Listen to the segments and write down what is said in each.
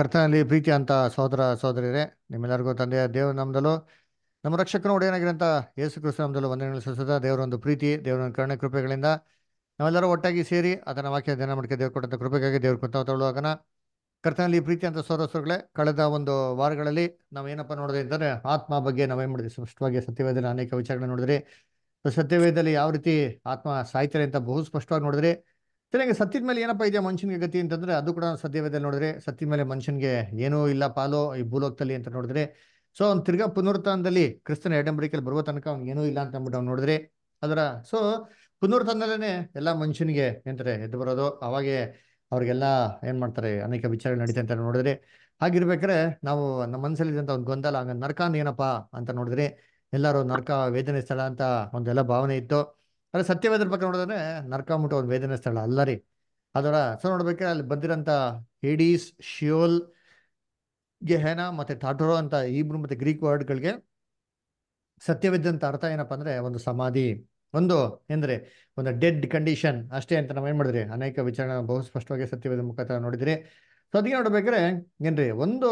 ಕರ್ತನಲ್ಲಿ ಪ್ರೀತಿ ಅಂತ ಸಹೋದರ ಸಹೋದರಿಯರೇ ನಿಮ್ಮೆಲ್ಲರಿಗೂ ತಂದೆಯ ದೇವರು ನಮ್ಮದಲ್ಲೂ ನಮ್ಮ ರಕ್ಷಕನ ಒಡೆಯನಾಗಿರೋಂಥ ಯೇಸು ಕೃಷ್ಣ ನಮ್ಮದಲ್ಲಿ ಒಂದನೇ ದೇವರ ದೇವರೊಂದು ಪ್ರೀತಿ ದೇವರೊಂದು ಕರ್ಣ ಕೃಪೆಗಳಿಂದ ನಾವೆಲ್ಲರೂ ಒಟ್ಟಾಗಿ ಸೇರಿ ಅದನ್ನು ವಾಕ್ಯ ಧ್ಯಾನ ಮಾಡಿಕೆ ದೇವರು ಕೊಟ್ಟಂಥ ಕೃಪೆಗಾಗಿ ದೇವರು ಕುಂತ ತೊಳುವಾಗನ ಕರ್ತನಲ್ಲಿ ಪ್ರೀತಿ ಅಂತ ಸೋದರಸರುಗಳೇ ಕಳೆದ ಒಂದು ವಾರಗಳಲ್ಲಿ ನಾವು ಏನಪ್ಪ ನೋಡಿದೆ ಅಂತಂದರೆ ಆತ್ಮ ಬಗ್ಗೆ ನಾವೇನು ಮಾಡಿದ್ವಿ ಸ್ಪಷ್ಟವಾಗಿ ಸತ್ಯವೇದಲ್ಲಿ ಅನೇಕ ವಿಚಾರಗಳನ್ನ ನೋಡಿದ್ರಿ ಸತ್ಯವೇದದಲ್ಲಿ ಯಾವ ರೀತಿ ಆತ್ಮ ಸಾಯ್ತಾರೆ ಅಂತ ಬಹು ಸ್ಪಷ್ಟವಾಗಿ ನೋಡಿದ್ರಿ ಸರಿಯಾಗಿ ಸತ್ತಿದ ಮೇಲೆ ಏನಪ್ಪ ಇದೆಯಾ ಮನುಷ್ಯನಿಗೆ ಗತಿ ಅಂತಂದ್ರೆ ಅದು ಕೂಡ ಸದ್ಯವೇದಲ್ಲಿ ನೋಡಿದ್ರೆ ಸತ್ತಿ ಮೇಲೆ ಮನುಷ್ಯನಿಗೆ ಏನೂ ಇಲ್ಲ ಪಾಲೋ ಈ ಭೂಲೋಕದಲ್ಲಿ ಅಂತ ನೋಡಿದ್ರೆ ಸೊ ಅವ್ನು ತಿರ್ಗಾ ಪುನರ್ತಾನದಲ್ಲಿ ಕ್ರಿಸ್ತನ ಎಡಂಬರಿಕೆಯಲ್ಲಿ ಬರುವ ತನಕ ಅವ್ನಿಗೆ ಏನೂ ಇಲ್ಲ ಅಂತ ಅಂದ್ಬಿಟ್ಟು ಅವ್ನು ನೋಡಿದ್ರೆ ಅದರ ಸೊ ಪುನರ್ತಾನದಲ್ಲೇ ಎಲ್ಲ ಮನುಷ್ಯನಿಗೆ ಏನಂತಾರೆ ಎದ್ದು ಬರೋದು ಅವಾಗೆ ಅವ್ರಿಗೆಲ್ಲ ಏನ್ ಮಾಡ್ತಾರೆ ಅನೇಕ ವಿಚಾರಗಳು ನಡೀತಾ ಅಂತ ನೋಡಿದ್ರೆ ಹಾಗಿರ್ಬೇಕಾರೆ ನಾವು ನಮ್ಮ ಇದ್ದಂಥ ಒಂದು ಗೊಂದಲ ಹಂಗ ಅಂದ್ರೆ ಏನಪ್ಪಾ ಅಂತ ನೋಡಿದ್ರೆ ಎಲ್ಲರೂ ನರ್ಕ ವೇದನೆ ಸ್ಥಳ ಅಂತ ಒಂದೆಲ್ಲ ಭಾವನೆ ಇತ್ತು ಆದರೆ ಸತ್ಯವೇದ್ರ ಬಗ್ಗೆ ನೋಡಿದ್ರೆ ನರಕ ಮುಟ್ಟ ಒಂದು ವೇದನೆ ಸ್ಥಳ ಅಲ್ಲ ರೀ ಅದರ ಸೊ ನೋಡ್ಬೇಕಾದ್ರೆ ಅಲ್ಲಿ ಬಂದಿರಂತ ಹಿಡೀಸ್ ಶಿಯೋಲ್ ಗೆಹೇನ ಮತ್ತೆ ಥಾಟೋರೋ ಅಂತ ಇಬ್ರು ಮತ್ತೆ ಗ್ರೀಕ್ ವರ್ಡ್ಗಳಿಗೆ ಗಳಿಗೆ ಅಂತ ಅರ್ಥ ಏನಪ್ಪ ಅಂದ್ರೆ ಒಂದು ಸಮಾಧಿ ಒಂದು ಎಂದ್ರೆ ಒಂದು ಡೆಡ್ ಕಂಡೀಷನ್ ಅಷ್ಟೇ ಅಂತ ನಾವು ಏನು ಮಾಡಿದ್ರಿ ಅನೇಕ ವಿಚಾರ ಬಹು ಸ್ಪಷ್ಟವಾಗಿ ಸತ್ಯವೇದ ಮುಖಾಂತರ ನೋಡಿದ್ರಿ ಸೊ ಅದಕ್ಕೆ ನೋಡ್ಬೇಕ್ರೆ ಏನ್ರಿ ಒಂದು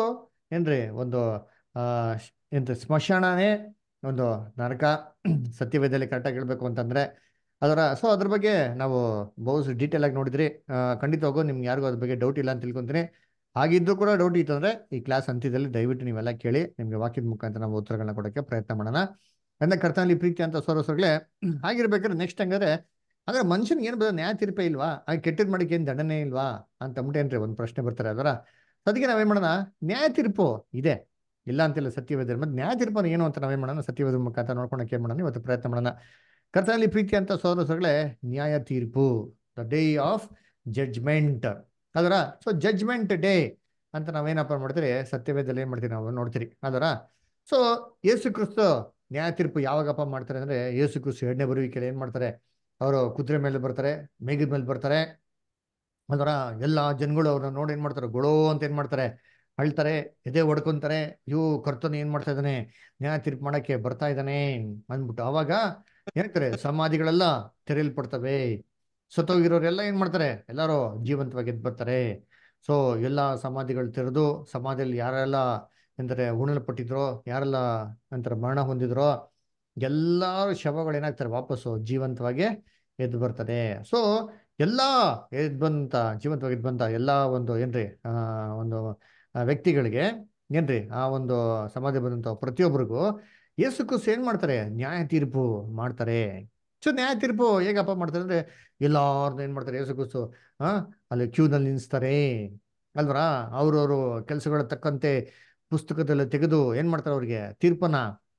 ಏನ್ರಿ ಒಂದು ಎಂತ ಸ್ಮಶಾನನೇ ಒಂದು ನರಕ ಸತ್ಯವೇದಲ್ಲಿ ಕರೆಕ್ಟಾಗಿ ಹೇಳ್ಬೇಕು ಅಂತಂದರೆ ಅದರ ಸೊ ಅದ್ರ ಬಗ್ಗೆ ನಾವು ಬಹು ಡೀಟೇಲ್ ಆಗಿ ನೋಡಿದ್ರಿ ಖಂಡಿತವಾಗೂ ನಿಮ್ಗೆ ಯಾರಿಗೂ ಅದ್ರ ಬಗ್ಗೆ ಡೌಟ್ ಇಲ್ಲ ಅಂತ ತಿಳ್ಕೊತೀನಿ ಹಾಗಿದ್ರು ಕೂಡ ಡೌಟ್ ಇತ್ತು ಅಂದ್ರೆ ಈ ಕ್ಲಾಸ್ ಅಂತ್ಯದಲ್ಲಿ ದಯವಿಟ್ಟು ನೀವೆಲ್ಲ ಕೇಳಿ ನಿಮಗೆ ವಾಕ್ಯದ ಮುಖಾಂತರ ನಾವು ಉತ್ತರಗಳನ್ನ ಕೊಡೋಕೆ ಪ್ರಯತ್ನ ಮಾಡೋಣ ಅಂದ್ರೆ ಕರ್ತನಲ್ಲಿ ಪ್ರೀತಿ ಅಂತ ಸೋರಸೋಗ್ಲೆ ಆಗಿರ್ಬೇಕಾದ್ರೆ ನೆಕ್ಸ್ಟ್ ಹಂಗಾದ್ರೆ ಅಂದ್ರೆ ಮನುಷ್ಯನಿಗೆ ಏನು ಬರೋದು ನ್ಯಾಯ ತೀರ್ಪೇ ಇಲ್ವಾ ಹಾಗೆ ಕೆಟ್ಟದ್ ಮಾಡಕ್ಕೆ ಏನು ದಂಡನೆ ಇಲ್ವಾ ಅಂತ ಅಂದ್ಬಿಟ್ಟೇನ್ರಿ ಒಂದು ಪ್ರಶ್ನೆ ಬರ್ತಾರೆ ಅದರ ಅದಕ್ಕೆ ನಾವೇನ್ ಮಾಡೋಣ ನ್ಯಾಯ ತೀರ್ಪು ಇದೆ ಇಲ್ಲ ಅಂತಿಲ್ಲ ಸತ್ಯವೇದ ಮತ್ತೆ ನ್ಯಾಯ ತೀರ್ಪು ಏನು ಅಂತ ನಾವೇನ್ ಮಾಡೋಣ ಸತ್ಯವೇದ ಮುಖಾಂತರ ನೋಡ್ಕೊಳಕ್ಕೆ ಮಾಡೋಣ ಇವತ್ತು ಪ್ರಯತ್ನ ಮಾಡೋಣ ಕರ್ತನಲ್ಲಿ ಪ್ರೀತಿ ಅಂತ ಸೋದರ ನ್ಯಾಯ ತೀರ್ಪು ದ ಡೇ ಆಫ್ ಜಡ್ಜ್ಮೆಂಟ್ ಅದರ ಸೊ ಜಡ್ಜ್ಮೆಂಟ್ ಡೇ ಅಂತ ನಾವೇನಪ್ಪ ಮಾಡ್ತೀರಿ ಸತ್ಯವೇದಲ್ಲಿ ಏನು ಮಾಡ್ತೀವಿ ನಾವು ನೋಡ್ತೀರಿ ಅದರ ಸೊ ಯೇಸು ಕ್ರಿಸ್ತು ನ್ಯಾಯ ತೀರ್ಪು ಯಾವಾಗಪ್ಪ ಮಾಡ್ತಾರೆ ಅಂದರೆ ಯೇಸು ಕ್ರಿಸ್ತು ಎರಡನೇ ಬರುವಿಕೆಯಲ್ಲಿ ಏನು ಮಾಡ್ತಾರೆ ಅವರು ಕುದುರೆ ಮೇಲೆ ಬರ್ತಾರೆ ಮೇಘದ ಮೇಲೆ ಬರ್ತಾರೆ ಅದರ ಎಲ್ಲ ಜನಗಳು ಅವ್ರನ್ನ ನೋಡಿ ಏನು ಮಾಡ್ತಾರೆ ಗೊಳೋ ಅಂತ ಏನು ಮಾಡ್ತಾರೆ ಅಳ್ತಾರೆ ಎದೆ ಹೊಡ್ಕೊಂತಾರೆ ಇವು ಕರ್ತನ ಏನು ಮಾಡ್ತಾ ಇದ್ದಾನೆ ನ್ಯಾಯ ತೀರ್ಪು ಮಾಡೋಕ್ಕೆ ಬರ್ತಾ ಇದ್ದಾನೆ ಅಂದ್ಬಿಟ್ಟು ಆವಾಗ ಹೇಳ್ತಾರೆ ಸಮಾಧಿಗಳೆಲ್ಲ ತೆರೆಯಲ್ಪಡ್ತವೆ ಸತ್ತೋಗಿರೋರೆಲ್ಲ ಏನ್ ಮಾಡ್ತಾರೆ ಎಲ್ಲಾರು ಜೀವಂತವಾಗಿ ಎದ್ ಬರ್ತಾರೆ ಸೊ ಎಲ್ಲ ಸಮಾಧಿಗಳು ತೆರೆದು ಸಮಾಧಿಯಲ್ಲಿ ಯಾರೆಲ್ಲ ಎಂದರೆ ಉಣಲ್ಪಟ್ಟಿದ್ರು ಯಾರೆಲ್ಲ ನಂತರ ಮರಣ ಹೊಂದಿದ್ರೋ ಎಲ್ಲಾರು ಶವಗಳು ಏನಾಗ್ತಾರೆ ವಾಪಸ್ಸು ಜೀವಂತವಾಗಿ ಎದ್ದು ಬರ್ತಾರೆ ಸೊ ಎಲ್ಲ ಎದ್ ಬಂತ ಜೀವಂತವಾಗಿ ಎದ್ ಬಂತ ಎಲ್ಲ ಒಂದು ಏನ್ರಿ ಆ ಒಂದು ವ್ಯಕ್ತಿಗಳಿಗೆ ಏನ್ರಿ ಆ ಒಂದು ಸಮಾಧಿ ಬಂದಂತ ಪ್ರತಿಯೊಬ್ಬರಿಗೂ ಯೇಸು ಕ್ರಿಸ್ತ ಏನ್ ಮಾಡ್ತಾರೆ ನ್ಯಾಯ ತೀರ್ಪು ಮಾಡ್ತಾರೆ ಸೊ ನ್ಯಾಯ ತೀರ್ಪು ಹೇಗಪ್ಪ ಮಾಡ್ತಾರೆ ಅಂದ್ರೆ ಎಲ್ಲಾರ್ದು ಏನ್ ಮಾಡ್ತಾರೆ ಯೇಸು ಕ್ರಿಸ್ತು ಅಲ್ಲಿ ಕ್ಯೂನಲ್ಲಿ ನಿಲ್ಲಿಸ್ತಾರೆ ಅಲ್ವರ ಅವ್ರವ್ರ ಕೆಲಸಗಳ ತಕ್ಕಂತೆ ಪುಸ್ತಕದಲ್ಲಿ ತೆಗೆದು ಏನ್ ಮಾಡ್ತಾರೆ ಅವ್ರಿಗೆ ತೀರ್ಪನ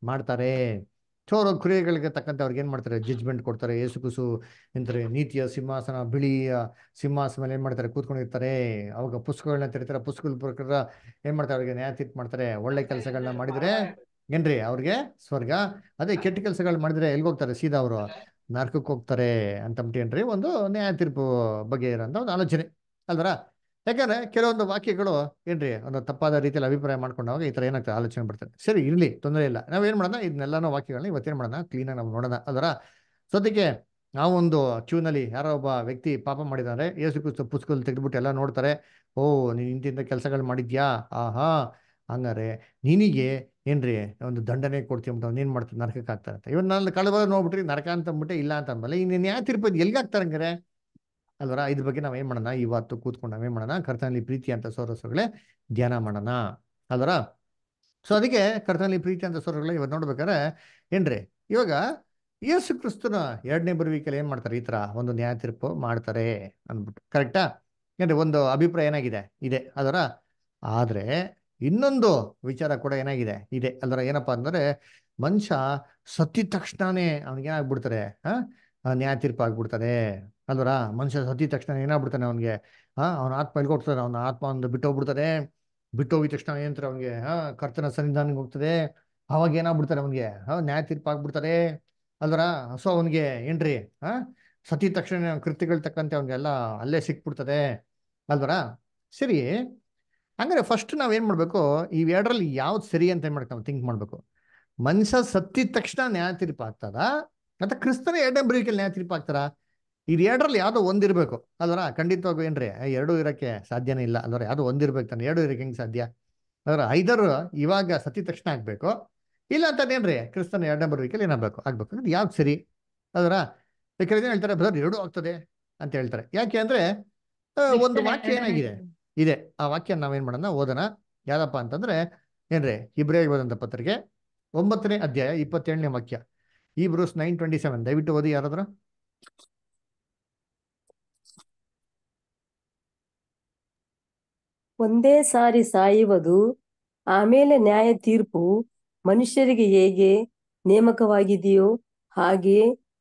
ಮಾಡ್ತಾರೆ ಸೊ ಅವ್ರ ಕ್ರಿಯೆಗಳಿಗೆ ತಕ್ಕಂತೆ ಅವ್ರಿಗೆ ಏನ್ ಮಾಡ್ತಾರೆ ಜಜ್ಮೆಂಟ್ ಕೊಡ್ತಾರೆ ಯೇಸು ಕುಸು ಎಂತಾರೆ ನೀತಿಯ ಸಿಂಹಾಸನ ಬಿಳಿಯ ಸಿಂಹಾಸನ ಮೇಲೆ ಏನ್ ಮಾಡ್ತಾರೆ ಕೂತ್ಕೊಂಡಿರ್ತಾರೆ ಅವಾಗ ಪುಸ್ತಕಗಳನ್ನ ತೆರಿತಾರೆ ಪುಸ್ತಕ ಪ್ರಕಾರ ಏನ್ ಮಾಡ್ತಾರೆ ಅವ್ರಿಗೆ ನ್ಯಾಯ ತೀರ್ಪು ಮಾಡ್ತಾರೆ ಒಳ್ಳೆ ಕೆಲಸಗಳನ್ನ ಮಾಡಿದ್ರೆ ಏನ್ರಿ ಅವ್ರಿಗೆ ಸ್ವರ್ಗ ಅದೇ ಕೆಟ್ಟ ಕೆಲಸಗಳು ಮಾಡಿದ್ರೆ ಎಲ್ಗೋಗ್ತಾರೆ ಸೀದಾ ಅವರು ನರ್ಕಕ್ಕೆ ಹೋಗ್ತಾರೆ ಅಂತಂಬಿಟ್ಟು ಏನ್ರಿ ಒಂದು ನ್ಯಾಯ ತೀರ್ಪು ಬಗ್ಗೆ ಇರೋಂಥ ಒಂದು ಆಲೋಚನೆ ಅಲ್ವರ ಯಾಕಂದ್ರೆ ಕೆಲವೊಂದು ವಾಕ್ಯಗಳು ಏನ್ರಿ ಒಂದು ತಪ್ಪಾದ ರೀತಿಯಲ್ಲಿ ಅಭಿಪ್ರಾಯ ಮಾಡ್ಕೊಂಡಾಗ ಈ ಥರ ಏನಾಗ್ತದೆ ಆಲೋಚನೆ ಬರ್ತಾರೆ ಸರಿ ಇರಲಿ ತೊಂದರೆ ಇಲ್ಲ ನಾವು ಏನು ಮಾಡೋಣ ಇದನ್ನೆಲ್ಲನೂ ವಾಕ್ಯಗಳನ್ನ ಇವತ್ತೇನು ಮಾಡೋಣ ಕ್ಲೀನಾಗಿ ನಾವು ನೋಡೋಣ ಅದರ ಸದ್ಯಕ್ಕೆ ನಾವೊಂದು ಕ್ಯೂನಲ್ಲಿ ಯಾರೋ ಒಬ್ಬ ವ್ಯಕ್ತಿ ಪಾಪ ಮಾಡಿದ್ದಾರೆ ಯೇಸು ಕ್ರಿಸ್ತ ಪುಸ್ತಕದಲ್ಲಿ ತೆಗೆದುಬಿಟ್ಟು ಎಲ್ಲ ನೋಡ್ತಾರೆ ಓ ನೀನು ಇಂತಿಂತ ಕೆಲಸಗಳು ಮಾಡಿದ್ಯಾ ಆಹಾ ಹಂಗಾರೆ ನಿನಗೆ ಏನ್ರಿ ಒಂದು ದಂಡನೆ ಕೊಡ್ತೀವಿ ಅಂತ ಅವ್ನು ಏನು ಮಾಡ್ತಾರೆ ನರಕಕ್ಕೆ ಆಗ್ತಾರಂತ ಇವನ್ ನಾನು ಕಳೆದ ನೋಡ್ಬಿಟ್ರಿ ನರಕ ಅಂತ ಅಂದ್ಬಿಟ್ಟೆ ಇಲ್ಲ ಅಂತ ಅಂದ್ಮೇಲೆ ಇನ್ನು ನ್ಯಾಯ ತಿರುಪತಿ ಎಲ್ಲಿಗೆ ಹಾಕ್ತಾರಂಗಾರೆ ಅಲ್ವರ ಇದ್ರ ಬಗ್ಗೆ ಏನು ಮಾಡೋಣ ಇವತ್ತು ಕೂತ್ಕೊಂಡು ನಾವೇನು ಮಾಡೋಣ ಕರ್ತನಲ್ಲಿ ಪ್ರೀತಿ ಅಂತ ಸೋರಸಗಳೇ ಧ್ಯಾನ ಮಾಡೋಣ ಅಲ್ವರ ಸೊ ಅದಕ್ಕೆ ಕರ್ತನಲ್ಲಿ ಪ್ರೀತಿ ಅಂತ ಸೋರಗಳೇ ಇವತ್ತು ನೋಡ್ಬೇಕಾದ್ರೆ ಏನ್ರಿ ಇವಾಗ ಯೇಸು ಕ್ರಿಸ್ತನ ಎರಡನೇ ಬರುವಿಕೆಯಲ್ಲಿ ಏನು ಮಾಡ್ತಾರೆ ಈ ಥರ ಒಂದು ನ್ಯಾಯ ತೀರ್ಪು ಮಾಡ್ತಾರೆ ಅಂದ್ಬಿಟ್ಟು ಕರೆಕ್ಟಾ ಏನ್ರಿ ಒಂದು ಅಭಿಪ್ರಾಯ ಏನಾಗಿದೆ ಇದೆ ಅದರ ಆದರೆ ಇನ್ನೊಂದು ವಿಚಾರ ಕೂಡ ಏನಾಗಿದೆ ಇದೆ ಅಂದ್ರೆ ಏನಪ್ಪಾ ಅಂದ್ರೆ ಮನುಷ್ಯ ಸತ್ತಿದ ತಕ್ಷಣನೇ ಅವ್ನಿಗೆ ಏನಾಗ್ಬಿಡ್ತಾರೆ ಆ ನ್ಯಾಯ ತೀರ್ಪು ಆಗ್ಬಿಡ್ತಾರೆ ಅಲ್ವರ ಮನುಷ್ಯ ಸತ್ತಿದ ತಕ್ಷಣ ಏನಾಗ್ಬಿಡ್ತಾನೆ ಅವ್ನಿಗೆ ಆ ಅವನ ಆತ್ಮ ಎಲ್ಗೋಗ್ತಾನೆ ಅವನ ಆತ್ಮ ಒಂದು ಬಿಟ್ಟು ಹೋಗ್ಬಿಡ್ತಾನೆ ಬಿಟ್ಟು ಹೋಗಿದ ತಕ್ಷಣ ಏನಂತಾರೆ ಅವನಿಗೆ ಹಾ ಕರ್ತನ ಸನ್ನಿಧಾನಕ್ಕೆ ಹೋಗ್ತದೆ ಅವಾಗ ಏನಾಗ್ಬಿಡ್ತಾರೆ ಅವನಿಗೆ ಹಾ ನ್ಯಾಯ ತೀರ್ಪು ಆಗ್ಬಿಡ್ತಾರೆ ಅಲ್ವರ ಸೊ ಅವನಿಗೆ ಏನ್ರಿ ಹಾ ಸತಿ ತಕ್ಷಣ ಕೃತಿಗಳ ತಕ್ಕಂತೆ ಅವನಿಗೆಲ್ಲ ಅಲ್ಲೇ ಸಿಕ್ಬಿಡ್ತದೆ ಅಲ್ವರ ಸರಿ ಹಂಗಾರೆ ಫಸ್ಟ್ ಮಾಡ್ಬೇಕು ಮಾಡಬೇಕು ಎರಡರಲ್ಲಿ ಯಾವ್ದು ಸರಿ ಅಂತ ಏನು ಮಾಡ್ಕೊಂಡು ಥಿಂಕ್ ಮಾಡಬೇಕು ಮನುಷ್ಯ ಸತ್ತಿದ ತಕ್ಷಣ ನ್ಯಾಯ ತೀರ್ಪು ಆಗ್ತದ ಮತ್ತೆ ಕ್ರಿಸ್ತನ ಎರಡನೇ ಬ್ರೀಕಲ್ಲಿ ನ್ಯಾಯ ತೀರ್ಪು ಆಗ್ತಾರ ಇದು ಎರಡರಲ್ಲಿ ಯಾವುದೋ ಒಂದಿರ್ಬೇಕು ಅದರ ಖಂಡಿತವಾಗೂ ಏನ್ರಿ ಎರಡು ಇರಕ್ಕೆ ಸಾಧ್ಯನೇ ಇಲ್ಲ ಅದರ ಯಾವ್ದೋ ಒಂದಿರ್ಬೇಕು ತಾನೆ ಎರಡು ಇರಕ್ಕೆ ಹೆಂಗ್ ಸಾಧ್ಯ ಅದರ ಐದರು ಇವಾಗ ಸತಿ ತಕ್ಷಣ ಆಗ್ಬೇಕು ಇಲ್ಲ ಏನ್ರೀ ಕ್ರಿಸ್ತನ ಎರಡನೇ ಬ್ರೀಕಲ್ಲಿ ಏನಾಗಬೇಕು ಆಗ್ಬೇಕು ಅಂದ್ರೆ ಯಾವ್ದು ಸರಿ ಅದರ ಬೇಕಾದ್ರೆ ಹೇಳ್ತಾರೆ ಬ್ರದರ್ ಎರಡೂ ಆಗ್ತದೆ ಅಂತ ಹೇಳ್ತಾರೆ ಯಾಕೆ ಅಂದ್ರೆ ಒಂದು ವಾಕ್ಯ ಏನಾಗಿದೆ ಇದೆ ಆ ವಾಕ್ಯ ನಾವೇನು ಮಾಡೋಣ ಓದೋಣ ಯಾವ್ದಪ್ಪ ಅಂತಂದ್ರೆ ಏನ್ರಿ ಇಬ್ರೇ ಬಂದಂಥ ಪತ್ರಿಕೆ ಒಂಬತ್ತನೇ ಅಧ್ಯಾಯ ಇಪ್ಪತ್ತೇಳನೇ ವಾಕ್ಯ ಈ ಬ್ರೂಸ್ ನೈನ್ ಟ್ವೆಂಟಿ ಸೆವೆನ್ ದಯವಿಟ್ಟು ಓದಿ ಯಾರಾದ್ರೂ ಒಂದೇ ಸಾರಿ ಸಾಯುವುದು ಆಮೇಲೆ ನ್ಯಾಯ ತೀರ್ಪು ಮನುಷ್ಯರಿಗೆ ಹೇಗೆ ನೇಮಕವಾಗಿದೆಯೋ ಹಾಗೆ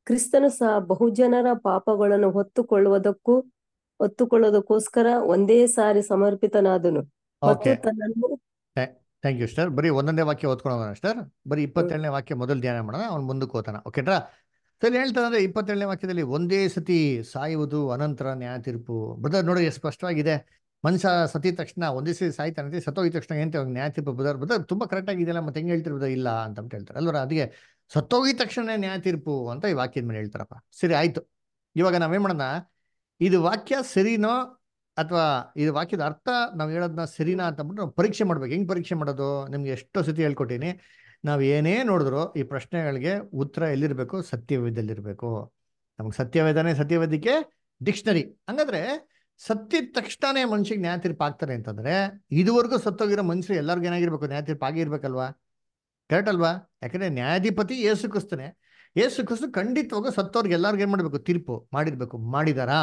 ಕ್ರಿಸ್ತನು ಸಹ ಬಹುಜನರ ಪಾಪಗಳನ್ನು ಹೊತ್ತುಕೊಳ್ಳುವುದಕ್ಕೂ ಹೊತ್ತುಕೊಳ್ಳೋದಕ್ಕೋಸ್ಕರ ಒಂದೇ ಸಾರಿ ಸಮರ್ಪಿತನಾದನು ಥ್ಯಾಂಕ್ ಯು ಸ್ಟರ್ ಬರೀ ಒಂದೊಂದೇ ವಾಕ್ಯ ಓದ್ಕೊಳ್ಳೋಣ ಸ್ಟರ್ ಬರೀ ಇಪ್ಪತ್ತೇಳನೇ ವಾಕ್ಯ ಮೊದಲು ಧ್ಯಾನ ಮಾಡೋಣ ಅವ್ನು ಮುಂದಕ್ಕೆ ಹೋತಾನ ಓಕೆಟ್ರಾ ಸರಿ ಹೇಳ್ತಾನಂದ್ರೆ ಇಪ್ಪತ್ತೇಳನೇ ವಾಕ್ಯದಲ್ಲಿ ಒಂದೇ ಸತಿ ಸಾಯುವುದು ಅನಂತರ ನ್ಯಾಯ ತೀರ್ಪು ಬ್ರದರ್ ನೋಡಿ ಸ್ಪಷ್ಟವಾಗಿದೆ ಮನುಷ್ಯ ಸತಿ ತಕ್ಷಣ ಒಂದೇ ಸತಿ ಸಾಯ್ತಾನಂತೆ ಸತ್ತೋಗಿದ ತಕ್ಷಣ ಏನು ನ್ಯಾಯ ತೀರ್ಪು ಬ್ರದರ್ ಬ್ರದರ್ ತುಂಬ ಕರೆಕ್ಟ್ ಆಗಿದೆಯಲ್ಲ ಮತ್ತೆ ಹೆಂಗೆ ಹೇಳ್ತಿರ್ಬೋದು ಇಲ್ಲ ಅಂತ ಹೇಳ್ತಾರೆ ಅಲ್ವರ ಅದಕ್ಕೆ ಸತ್ತೋಗಿದ ತಕ್ಷಣ ನ್ಯಾಯ ತೀರ್ಪು ಅಂತ ಈ ವಾಕ್ಯದ ಮೇಲೆ ಹೇಳ್ತಾರಪ್ಪ ಸರಿ ಆಯ್ತು ಇವಾಗ ನಾವೇನ್ ಮಾಡೋಣ ಇದು ವಾಕ್ಯ ಸರಿನೋ ಅಥವಾ ಇದು ವಾಕ್ಯದ ಅರ್ಥ ನಾವು ಹೇಳೋದನ್ನ ಸರಿನಾ ಅಂತ ಅಂದ್ಬಿಟ್ಟು ನಾವು ಪರೀಕ್ಷೆ ಮಾಡ್ಬೇಕು ಹೆಂಗೆ ಪರೀಕ್ಷೆ ಮಾಡೋದು ನಿಮ್ಗೆ ಎಷ್ಟೋ ಸತಿ ಹೇಳ್ಕೊಟ್ಟಿನಿ ನಾವು ಏನೇ ನೋಡಿದ್ರು ಈ ಪ್ರಶ್ನೆಗಳಿಗೆ ಉತ್ತರ ಎಲ್ಲಿರಬೇಕು ಸತ್ಯವೇದಲ್ಲಿರ್ಬೇಕು ನಮ್ಗೆ ಸತ್ಯವೇದನೇ ಸತ್ಯವೇದಕ್ಕೆ ಡಿಕ್ಷನರಿ ಹಂಗಾದ್ರೆ ಸತ್ತಿದ ತಕ್ಷಣನೇ ಮನುಷ್ಯಗೆ ನ್ಯಾಯ ತೀರ್ಪು ಆಗ್ತಾರೆ ಅಂತಂದ್ರೆ ಇದುವರೆಗೂ ಸತ್ತೋಗಿರೋ ಮನುಷ್ಯರು ಎಲ್ಲರಿಗೂ ಏನಾಗಿರ್ಬೇಕು ನ್ಯಾಯ ತೀರ್ಪು ಆಗಿರ್ಬೇಕಲ್ವಾ ಕರೆಕ್ಟ್ ಅಲ್ವಾ ಯಾಕಂದ್ರೆ ನ್ಯಾಯಾಧಿಪತಿ ಏಸು ಕ್ರಿಸ್ತನೆ ಏಸು ಕ್ರಿಸ್ತು ಖಂಡಿತವಾಗೂ ಸತ್ತೋರ್ಗೆ ಎಲ್ಲರಿಗೂ ಏನ್ ಮಾಡ್ಬೇಕು ತೀರ್ಪು ಮಾಡಿರ್ಬೇಕು ಮಾಡಿದಾರಾ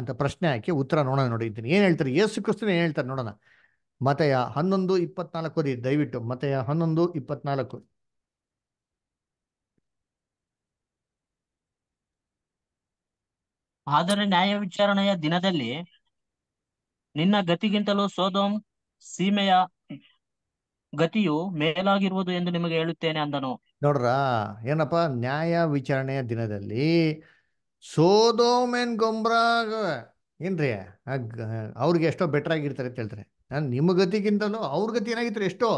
ಅಂತ ಪ್ರಶ್ನೆ ಹಾಕಿ ಉತ್ತರ ನೋಡೋಣ ನೋಡಿದ್ದೀನಿ ಏನು ಹೇಳ್ತಾರೆ ಯೇಸು ಕ್ರಿಸ್ತನ ಏನು ಹೇಳ್ತಾರೆ ನೋಡೋಣ ಮತೆಯ ಹನ್ನೊಂದು ಇಪ್ಪತ್ನಾಲ್ಕು ರೀ ದಯವಿಟ್ಟು ಮತಯ ಹನ್ನೊಂದು ಇಪ್ಪತ್ನಾಲ್ಕು ಆದರೆ ನ್ಯಾಯ ವಿಚಾರಣೆಯ ದಿನದಲ್ಲಿ ನಿನ್ನ ಗತಿಗಿಂತಲೂ ಸೋದೋಮ್ ಸೀಮೆಯ ಗತಿಯು ಮೇಲಾಗಿರುವುದು ಎಂದು ನಿಮಗೆ ಹೇಳುತ್ತೇನೆ ಅಂದನು ನೋಡ್ರ ಏನಪ್ಪಾ ನ್ಯಾಯ ವಿಚಾರಣೆಯ ದಿನದಲ್ಲಿ ಸೋದೋಮ್ ಆ್ಯಂಡ್ ಗೊಂಬ್ರಾಗ ಏನ್ರಿ ಅವ್ರಿಗೆ ಎಷ್ಟೋ ಬೆಟರ್ ಆಗಿರ್ತಾರೆ ಅಂತ ಹೇಳ್ತಾರೆ ನಾನು ನಿಮ್ಮ ಗತಿಗಿಂತಲೂ ಅವ್ರ ಗತಿ ಏನಾಗಿತ್ತು ಎಷ್ಟೋ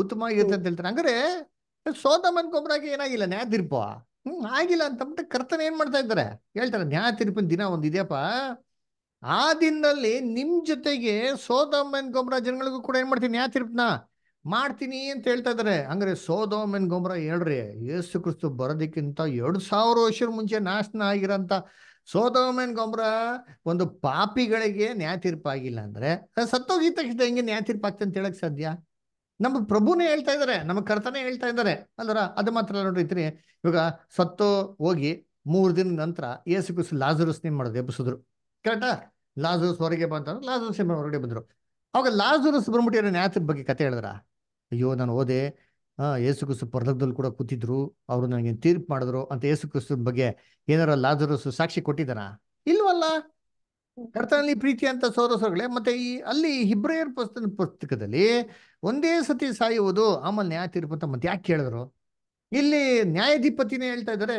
ಉತ್ತಮ ಆಗಿರುತ್ತೆ ಅಂತ ಹೇಳ್ತಾರೆ ಹಂಗಾರೆ ಸೋದಮ್ ಗೊಂಬ್ರಾಗೆ ಏನಾಗಿಲ್ಲ ನ್ಯಾಯ ತೀರ್ಪ ಹ್ಮ್ ಆಗಿಲ್ಲ ಅಂತಂದ್ಬಿಟ್ಟು ಕರ್ತನ ಏನ್ ಮಾಡ್ತಾ ಇದ್ದಾರೆ ಹೇಳ್ತಾರೆ ನ್ಯಾಯ ತೀರ್ಪಿನ ದಿನ ಒಂದು ಆ ದಿನದಲ್ಲಿ ನಿಮ್ ಜೊತೆಗೆ ಸೋದಮ್ ಅಂಡ್ ಜನಗಳಿಗೂ ಕೂಡ ಏನ್ ಮಾಡ್ತೀನಿ ನ್ಯಾಯ ತೀರ್ಪನ ಮಾಡ್ತೀನಿ ಅಂತ ಹೇಳ್ತಾ ಇದಾರೆ ಹಂಗ್ರೆ ಸೋದೋಮೆನ್ ಗೊಬ್ಬರ ಹೇಳ್ರಿ ಯೇಸು ಕ್ರಿಸ್ತು ಬರೋದಕ್ಕಿಂತ ಎರಡು ಸಾವಿರ ವರ್ಷದ ಮುಂಚೆ ನಾಶನ ಆಗಿರೋಂಥ ಸೋದೋಮೆನ್ ಗೊಬ್ಬರ ಒಂದು ಪಾಪಿಗಳಿಗೆ ನ್ಯಾಯತೀರ್ಪಾಗಿಲ್ಲ ಅಂದ್ರೆ ಸತ್ತೋಗಿದ ತಕ್ಷಣ ಹೆಂಗೆ ಆಗ್ತದೆ ಅಂತ ಹೇಳಕ್ ಸಾಧ್ಯ ನಮ್ಮ ಪ್ರಭುನೇ ಹೇಳ್ತಾ ಇದ್ದಾರೆ ನಮ್ಮ ಕರ್ತನೇ ಹೇಳ್ತಾ ಇದ್ದಾರೆ ಅಲ್ದ್ರ ಅದು ಮಾತ್ರ ನೋಡ್ರಿ ಇತ್ರಿ ಇವಾಗ ಸತ್ತು ಹೋಗಿ ಮೂರು ದಿನ ನಂತರ ಯೇಸು ಕ್ರಿಸ್ತು ಲಾಜರಸ್ ನೇಮ್ ಮಾಡೋದು ಎಬ್ಬಿಸಿದ್ರು ಕರೆಕ್ಟಾ ಲಾಜರಸ್ ಹೊರಗೆ ಬಂತಂದ್ರೆ ಲಾಜರಸ್ ಹೊರಗಡೆ ಬಂದ್ರು ಅವಾಗ ಲಾಜರಸ್ ಬಂದ್ಬಿಟ್ಟು ನ್ಯಾಯತೀರ್ ಬಗ್ಗೆ ಕತೆ ಹೇಳಿದ್ರ ಅಯ್ಯೋ ನಾನು ಓದೆ ಯೇಸು ಕಸು ಪರಲೋಕದಲ್ಲಿ ಕೂಡ ಕೂತಿದ್ರು ಅವರು ನನಗೆ ತೀರ್ಪು ಮಾಡಿದ್ರು ಅಂತ ಯೇಸು ಬಗ್ಗೆ ಏನಾರ ಲಾಜರಸ್ ಸಾಕ್ಷಿ ಕೊಟ್ಟಿದಾರಾ ಇಲ್ವಲ್ಲ ಕರ್ತನಲ್ಲಿ ಪ್ರೀತಿ ಅಂತ ಸೋದರಸೋಗಳೇ ಮತ್ತೆ ಈ ಅಲ್ಲಿ ಹಿಬ್ರಯರ್ ಪುಸ್ತಕ ಪುಸ್ತಕದಲ್ಲಿ ಒಂದೇ ಸತಿ ಸಾಯುವುದು ಆಮೇಲೆ ನ್ಯಾಯ ತೀರ್ಪು ಅಂತ ಮತ್ತೆ ಯಾಕೆ ಕೇಳಿದ್ರು ಇಲ್ಲಿ ನ್ಯಾಯಾಧಿಪತಿನೇ ಹೇಳ್ತಾ ಇದ್ದಾರೆ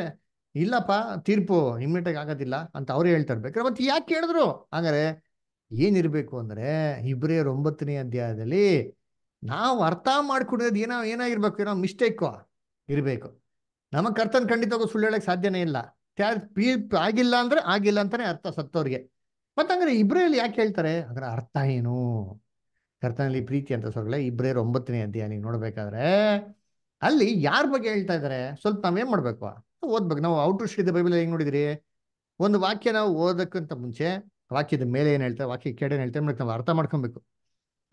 ಇಲ್ಲಪ್ಪ ತೀರ್ಪು ಇಮ್ಮಿಡಿಯೇಟ್ ಆಗೋದಿಲ್ಲ ಅಂತ ಅವ್ರೇ ಹೇಳ್ತಾ ಇರ್ಬೇಕು ಮತ್ತೆ ಯಾಕೆ ಕೇಳಿದ್ರು ಹಾಗಾದ್ರೆ ಏನಿರ್ಬೇಕು ಅಂದ್ರೆ ಹಿಬ್ರಿಯರ್ ಒಂಬತ್ತನೇ ಅಧ್ಯಾಯದಲ್ಲಿ ನಾವು ಅರ್ಥ ಮಾಡ್ಕೊಂಡಿರೋದು ಏನೋ ಏನಾಗಿರ್ಬೇಕು ಏನೋ ಮಿಸ್ಟೇಕು ಇರಬೇಕು ನಮಗೆ ಕರ್ತನ ಖಂಡಿತ ಸುಳ್ಳು ಹೇಳಕ್ಕೆ ಸಾಧ್ಯನೇ ಇಲ್ಲ ಪೀ ಆಗಿಲ್ಲ ಅಂದ್ರೆ ಆಗಿಲ್ಲ ಅಂತಾನೆ ಅರ್ಥ ಸತ್ತವ್ರಿಗೆ ಮತ್ತಂದ್ರೆ ಇಬ್ರೇಲಿ ಯಾಕೆ ಹೇಳ್ತಾರೆ ಅದರ ಅರ್ಥ ಏನು ಕರ್ತನಲ್ಲಿ ಪ್ರೀತಿ ಅಂತ ಸೊಳ್ಳೆ ಇಬ್ರೇರ್ ಒಂಬತ್ತನೇ ಅಧ್ಯಾಯ ನೋಡ್ಬೇಕಾದ್ರೆ ಅಲ್ಲಿ ಯಾರ ಬಗ್ಗೆ ಹೇಳ್ತಾ ಇದ್ದಾರೆ ಸ್ವಲ್ಪ ನಾವೇನ್ ಮಾಡ್ಬೇಕು ಓದ್ಬೇಕು ನಾವು ಔಟ್ ಶ್ರೀದ ಬೈಬಲ್ ಹೆಂಗ್ ನೋಡಿದ್ರಿ ಒಂದು ವಾಕ್ಯ ನಾವು ಓದಕ್ಕಂತ ಮುಂಚೆ ವಾಕ್ಯದ ಮೇಲೆ ಏನ್ ಹೇಳ್ತಾರೆ ವಾಕ್ಯ ಕೇಳೇನು ಹೇಳ್ತಾರೆ ನಾವು ಅರ್ಥ ಮಾಡ್ಕೊಬೇಕು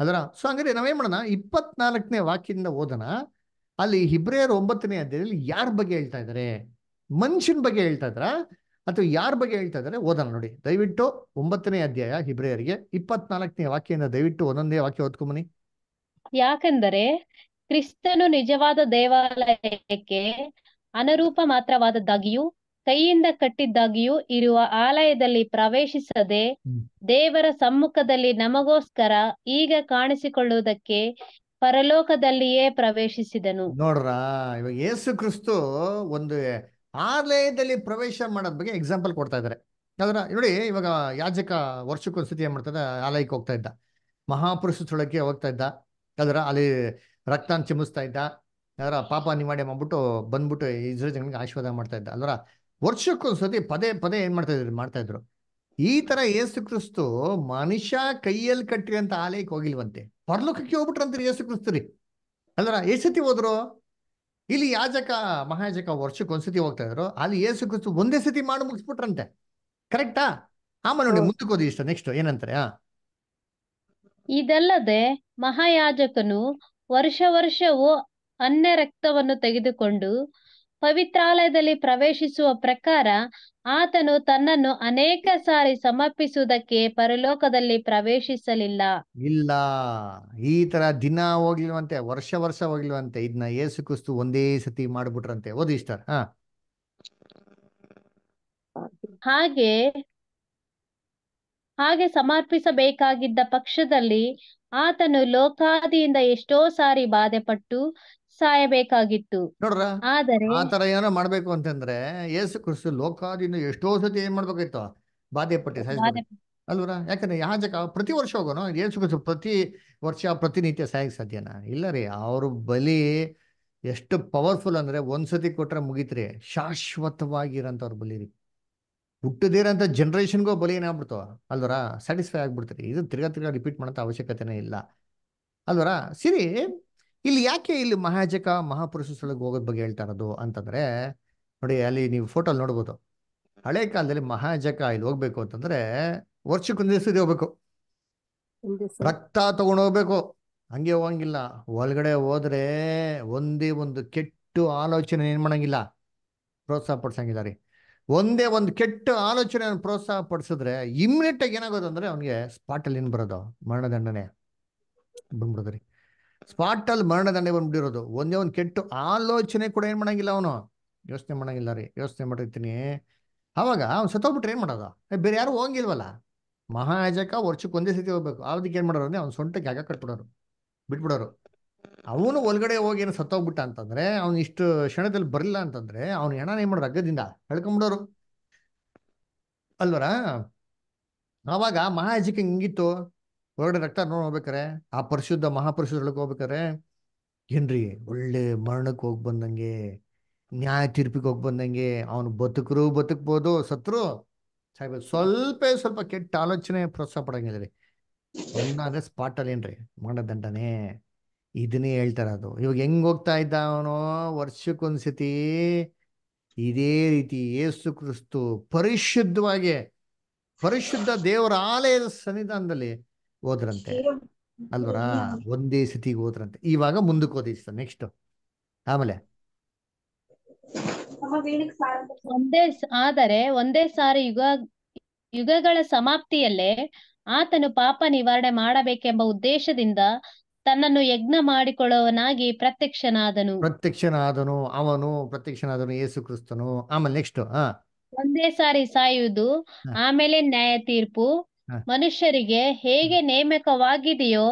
ಅದರ ಸೊ ಹಂಗಾರೆ ನಾವೇನ್ ಮಾಡೋಣ ಇಪ್ಪತ್ನಾಲ್ಕನೇ ವಾಕ್ಯದಿಂದ ಓದೋಣ ಅಲ್ಲಿ ಹಿಬ್ರೇಯರ್ ಒಂಬತ್ತನೇ ಅಧ್ಯಾಯದಲ್ಲಿ ಯಾರ ಬಗ್ಗೆ ಹೇಳ್ತಾ ಇದಾರೆ ಮನುಷ್ಯನ ಬಗ್ಗೆ ಹೇಳ್ತಾ ಇದ್ರ ಅಥವಾ ಯಾರ ಬಗ್ಗೆ ಹೇಳ್ತಾ ಇದಾರೆ ಓದೋಣ ನೋಡಿ ದಯವಿಟ್ಟು ಒಂಬತ್ತನೇ ಅಧ್ಯಾಯ ಹಿಬ್ರೇಯರಿಗೆ ಇಪ್ಪತ್ನಾಲ್ಕನೇ ವಾಕ್ಯದಿಂದ ದಯವಿಟ್ಟು ಒಂದೊಂದೇ ವಾಕ್ಯ ಓದ್ಕೊಂಬನಿ ಯಾಕೆಂದರೆ ಕ್ರಿಸ್ತನು ನಿಜವಾದ ದೇವಾಲಯಕ್ಕೆ ಅನರೂಪ ಮಾತ್ರವಾದದ್ದಾಗಿಯೂ ಕೈಯಿಂದ ಕಟ್ಟಿದ್ದಾಗಿಯೂ ಇರುವ ಆಲಯದಲ್ಲಿ ಪ್ರವೇಶಿಸದೆ ದೇವರ ಸಮ್ಮುಖದಲ್ಲಿ ನಮಗೋಸ್ಕರ ಈಗ ಕಾಣಿಸಿಕೊಳ್ಳುವುದಕ್ಕೆ ಪರಲೋಕದಲ್ಲಿಯೇ ಪ್ರವೇಶಿಸಿದನು ನೋಡ್ರ ಇವಾಗ ಯೇಸು ಕ್ರಿಸ್ತು ಒಂದು ಆಲಯದಲ್ಲಿ ಪ್ರವೇಶ ಮಾಡೋದ್ ಬಗ್ಗೆ ಎಕ್ಸಾಂಪಲ್ ಕೊಡ್ತಾ ಇದ್ದಾರೆ ಯಾವ್ದಾರ ನೋಡಿ ಇವಾಗ ಯಾಜಕ ಸತಿ ಏನ್ ಮಾಡ್ತಾ ಆಲಯಕ್ಕೆ ಹೋಗ್ತಾ ಇದ್ದ ಮಹಾಪುರುಷ ಸ್ಥಳಕ್ಕೆ ಹೋಗ್ತಾ ಇದ್ದ ಅದರ ಅಲ್ಲಿ ರಕ್ತಾನ್ ಚಿಮ್ಮಿಸ್ತಾ ಇದ್ದ ಅದರ ಪಾಪ ನಿವಾರಣೆ ಮಾಡ್ಬಿಟ್ಟು ಬಂದ್ಬಿಟ್ಟು ಇಸ್ರೋ ಜನಗಳಿಗೆ ಆಶೀರ್ವಾದ ಮಾಡ್ತಾ ಇದ್ದ ಅಲ್ವರ ವರ್ಷಕ್ಕೊಂದ್ಸತಿ ಪದೇ ಪದೇ ಏನ್ ಮಾಡ್ತಾ ಇದ್ರು ಮಾಡ್ತಾ ಇದ್ರು ಈ ತರ ಯೇಸು ಕ್ರಿಸ್ತು ಮನುಷ್ಯ ಕೈಯಲ್ಲಿ ಕಟ್ಟಿರಂತ ಆಲಯಕ್ಕೆ ಹೋಗಿಲ್ವಂತೆ ಪರಲೋಕಕ್ಕೆ ಹೋಗ್ಬಿಟ್ರಂತೀರಿ ಯೇಸು ಕ್ರಿಸ್ತು ರೀ ಅಲ್ಲರ ಎಷ್ಟು ಹೋದ್ರು ಇಲ್ಲಿ ಯಾಜಕ ಮಹಾಯಾಜಕ ವರ್ಷಕ್ಕೆ ಒಂದ್ಸತಿ ಹೋಗ್ತಾ ಇದ್ರು ಅಲ್ಲಿ ಯೇಸು ಕ್ರಿಸ್ತು ಒಂದೇ ಸತಿ ಮಾಡಿ ಮುಗಿಸ್ಬಿಟ್ರಂತೆ ಕರೆಕ್ಟಾ ಆಮೇಲೆ ನೋಡಿ ಮುಂದಕ್ಕೆ ಇಷ್ಟ ನೆಕ್ಸ್ಟ್ ಏನಂತಾರೆ ಇದಲ್ಲದೆ ಮಹಾಯಾಜಕನು ವರ್ಷ ವರ್ಷವೂ ಅನ್ಯ ರಕ್ತವನ್ನು ತೆಗೆದುಕೊಂಡು ಪವಿತ್ರಾಲಯದಲ್ಲಿ ಪ್ರವೇಶಿಸುವ ಪ್ರಕಾರ ಆತನು ತನ್ನನ್ನು ಅನೇಕ ಸಾರಿ ಸಮರ್ಪಿಸುವುದಕ್ಕೆ ಪರಲೋಕದಲ್ಲಿ ಪ್ರವೇಶಿಸಲಿಲ್ಲ ಇಲ್ಲ ಈ ತರ ದಿನ ಹೋಗ್ಲಿಲ್ವಂತೆ ವರ್ಷ ವರ್ಷ ಹೋಗ್ಲಿಲ್ವಂತೆ ಇದನ್ನ ಏಸು ಕ್ರಿಸ್ತು ಒಂದೇ ಸತಿ ಮಾಡ್ಬಿಟ್ರಂತೆ ಓದಿಸ್ತಾರ ಹಾಗೆ ಹಾಗೆ ಸಮರ್ಪಿಸಬೇಕಾಗಿದ್ದ ಪಕ್ಷದಲ್ಲಿ ಆತನು ಲೋಕಾದಿಯಿಂದ ಎಷ್ಟೋ ಸಾರಿ ಬಾಧೆಪಟ್ಟು ಸಾಯಬೇಕಾಗಿತ್ತು ನೋಡ್ರ ಆದರೆ ಆತರ ಏನೋ ಮಾಡ್ಬೇಕು ಅಂತಂದ್ರೆ ಯೇಸು ಕ್ರಿಸ್ತು ಲೋಕಾದಿನ ಎಷ್ಟೋ ಸತಿ ಏನ್ ಮಾಡ್ಬೇಕಾಯ್ತು ಬಾಧೆ ಪಟ್ಟಿ ಅಲ್ವರ ಯಾಕಂದ್ರೆ ಯಾಜಕ ಪ್ರತಿ ವರ್ಷ ಹೋಗೋನು ಯೇಸು ಕ್ರಿಸ್ತು ಪ್ರತಿ ವರ್ಷ ಪ್ರತಿನಿತ್ಯ ಸಾಯಕ್ ಸಾಧ್ಯನ ಇಲ್ಲ ರೀ ಅವ್ರ ಬಲಿ ಎಷ್ಟು ಪವರ್ಫುಲ್ ಅಂದ್ರೆ ಒಂದ್ಸತಿ ಕೊಟ್ರೆ ಮುಗಿತ್ರಿ ಶಾಶ್ವತವಾಗಿರೋಂಥವ್ರ ಬಲಿ ರೀ ಹುಟ್ಟದಿರೋಂಥ ಜನ್ರೇಷನ್ಗೂ ಬಲಿ ಏನಾಗ್ಬಿಡ್ತು ಅಲ್ವರ ಸ್ಯಾಟಿಸ್ಫೈ ಆಗ್ಬಿಡ್ತೀರಿ ಇದು ತಿರ್ಗಾ ತಿರ್ಗಾ ರಿಪೀಟ್ ಮಾಡೋಂಥ ಅವಶ್ಯಕತೆನೇ ಇಲ್ಲ ಅಲ್ವರ ಸಿರಿ ಇಲ್ಲಿ ಯಾಕೆ ಇಲ್ಲಿ ಮಹಾಜಕ ಮಹಾಪುರುಷ ಹೋಗೋದ್ ಬಗ್ಗೆ ಹೇಳ್ತಾ ಇರೋದು ಅಂತಂದ್ರೆ ನೋಡಿ ಅಲ್ಲಿ ನೀವು ಫೋಟೋಲ್ ನೋಡ್ಬೋದು ಹಳೆ ಕಾಲದಲ್ಲಿ ಮಹಾಜಕ ಇಲ್ಲಿ ಹೋಗ್ಬೇಕು ಅಂತಂದ್ರೆ ವರ್ಷಕ್ಕೊಂದೇ ಹೋಗ್ಬೇಕು ರಕ್ತ ಹೋಗ್ಬೇಕು ಹಂಗೆ ಹೋಗಂಗಿಲ್ಲ ಒಳಗಡೆ ಹೋದ್ರೆ ಒಂದೇ ಒಂದು ಕೆಟ್ಟು ಆಲೋಚನೆ ಏನ್ ಮಾಡಂಗಿಲ್ಲ ಪ್ರೋತ್ಸಾಹ ಪಡಿಸಂಗಿಲ್ಲ ರೀ ಒಂದೇ ಒಂದು ಕೆಟ್ಟ ಆಲೋಚನೆಯನ್ನು ಪ್ರೋತ್ಸಾಹ ಪಡಿಸಿದ್ರೆ ಇಮ್ಮಿಡಿಯೇಟ್ ಆಗಿ ಏನಾಗೋದು ಅಂದ್ರೆ ಅವ್ನಿಗೆ ಸ್ಪಾಟಲ್ಲಿ ಏನು ಬರೋದು ಮರಣದಂಡನೆ ಬಂದ್ಬಿಡೋದ್ರಿ ಸ್ಪಾಟ್ ಅಲ್ಲಿ ಮರಣದಂಡೆ ಬಂದ್ಬಿಟ್ಟಿರೋದು ಒಂದೇ ಒಂದು ಕೆಟ್ಟು ಆಲೋಚನೆ ಕೂಡ ಏನ್ ಮಾಡಂಗಿಲ್ಲ ಅವನು ಯೋಚನೆ ಮಾಡಂಗಿಲ್ಲ ರೀ ಯೋಚನೆ ಮಾಡಿರ್ತೀನಿ ಅವಾಗ ಅವ್ನು ಸತ್ತೋಗ್ಬಿಟ್ರೆ ಏನ್ ಮಾಡೋದು ಬೇರೆ ಯಾರು ಹೋಗಿಲ್ವಲ್ಲ ಮಹಾಯಾಜಕ ವರ್ಷಕ್ಕೆ ಒಂದೇ ಸತಿ ಹೋಗ್ಬೇಕು ಅದಕ್ಕೆ ಏನ್ ಮಾಡೋರು ಅಂದ್ರೆ ಅವ್ನ ಸೊಂಟಕ್ಕೆ ಜಾಗ ಕಟ್ಬಿಡೋರು ಬಿಟ್ಬಿಡೋರು ಅವನು ಒಳಗಡೆ ಹೋಗಿ ಏನು ಸತ್ತೋಗ್ಬಿಟ್ಟ ಅಂತಂದ್ರೆ ಅವ್ನು ಇಷ್ಟು ಕ್ಷಣದಲ್ಲಿ ಬರಲಿಲ್ಲ ಅಂತಂದ್ರೆ ಅವ್ನು ಹೆಣನ ಏನ್ ಮಾಡೋರು ಅಗ್ಗದಿಂದ ಹೇಳ್ಕೊಂಬಿಡೋರು ಅಲ್ವರ ಅವಾಗ ಮಹಾಯಾಜಕ ಹಿಂಗಿತ್ತು ಹೊರಗಡೆ ರಕ್ತ ನೋಡ್ ಹೋಗ್ಬೇಕಾರೆ ಆ ಪರಿಶುದ್ಧ ಒಳಗೆ ಹೋಗ್ಬೇಕಾರೆ ಏನ್ರಿ ಒಳ್ಳೆ ಮರಣಕ್ಕೆ ಹೋಗಿ ಬಂದಂಗೆ ನ್ಯಾಯ ತೀರ್ಪಿಗೆ ಹೋಗಿ ಬಂದಂಗೆ ಅವನು ಬದುಕರು ಬದುಕ್ಬೋದು ಸತ್ರು ಸಾಯ್ಬೋದು ಸ್ವಲ್ಪ ಸ್ವಲ್ಪ ಕೆಟ್ಟ ಆಲೋಚನೆ ಪ್ರೋತ್ಸಾಹ ಪಡಂಗಿಲ್ಲ ರೀ ಸ್ಪಾಟ್ ಸ್ಪಾಟಲ್ಲಿ ಏನ್ರಿ ಮಾಡದಂಟನೇ ಇದನ್ನೇ ಹೇಳ್ತಾರ ಅದು ಇವಾಗ ಹೆಂಗ್ ಹೋಗ್ತಾ ಇದ್ದ ಅವನು ವರ್ಷಕ್ಕೊಂದ್ಸತಿ ಇದೇ ರೀತಿ ಏಸು ಕ್ರಿಸ್ತು ಪರಿಶುದ್ಧವಾಗಿ ಪರಿಶುದ್ಧ ದೇವರ ಆಲಯದ ಸನ್ನಿಧಾನದಲ್ಲಿ ಹೋದ್ರಂತೆ ಅಲ್ವರ ಒಂದೇ ಸ್ಥಿತಿಗೆ ಹೋದ್ರಂತೆ ಇವಾಗ ಮುಂದಕ್ಕೆ ಸರ್ ನೆಕ್ಸ್ಟ್ ಆಮೇಲೆ ಒಂದೇ ಆದರೆ ಒಂದೇ ಸಾರಿ ಯುಗ ಯುಗಗಳ ಸಮಾಪ್ತಿಯಲ್ಲೇ ಆತನು ಪಾಪ ನಿವಾರಣೆ ಮಾಡಬೇಕೆಂಬ ಉದ್ದೇಶದಿಂದ ತನ್ನನ್ನು ಯಜ್ಞ ಮಾಡಿಕೊಳ್ಳುವನಾಗಿ ಪ್ರತ್ಯಕ್ಷನಾದನು ಪ್ರತ್ಯಕ್ಷನಾದನು ಅವನು ಪ್ರತ್ಯಕ್ಷನಾದನು ಯೇಸು ಕ್ರಿಸ್ತನು ಆಮೇಲೆ ನೆಕ್ಸ್ಟ್ ಒಂದೇ ಸಾರಿ ಸಾಯುವುದು ಆಮೇಲೆ ನ್ಯಾಯ ತೀರ್ಪು ಮನುಷ್ಯರಿಗೆ ಹೇಗೆ ನೇಮಕವಾಗಿದೆಯೋ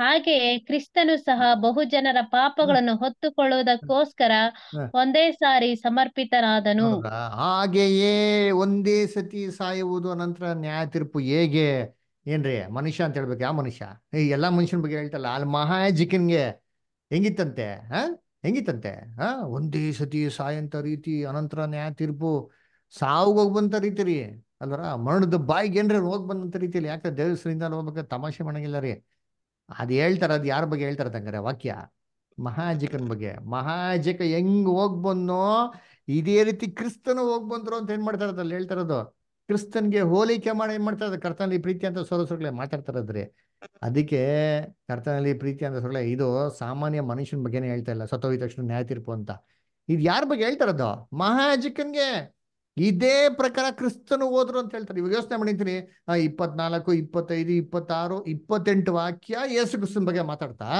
ಹಾಗೆಯೇ ಕ್ರಿಸ್ತನು ಸಹ ಬಹುಜನರ ಪಾಪಗಳನ್ನು ಹೊತ್ತುಕೊಳ್ಳುವುದಕ್ಕೋಸ್ಕರ ಒಂದೇ ಸಾರಿ ಸಮರ್ಪಿತನಾದನು ಹಾಗೆಯೇ ಒಂದೇ ಸತಿ ಸಾಯುವುದು ನಂತರ ನ್ಯಾಯ ತೀರ್ಪು ಹೇಗೆ ಏನ್ರಿ ಮನುಷ್ಯ ಅಂತ ಹೇಳ್ಬೇಕು ಯಾವ ಮನುಷ್ಯ ಈ ಎಲ್ಲಾ ಮನುಷ್ಯನ ಬಗ್ಗೆ ಹೇಳ್ತಲ್ಲ ಅಲ್ಲಿ ಮಹಾಜಿಕನ್ಗೆ ಹೆಂಗಿತ್ತಂತೆ ಹಾ ಹೆಂಗಿತ್ತಂತೆ ಹ ಒಂದೇ ಸತಿ ಸಾಯಂತ ರೀತಿ ಅನಂತರ ನ್ಯಾಯ ತೀರ್ಪು ಸಾವುಗೋಗ್ಬಂತ ರೀತಿ ರೀ ಅಲ್ವರ ಮರಣದ ಬಾಯಿಗೆ ಏನ್ರಿ ರೋಗ ಬಂದಂತ ರೀತಿಯಲ್ಲಿ ಯಾಕೆ ದೇವಸ್ಥರಿಂದ ಹೋಗ್ಬೇಕು ತಮಾಷೆ ಮಾಡಂಗಿಲ್ಲ ರೀ ಅದ್ ಹೇಳ್ತಾರ ಅದು ಯಾರ ಬಗ್ಗೆ ಹೇಳ್ತಾರ ತಂಗಾರೆ ವಾಕ್ಯ ಮಹಾಜಿಕನ್ ಬಗ್ಗೆ ಮಹಾಜಿಕ ಹೆಂಗ್ ಹೋಗ್ ಬಂದೋ ಇದೇ ರೀತಿ ಕ್ರಿಸ್ತನು ಹೋಗ್ ಬಂದ್ರು ಅಂತ ಏನ್ ಮಾಡ್ತಾರ ಅಲ್ಲಿ ಹೇಳ್ತಾರದು ಕ್ರಿಸ್ತನ್ಗೆ ಹೋಲಿಕೆ ಮಾಡಿ ಏನ್ ಮಾಡ್ತಾರ ಕರ್ತನಲ್ಲಿ ಪ್ರೀತಿ ಅಂತ ಸೊರಸುಗಳೇ ಮಾತಾಡ್ತಾರದ್ರಿ ಅದಕ್ಕೆ ಕರ್ತನಲ್ಲಿ ಪ್ರೀತಿ ಅಂತ ಸೊರಳೆ ಇದು ಸಾಮಾನ್ಯ ಮನುಷ್ಯನ ಬಗ್ಗೆನೇ ಹೇಳ್ತಾ ಇಲ್ಲ ಸತ್ತೋಗಿದ ತಕ್ಷಣ ನ್ಯಾಯ ತೀರ್ಪು ಅಂತ ಇದು ಯಾರ ಬಗ್ಗೆ ಹೇಳ್ತಾರದು ಮಹಾಜಿಕನ್ಗೆ ಇದೇ ಪ್ರಕಾರ ಕ್ರಿಸ್ತನು ಓದ್ರು ಅಂತ ಹೇಳ್ತಾರೆ ಇವಾಗ ಯೋಚನೆ ಮಾಡಿದ್ದೀನಿ ಇಪ್ಪತ್ನಾಲ್ಕು ಇಪ್ಪತ್ತೈದು ಇಪ್ಪತ್ತಾರು ಇಪ್ಪತ್ತೆಂಟು ವಾಕ್ಯ ಯೇಸು ಕ್ರಿಸ್ತನ್ ಬಗ್ಗೆ ಮಾತಾಡ್ತಾ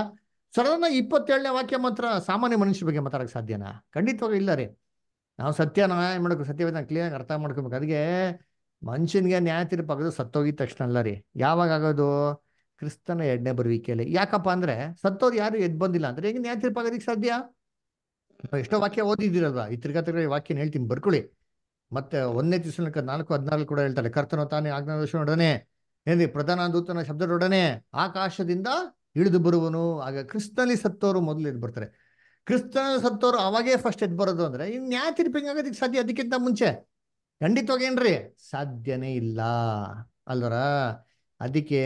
ಸಡನ್ ಇಪ್ಪತ್ತೇಳನೇ ವಾಕ್ಯ ಮಾತ್ರ ಸಾಮಾನ್ಯ ಮನುಷ್ಯ ಬಗ್ಗೆ ಮಾತಾಡಕ್ ಸಾಧ್ಯನಾ ಖಂಡಿತವಾಗಿ ಇಲ್ಲ ರೀ ನಾವು ಸತ್ಯನ ನ್ಯಾಯ ಮಾಡಬೇಕು ಸತ್ಯವೇದ ಕ್ಲಿಯರ್ ಅರ್ಥ ಮಾಡ್ಕೊಬೇಕು ಅದಕ್ಕೆ ಮನುಷ್ಯನಿಗೆ ನ್ಯಾಯ ತೀರ್ಪಾಗೋದು ಸತ್ತೋಗಿದ ತಕ್ಷಣ ಅಲ್ಲ ರೀ ಯಾವಾಗ ಆಗೋದು ಕ್ರಿಸ್ತನ ಎರಡನೇ ಬರುವಿಕೆಯಲ್ಲಿ ಯಾಕಪ್ಪ ಅಂದ್ರೆ ಸತ್ತೋರು ಯಾರು ಎದ್ ಬಂದಿಲ್ಲ ಅಂದ್ರೆ ಈಗ ನ್ಯಾಯ ಆಗೋದಿಕ್ ಸಾಧ್ಯ ಎಷ್ಟೋ ವಾಕ್ಯ ಓದಿದಿರಲ್ವಾ ಈ ತಿರ್ಗಾ ವಾಕ್ಯನ ಹೇಳ್ತೀನಿ ಬರ್ಕೊಳ್ಳಿ ಮತ್ತೆ ಒಂದನೇ ತಿಸಲಕ್ಕೆ ನಾಲ್ಕು ಹದಿನಾಲ್ಕು ಕೂಡ ಹೇಳ್ತಾರೆ ಕರ್ತನ ತಾನೇ ಆಜ್ಞಾದೋಷನೊಡನೆ ಏನ್ರಿ ಪ್ರಧಾನ ದೂತನ ಶಬ್ದದೊಡನೆ ಆಕಾಶದಿಂದ ಇಳಿದು ಬರುವನು ಆಗ ಕ್ರಿಸ್ತನಲ್ಲಿ ಸತ್ತೋರು ಮೊದಲು ಎದ್ದು ಬರ್ತಾರೆ ಕ್ರಿಸ್ತನ ಸತ್ತೋರು ಅವಾಗೇ ಫಸ್ಟ್ ಎದ್ದು ಬರೋದು ಅಂದ್ರೆ ಇನ್ ನ್ಯಾಯ ತಿರ್ಪಿಂಗ್ ಆಗೋದಕ್ಕೆ ಸಾಧ್ಯ ಅದಕ್ಕಿಂತ ಮುಂಚೆ ಖಂಡಿತವಾಗೇನ್ರಿ ಸಾಧ್ಯನೇ ಇಲ್ಲ ಅಲ್ವರ ಅದಕ್ಕೆ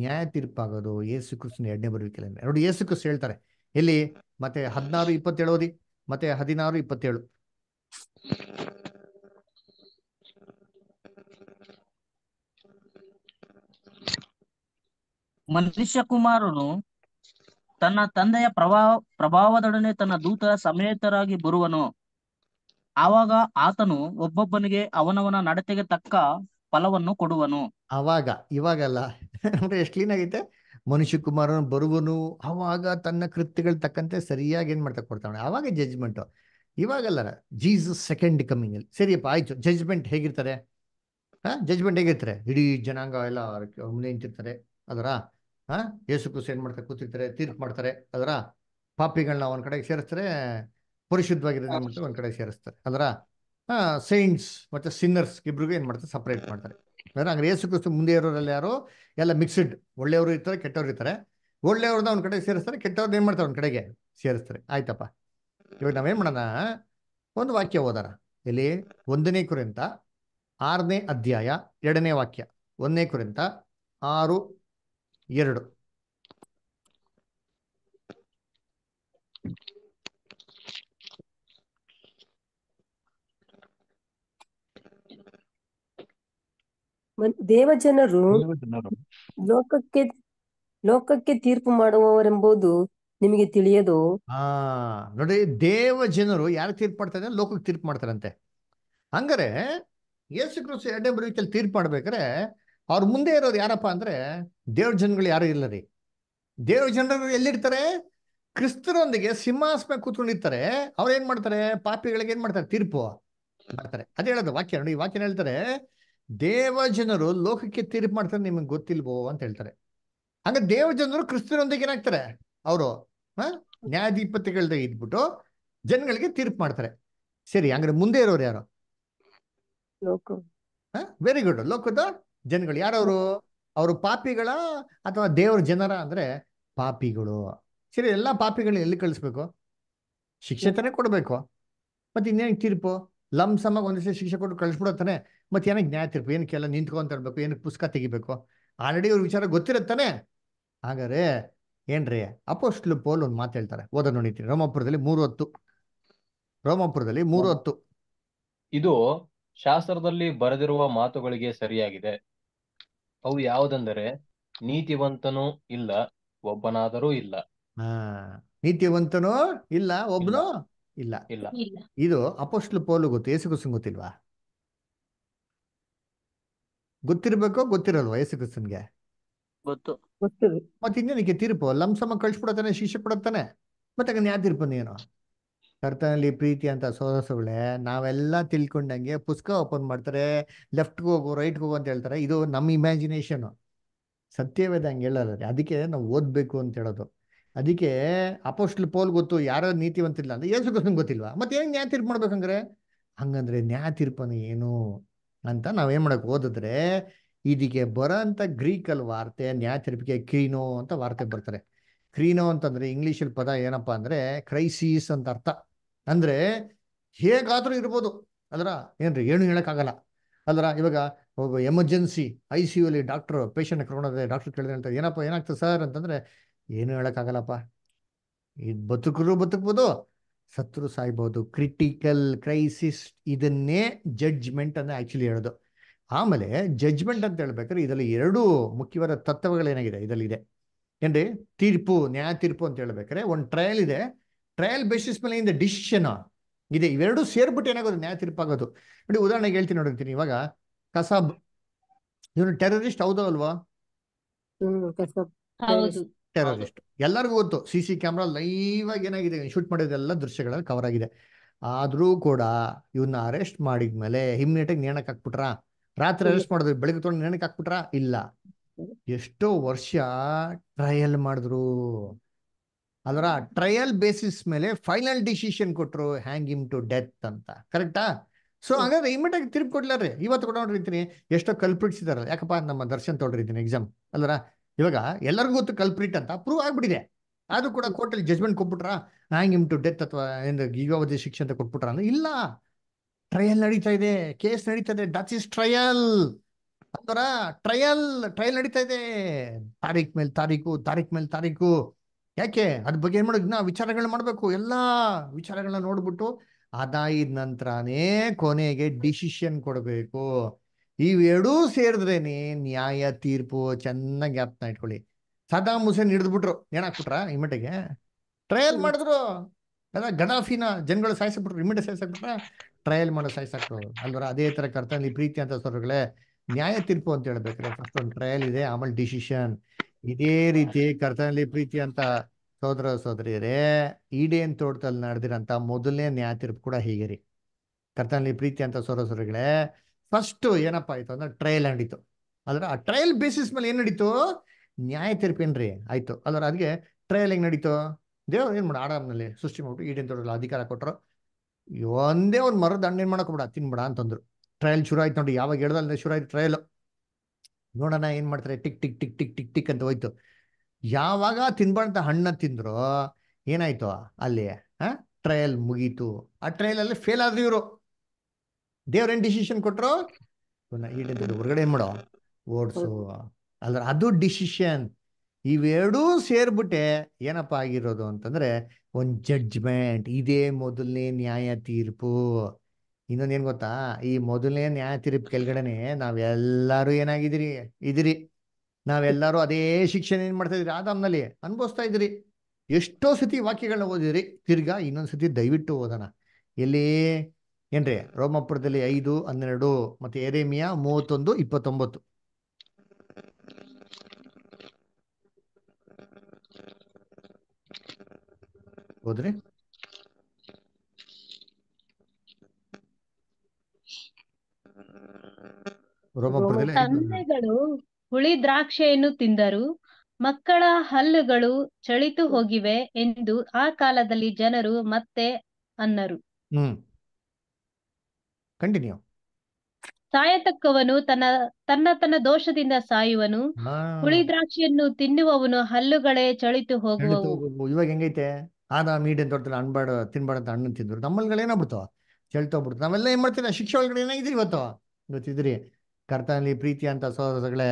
ನ್ಯಾಯ ತೀರ್ಪಾಗೋದು ಯೇಸು ಕ್ರಿಸ್ತನ ಎರಡನೇ ಬರ್ಬೇಕಿಲ್ಲ ಎರಡು ಯೇಸು ಕ್ರಿಸ್ ಹೇಳ್ತಾರೆ ಇಲ್ಲಿ ಮತ್ತೆ ಹದಿನಾರು ಇಪ್ಪತ್ತೇಳು ಓದಿ ಮತ್ತೆ ಹದಿನಾರು ಇಪ್ಪತ್ತೇಳು ಮನುಷ್ಯ ಕುಮಾರನು ತನ್ನ ತಂದೆಯ ಪ್ರಭಾವ ಪ್ರಭಾವದೊಡನೆ ತನ್ನ ದೂತರ ಸಮೇತರಾಗಿ ಬರುವನು ಆವಾಗ ಆತನು ಒಬ್ಬೊಬ್ಬನಿಗೆ ಅವನವನ ನಡತೆಗೆ ತಕ್ಕ ಫಲವನ್ನು ಕೊಡುವನು ಆವಾಗ ಇವಾಗಲ್ಲ ಅಂದ್ರೆ ಎಷ್ಟು ಕ್ಲೀನ್ ಆಗೈತೆ ಮನುಷ್ಯ ಕುಮಾರನು ಬರುವನು ಅವಾಗ ತನ್ನ ಕೃತ್ಯಗಳ ತಕ್ಕಂತೆ ಸರಿಯಾಗಿ ಏನ್ ಮಾಡ್ತಾ ಕೊಡ್ತಾನೆ ಆವಾಗ ಜಜ್ಮೆಂಟ್ ಇವಾಗಲ್ಲ ಜೀಸಸ್ ಸೆಕೆಂಡ್ ಕಮ್ಮಿಂಗ್ ಅಲ್ಲಿ ಸರಿಯಪ್ಪ ಆಯ್ತು ಜಜ್ಮೆಂಟ್ ಹೇಗಿರ್ತಾರೆ ಹಾ ಜಜ್ಮೆಂಟ್ ಹೇಗಿರ್ತಾರೆ ಇಡೀ ಜನಾಂಗ ಎಲ್ಲ ಮುಂದೆ ನಿಂತಿರ್ತಾರೆ ಅದರ ಹಾ ಯೇಸು ಕ್ರಿಸ್ತು ಏನ್ ಮಾಡ್ತಾರೆ ಕೂತಿರ್ತಾರೆ ತೀರ್ಪು ಮಾಡ್ತಾರೆ ಅದರ ಪಾಪಿಗಳನ್ನ ಒಂದ್ ಕಡೆಗೆ ಸೇರಿಸ್ತಾರೆ ಪರಿಶುದ್ಧವಾಗಿರೋದನ್ನ ಒಂದ್ ಕಡೆ ಸೇರಿಸ್ತಾರೆ ಅದರ ಸೈಂಟ್ಸ್ ಮತ್ತೆ ಸಿನ್ನರ್ಸ್ ಇಬ್ರಿಗೂ ಏನ್ ಮಾಡ್ತಾರೆ ಸಪ್ರೇಟ್ ಮಾಡ್ತಾರೆ ಅಂದ್ರೆ ಹಂಗಾರೆ ಯೇಸು ಮುಂದೆ ಇರೋರಲ್ಲಿ ಯಾರು ಎಲ್ಲ ಮಿಕ್ಸ್ಡ್ ಒಳ್ಳೆಯವರು ಇರ್ತಾರೆ ಕೆಟ್ಟವ್ರು ಇರ್ತಾರೆ ಒಳ್ಳೆಯವ್ರನ್ನ ಒಂದ್ ಕಡೆ ಸೇರಿಸ್ತಾರೆ ಕೆಟ್ಟವ್ರದ್ದು ಏನ್ ಮಾಡ್ತಾರೆ ಒಂದ್ ಕಡೆಗೆ ಸೇರಿಸ್ತಾರೆ ಆಯ್ತಪ್ಪ ಇವಾಗ ನಾವೇನ್ ಮಾಡೋಣ ಒಂದು ವಾಕ್ಯ ಓದಾರ ಇಲ್ಲಿ ಒಂದನೇ ಕುರಿತ ಆರನೇ ಅಧ್ಯಾಯ ಎರಡನೇ ವಾಕ್ಯ ಒಂದನೇ ಕುರಿತ ಆರು ಎರಡು ದೇವಜನರು ಲೋಕಕ್ಕೆ ಲೋಕಕ್ಕೆ ತೀರ್ಪು ಮಾಡುವವರೆಂಬುದು ನಿಮಗೆ ತಿಳಿಯದು ಆ ನೋಡಿ ದೇವ ಜನರು ಯಾರು ತೀರ್ಪು ಮಾಡ್ತಾರೆ ಲೋಕಕ್ಕೆ ತೀರ್ಪು ಮಾಡ್ತಾರಂತೆ ಹಂಗಾರೆ ಯೇಸು ಕ್ರಿಸ್ತು ಎರಡನೇ ಬರುವಿಕೆಯಲ್ಲಿ ತೀರ್ಪು ಮಾಡ್ಬೇಕಾರೆ ಅವ್ರ ಮುಂದೆ ಇರೋದು ಯಾರಪ್ಪ ಅಂದ್ರೆ ದೇವ್ರ ಜನಗಳು ಯಾರು ಇಲ್ಲ ರೀ ದೇವ್ರ ಜನರು ಎಲ್ಲಿರ್ತಾರೆ ಕ್ರಿಸ್ತರೊಂದಿಗೆ ಸಿಂಹಾಸನ ಕೂತ್ಕೊಂಡಿರ್ತಾರೆ ಅವ್ರು ಏನ್ ಮಾಡ್ತಾರೆ ಪಾಪಿಗಳಿಗೆ ಏನ್ ಮಾಡ್ತಾರೆ ತೀರ್ಪು ಮಾಡ್ತಾರೆ ಅದೇ ಹೇಳೋದು ವಾಕ್ಯ ನೋಡಿ ಈ ವಾಕ್ಯನ ಹೇಳ್ತಾರೆ ದೇವ ಜನರು ಲೋಕಕ್ಕೆ ತೀರ್ಪು ಮಾಡ್ತಾರೆ ನಿಮಗೆ ಗೊತ್ತಿಲ್ವೋ ಅಂತ ಹೇಳ್ತಾರೆ ಹಂಗ ದೇವ ಜನರು ಕ್ರಿಸ್ತರೊಂದಿಗೆ ಏನಾಗ್ತಾರೆ ಅವರು ನ್ಯಾಯಾಧಿಪತಿಗಳ ಇದ್ಬಿಟ್ಟು ಜನಗಳಿಗೆ ತೀರ್ಪು ಮಾಡ್ತಾರೆ ಸರಿ ಹಂಗಾರೆ ಮುಂದೆ ಇರೋರು ಯಾರು ಲೋಕ ವೆರಿ ಗುಡ್ ಲೋಕದ ಜನಗಳು ಯಾರವರು ಅವರು ಪಾಪಿಗಳ ಅಥವಾ ದೇವರ ಜನರ ಅಂದ್ರೆ ಪಾಪಿಗಳು ಸರಿ ಎಲ್ಲ ಪಾಪಿಗಳನ್ನ ಎಲ್ಲಿ ಕಳಿಸ್ಬೇಕು ಶಿಕ್ಷೆ ತಾನೆ ಕೊಡ್ಬೇಕು ಮತ್ತೆ ಇನ್ನೇನು ತೀರ್ಪು ಲಮ್ ಸಮ ಒಂದಿಷ್ಟು ಶಿಕ್ಷೆ ಕೊಟ್ಟು ಕಳಿಸ್ಬಿಡೋ ತಾನೆ ಮತ್ತೆ ಏನಕ್ಕೆ ನ್ಯಾಯ ತೀರ್ಪು ಏನಕ್ಕೆ ಎಲ್ಲ ನಿಂತ್ಕೊಂತ ಹೇಳ್ಬೇಕು ಏನಕ್ಕೆ ಪುಸ್ತಕ ತೆಗಿಬೇಕು ಆಲ್ರೆಡಿ ಅವ್ರ ವಿಚಾರ ಗೊತ್ತಿರತ್ತಾನೆ ಹಾಗಾದ್ರೆ ಏನ್ರಿ ಅಪೋಸ್ಟ್ಲು ಪೋಲ್ ಒಂದು ಮಾತು ಹೇಳ್ತಾರೆ ಓದ ನೋಡಿತೀನಿ ರೋಮಾಪುರದಲ್ಲಿ ಮೂರು ಹೊತ್ತು ರೋಮಾಪುರದಲ್ಲಿ ಮೂರು ಇದು ಶಾಸ್ತ್ರದಲ್ಲಿ ಬರೆದಿರುವ ಮಾತುಗಳಿಗೆ ಸರಿಯಾಗಿದೆ ಅವು ಯಾವುದೆಂದರೆ ನೀತಿವಂತನೂ ಇಲ್ಲ ಒಬ್ಬನಾದರೂ ಇಲ್ಲ ಹಾ ನೀತಿವಂತನು ಇಲ್ಲ ಒಬ್ಬನು ಇಲ್ಲ ಇಲ್ಲ ಇದು ಅಪೋಸ್ಟ್ಲು ಪೋಲು ಗೊತ್ತು ಯೇಸುಕ್ರಿಸ್ತನ್ ಗೊತ್ತಿಲ್ವಾ ಗೊತ್ತಿರ್ಬೇಕು ಗೊತ್ತಿರಲ್ವಾ ಯೇಸುಕ್ರಿಸ್ತನ್ಗೆ ಗೊತ್ತು ಮತ್ತೆ ಇನ್ನೇನಕ್ಕೆ ತೀರ್ಪು ಲಂಸಮ ಬಿಡತ್ತಾನೆ ಶಿಷ್ಯ ಕೊಡತ್ತಾನೆ ಮತ್ತೆ ಯಾವ ತೀರ್ಪು ನೀನು ಕರ್ತನಲ್ಲಿ ಪ್ರೀತಿ ಅಂತ ಸೋದಸುಗಳೇ ನಾವೆಲ್ಲ ತಿಳ್ಕೊಂಡಂಗೆ ಪುಸ್ತಕ ಓಪನ್ ಮಾಡ್ತಾರೆ ಲೆಫ್ಟ್ಗೆ ಹೋಗು ರೈಟ್ಗೆ ಹೋಗು ಅಂತ ಹೇಳ್ತಾರೆ ಇದು ನಮ್ಮ ಇಮ್ಯಾಜಿನೇಷನು ಸತ್ಯವೇದ ಹಂಗೆ ಹೇಳಲ್ಲ ಅದಕ್ಕೆ ನಾವು ಓದಬೇಕು ಅಂತ ಹೇಳೋದು ಅದಕ್ಕೆ ಅಪೋಸ್ಟ್ಲ್ ಪೋಲ್ ಗೊತ್ತು ಯಾರೋ ನೀತಿವಂತಿಲ್ಲ ಅಂದ್ರೆ ಏನು ಸುಖ ಗೊತ್ತಿಲ್ವಾ ಮತ್ತೆ ಏನು ನ್ಯಾಯ ತೀರ್ಪು ಮಾಡ್ಬೇಕಂದ್ರೆ ಹಂಗಂದ್ರೆ ನ್ಯಾಯ ತೀರ್ಪನ ಏನು ಅಂತ ನಾವೇನು ಮಾಡೋಕೆ ಓದಿದ್ರೆ ಇದಕ್ಕೆ ಬರೋಂಥ ಗ್ರೀಕಲ್ ವಾರ್ತೆ ನ್ಯಾಯ ತೀರ್ಪಿಗೆ ಕ್ರೀನೋ ಅಂತ ವಾರ್ತೆ ಬರ್ತಾರೆ ಕ್ರೀನೋ ಅಂತಂದ್ರೆ ಇಂಗ್ಲೀಷಲ್ಲಿ ಪದ ಏನಪ್ಪಾ ಅಂದ್ರೆ ಕ್ರೈಸಿಸ್ ಅಂತ ಅರ್ಥ ಅಂದರೆ ಹೇಗಾದರೂ ಇರ್ಬೋದು ಅದರ ರೀ ಏನು ಹೇಳೋಕ್ಕಾಗಲ್ಲ ಅಲ್ರ ಇವಾಗ ಒಬ್ಬ ಎಮರ್ಜೆನ್ಸಿ ಐ ಸಿ ಯುಲಿ ಡಾಕ್ಟ್ರು ಪೇಷಂಟ್ ಕರ್ಕೊಂಡೋದ್ರೆ ಡಾಕ್ಟ್ರ್ ಕೇಳಿದ್ರೆ ಅಂತ ಏನಪ್ಪ ಏನಾಗ್ತದೆ ಸರ್ ಅಂತಂದರೆ ಏನು ಹೇಳೋಕ್ಕಾಗಲ್ಲಪ್ಪ ಇದು ಬದುಕರು ಬದುಕ್ಬೋದು ಸತ್ರು ಸಾಯ್ಬೋದು ಕ್ರಿಟಿಕಲ್ ಕ್ರೈಸಿಸ್ ಇದನ್ನೇ ಜಡ್ಜ್ಮೆಂಟ್ ಅಂತ ಆ್ಯಕ್ಚುಲಿ ಹೇಳೋದು ಆಮೇಲೆ ಜಡ್ಜ್ಮೆಂಟ್ ಅಂತ ಹೇಳ್ಬೇಕಾದ್ರೆ ಇದರಲ್ಲಿ ಎರಡು ಮುಖ್ಯವಾದ ತತ್ವಗಳೇನಾಗಿದೆ ಇದರಲ್ಲಿದೆ ಏನ್ರಿ ತೀರ್ಪು ನ್ಯಾಯ ತೀರ್ಪು ಅಂತ ಹೇಳ್ಬೇಕಾದ್ರೆ ಒಂದು ಟ್ರಯಲ್ ಇದೆ ಟ್ರಯಲ್ ಬೇಸಿಸ್ ಮೇಲೆ ಇಂದ ಡಿಸಿಷನ್ ಇದೆ ಇವೆರಡೂ ಸೇರ್ಬಿಟ್ಟು ಏನಾಗೋದು ನ್ಯಾಯ ತಿರ್ಪಾಗೋದು ನೋಡಿ ಉದಾಹರಣೆಗೆ ಹೇಳ್ತೀನಿ ನೋಡಿರ್ತೀನಿ ಇವಾಗ ಕಸಾಬ್ ಇವನು ಟೆರರಿಸ್ಟ್ ಹೌದೋ ಅಲ್ವಾ ಟೆರರಿಸ್ಟ್ ಎಲ್ಲರಿಗೂ ಗೊತ್ತು ಸಿ ಸಿ ಕ್ಯಾಮ್ರಾ ಲೈವ್ ಆಗಿ ಏನಾಗಿದೆ ಶೂಟ್ ಎಲ್ಲ ದೃಶ್ಯಗಳಲ್ಲಿ ಕವರ್ ಆಗಿದೆ ಆದ್ರೂ ಕೂಡ ಇವನ್ನ ಅರೆಸ್ಟ್ ಮಾಡಿದ್ಮೇಲೆ ಆಗಿ ನೇಣಕ್ ಹಾಕ್ಬಿಟ್ರಾ ರಾತ್ರಿ ಅರೆಸ್ಟ್ ಮಾಡಿದ್ರು ಬೆಳಿಗ್ಗೆ ತೊಗೊಂಡು ನೇಣಕ್ಕೆ ಹಾಕ್ಬಿಟ್ರಾ ಇಲ್ಲ ಎಷ್ಟೋ ವರ್ಷ ಟ್ರಯಲ್ ಮಾಡಿದ್ರು ಅದರ ಟ್ರಯಲ್ ಬೇಸಿಸ್ ಮೇಲೆ ಫೈನಲ್ ಡಿಸಿಷನ್ ಕೊಟ್ಟರು ಹ್ಯಾಂಗ್ ಇಮ್ ಟು ಡೆತ್ ಅಂತ ಕರೆಕ್ಟಾ ಸೊ ಹಾಗಾದ್ರೆ ಆಗಿ ತಿರುಪ್ ಕೊಡ್ಲಾರ್ರಿ ಇವತ್ತು ಕೂಡ ನೋಡಿರ್ತೀನಿ ಎಷ್ಟೋ ಕಲ್ಪ್ರಿಟ್ಸ್ ಯಾಕಪ್ಪ ನಮ್ಮ ದರ್ಶನ್ ತೊಗೊಂಡಿರ್ತೀನಿ ಎಕ್ಸಾಮ್ ಅಲ್ಲರ ಇವಾಗ ಎಲ್ಲರಿಗೂ ಗೊತ್ತು ಕಲ್ಪ್ರಿಟ್ ಅಂತ ಪ್ರೂವ್ ಆಗ್ಬಿಟ್ಟಿದೆ ಅದು ಕೂಡ ಕೋರ್ಟಲ್ಲಿ ಜಜ್ಮೆಂಟ್ ಕೊಟ್ಬಿಟ್ರ ಹ್ಯಾಂಗ್ ಇಮ್ ಟು ಡೆತ್ ಅಥವಾ ಏನು ಯುಗಾವಧಿ ಶಿಕ್ಷೆ ಅಂತ ಕೊಟ್ಬಿಟ್ರ ಅಂದ್ರೆ ಇಲ್ಲ ಟ್ರಯಲ್ ನಡೀತಾ ಇದೆ ಕೇಸ್ ನಡೀತಾ ಇದೆ ದಟ್ ಇಸ್ ಟ್ರಯಲ್ ಅಂದ್ರ ಟ್ರಯಲ್ ಟ್ರಯಲ್ ನಡೀತಾ ಇದೆ ತಾರೀಖ್ ಮೇಲೆ ತಾರೀಕು ತಾರೀಖ್ ಮೇಲೆ ತಾರೀಕು ಯಾಕೆ ಅದ್ರ ಬಗ್ಗೆ ಏನ್ ಮಾಡೋದು ನಾ ವಿಚಾರಗಳನ್ನ ಮಾಡಬೇಕು ಎಲ್ಲಾ ವಿಚಾರಗಳನ್ನ ನೋಡ್ಬಿಟ್ಟು ಅದಾಯಿದ ನಂತರನೇ ಕೊನೆಗೆ ಡಿಸಿಷನ್ ಕೊಡಬೇಕು ಇವೆರಡೂ ಸೇರಿದ್ರೇನೆ ನ್ಯಾಯ ತೀರ್ಪು ಚೆನ್ನಾಗಿ ಅರ್ಥ ಇಟ್ಕೊಳ್ಳಿ ಸದಾ ಮುಸೇನ್ ಹಿಡಿದ್ಬಿಟ್ರು ಈ ಮಟ್ಟಿಗೆ ಟ್ರಯಲ್ ಮಾಡಿದ್ರು ಅದ ಗಡಾಫಿನ ಜನಗಳು ಸಾಯಿಸ್ಬಿಟ್ರು ಇಮಿಟೆ ಸಾಯಿಸ್ಬಿಟ್ರ ಟ್ರಯಲ್ ಮಾಡೋ ಸಾಯಿಸಾಕ್ರು ಅಲ್ವರ ಅದೇ ತರ ಕರ್ತನ ಪ್ರೀತಿ ಅಂತ ಸ್ವರ್ಗಳೇ ನ್ಯಾಯ ತೀರ್ಪು ಅಂತ ಹೇಳ್ಬೇಕ್ರೆ ಫಸ್ಟ್ ಒಂದು ಟ್ರಯಲ್ ಇದೆ ಆಮೇಲೆ ಡಿಸಿಷನ್ ಇದೇ ರೀತಿ ಕರ್ತನಲ್ಲಿ ಪ್ರೀತಿ ಅಂತ ಸೋದರ ಸೋದರಿಯರೇ ಈಡೇನ್ ತೋಟದಲ್ಲಿ ನಡೆದಿರಂತ ಮೊದಲನೇ ನ್ಯಾಯ ಕೂಡ ಹೀಗಿರಿ ರೀ ಕರ್ತನಲ್ಲಿ ಪ್ರೀತಿ ಅಂತ ಸೋದರ ಸೋದರಿಗಳೇ ಫಸ್ಟ್ ಏನಪ್ಪ ಆಯ್ತು ಅಂದ್ರೆ ಟ್ರಯಲ್ ನಡೀತು ಅಂದ್ರೆ ಆ ಟ್ರಯಲ್ ಬೇಸಿಸ್ ಮೇಲೆ ಏನ್ ನಡೀತು ನ್ಯಾಯ ತೀರ್ಪೇನ್ರಿ ಆಯ್ತು ಅದ್ರ ಅದಕ್ಕೆ ಟ್ರಯಲ್ ಹೆಂಗ್ ನಡೀತು ದೇವ್ರು ಏನ್ ಮಾಡ ಆರಾಮ್ನಲ್ಲಿ ಸೃಷ್ಟಿ ಮಾಡ್ಬಿಟ್ಟು ಈಡೇನ್ ತೋಟದಲ್ಲಿ ಅಧಿಕಾರ ಕೊಟ್ಟರು ಒಂದೇ ಒಂದು ಮರದ ಹಣ್ಣೇನ್ ಏನ್ ಮಾಡಕ್ ಬಿಡ ತಿನ್ಬಿಡ ಅಂತಂದ್ರು ಟ್ರಯಲ್ ಶುರು ಆಯ್ತು ನೋಡಿ ಯಾವಾಗ ಹೇಳ್ದಲ್ಲ ಶುರು ಆಯ್ತು ಟ್ರಯಲ್ ನೋಡೋಣ ಏನ್ ಮಾಡ್ತಾರೆ tick tick tick tick tick tick ಅಂತ ಹೋಯ್ತು ಯಾವಾಗ ತಿನ್ಬಾರ್ದ ಹಣ್ಣ ತಿಂದ್ರೋ ಏನಾಯ್ತು ಅಲ್ಲಿ ಟ್ರಯಲ್ ಮುಗೀತು ಆ ಟ್ರಯಲ್ ಅಲ್ಲಿ ಫೇಲ್ ಆದ್ರು ಇವರು ದೇವ್ರೇನು ಡಿಸಿಷನ್ ಕೊಟ್ರು ಹೊರಗಡೆ ಏನ್ ಮಾಡೋ ಓಡ್ಸು ಅಂದ್ರೆ ಅದು ಡಿಸಿಷನ್ ಇವೆರಡೂ ಸೇರ್ಬಿಟ್ಟೆ ಏನಪ್ಪ ಆಗಿರೋದು ಅಂತಂದ್ರೆ ಒಂದ್ ಜಡ್ಜ್ಮೆಂಟ್ ಇದೇ ಮೊದಲನೇ ನ್ಯಾಯ ತೀರ್ಪು ಏನ್ ಗೊತ್ತಾ ಈ ಮೊದಲನೇ ನ್ಯಾಯ ತೀರ್ಪು ಕೆಳಗಡೆನೆ ನಾವೆಲ್ಲಾರು ಏನಾಗಿದ್ರಿ ಇದಿರಿ ನಾವೆಲ್ಲಾರು ಅದೇ ಶಿಕ್ಷಣ ಏನ್ ಮಾಡ್ತಾ ಇದ್ರಿ ಆದಾಮ್ನಲ್ಲಿ ಅನ್ಭವಿಸ್ತಾ ಇದ್ರಿ ಎಷ್ಟೋ ಸತಿ ವಾಕ್ಯಗಳನ್ನ ಓದಿದ್ರಿ ತಿರ್ಗಾ ಇನ್ನೊಂದ್ಸತಿ ದಯವಿಟ್ಟು ಓದೋಣ ಎಲ್ಲಿ ಏನ್ರಿ ರೋಮಪುರದಲ್ಲಿ ಐದು ಹನ್ನೆರಡು ಮತ್ತೆ ಎರೇಮಿಯಾ ಮೂವತ್ತೊಂದು ಇಪ್ಪತ್ತೊಂಬತ್ತು ಹೋದ್ರಿ ತಂದೆಗಳು ಹುಳಿ ದ್ರಾಕ್ಷೆಯನ್ನು ತಿಂದರು ಮಕ್ಕಳ ಹಲ್ಲುಗಳು ಚಳಿತು ಹೋಗಿವೆ ಎಂದು ಆ ಕಾಲದಲ್ಲಿ ಜನರು ಮತ್ತೆ ಅನ್ನರು ಹ್ಮ್ ಕಂಟಿನ್ಯೂ ಸಾಯತಕ್ಕವನು ತನ್ನ ತನ್ನ ತನ್ನ ದೋಷದಿಂದ ಸಾಯುವನು ಹುಳಿ ದ್ರಾಕ್ಷಿಯನ್ನು ತಿನ್ನುವವನು ಹಲ್ಲುಗಳೇ ಚಳಿತು ಹೋಗುವವು ಇವಾಗ ಹೆಂಗೈತೆ ಆದ ಮೀಡಿಯನ್ ಅಂತ ಅನ್ಬಾಡ ತಿನ್ಬಾಡ ಅಂತ ಹಣ್ಣು ತಿಂದ್ರು ನಮ್ಮಲ್ಗಳೇನಾಗ್ಬಿಡ್ತಾವ ಚಳಿತೋಗ್ಬಿಡ್ತಾವ ನಾವೆಲ್ಲ ಏನ್ ಮಾಡ್ತೀವಿ ಶಿಕ್ಷೆ ಒಳಗಡೆ ಏನಾಗಿದ್ರಿ ಇವತ್ತು ಗೊತ್ತಿದ್ರಿ ಕರ್ತನಲ್ಲಿ ಪ್ರೀತಿ ಅಂತ ಸಹೋದರಗಳೇ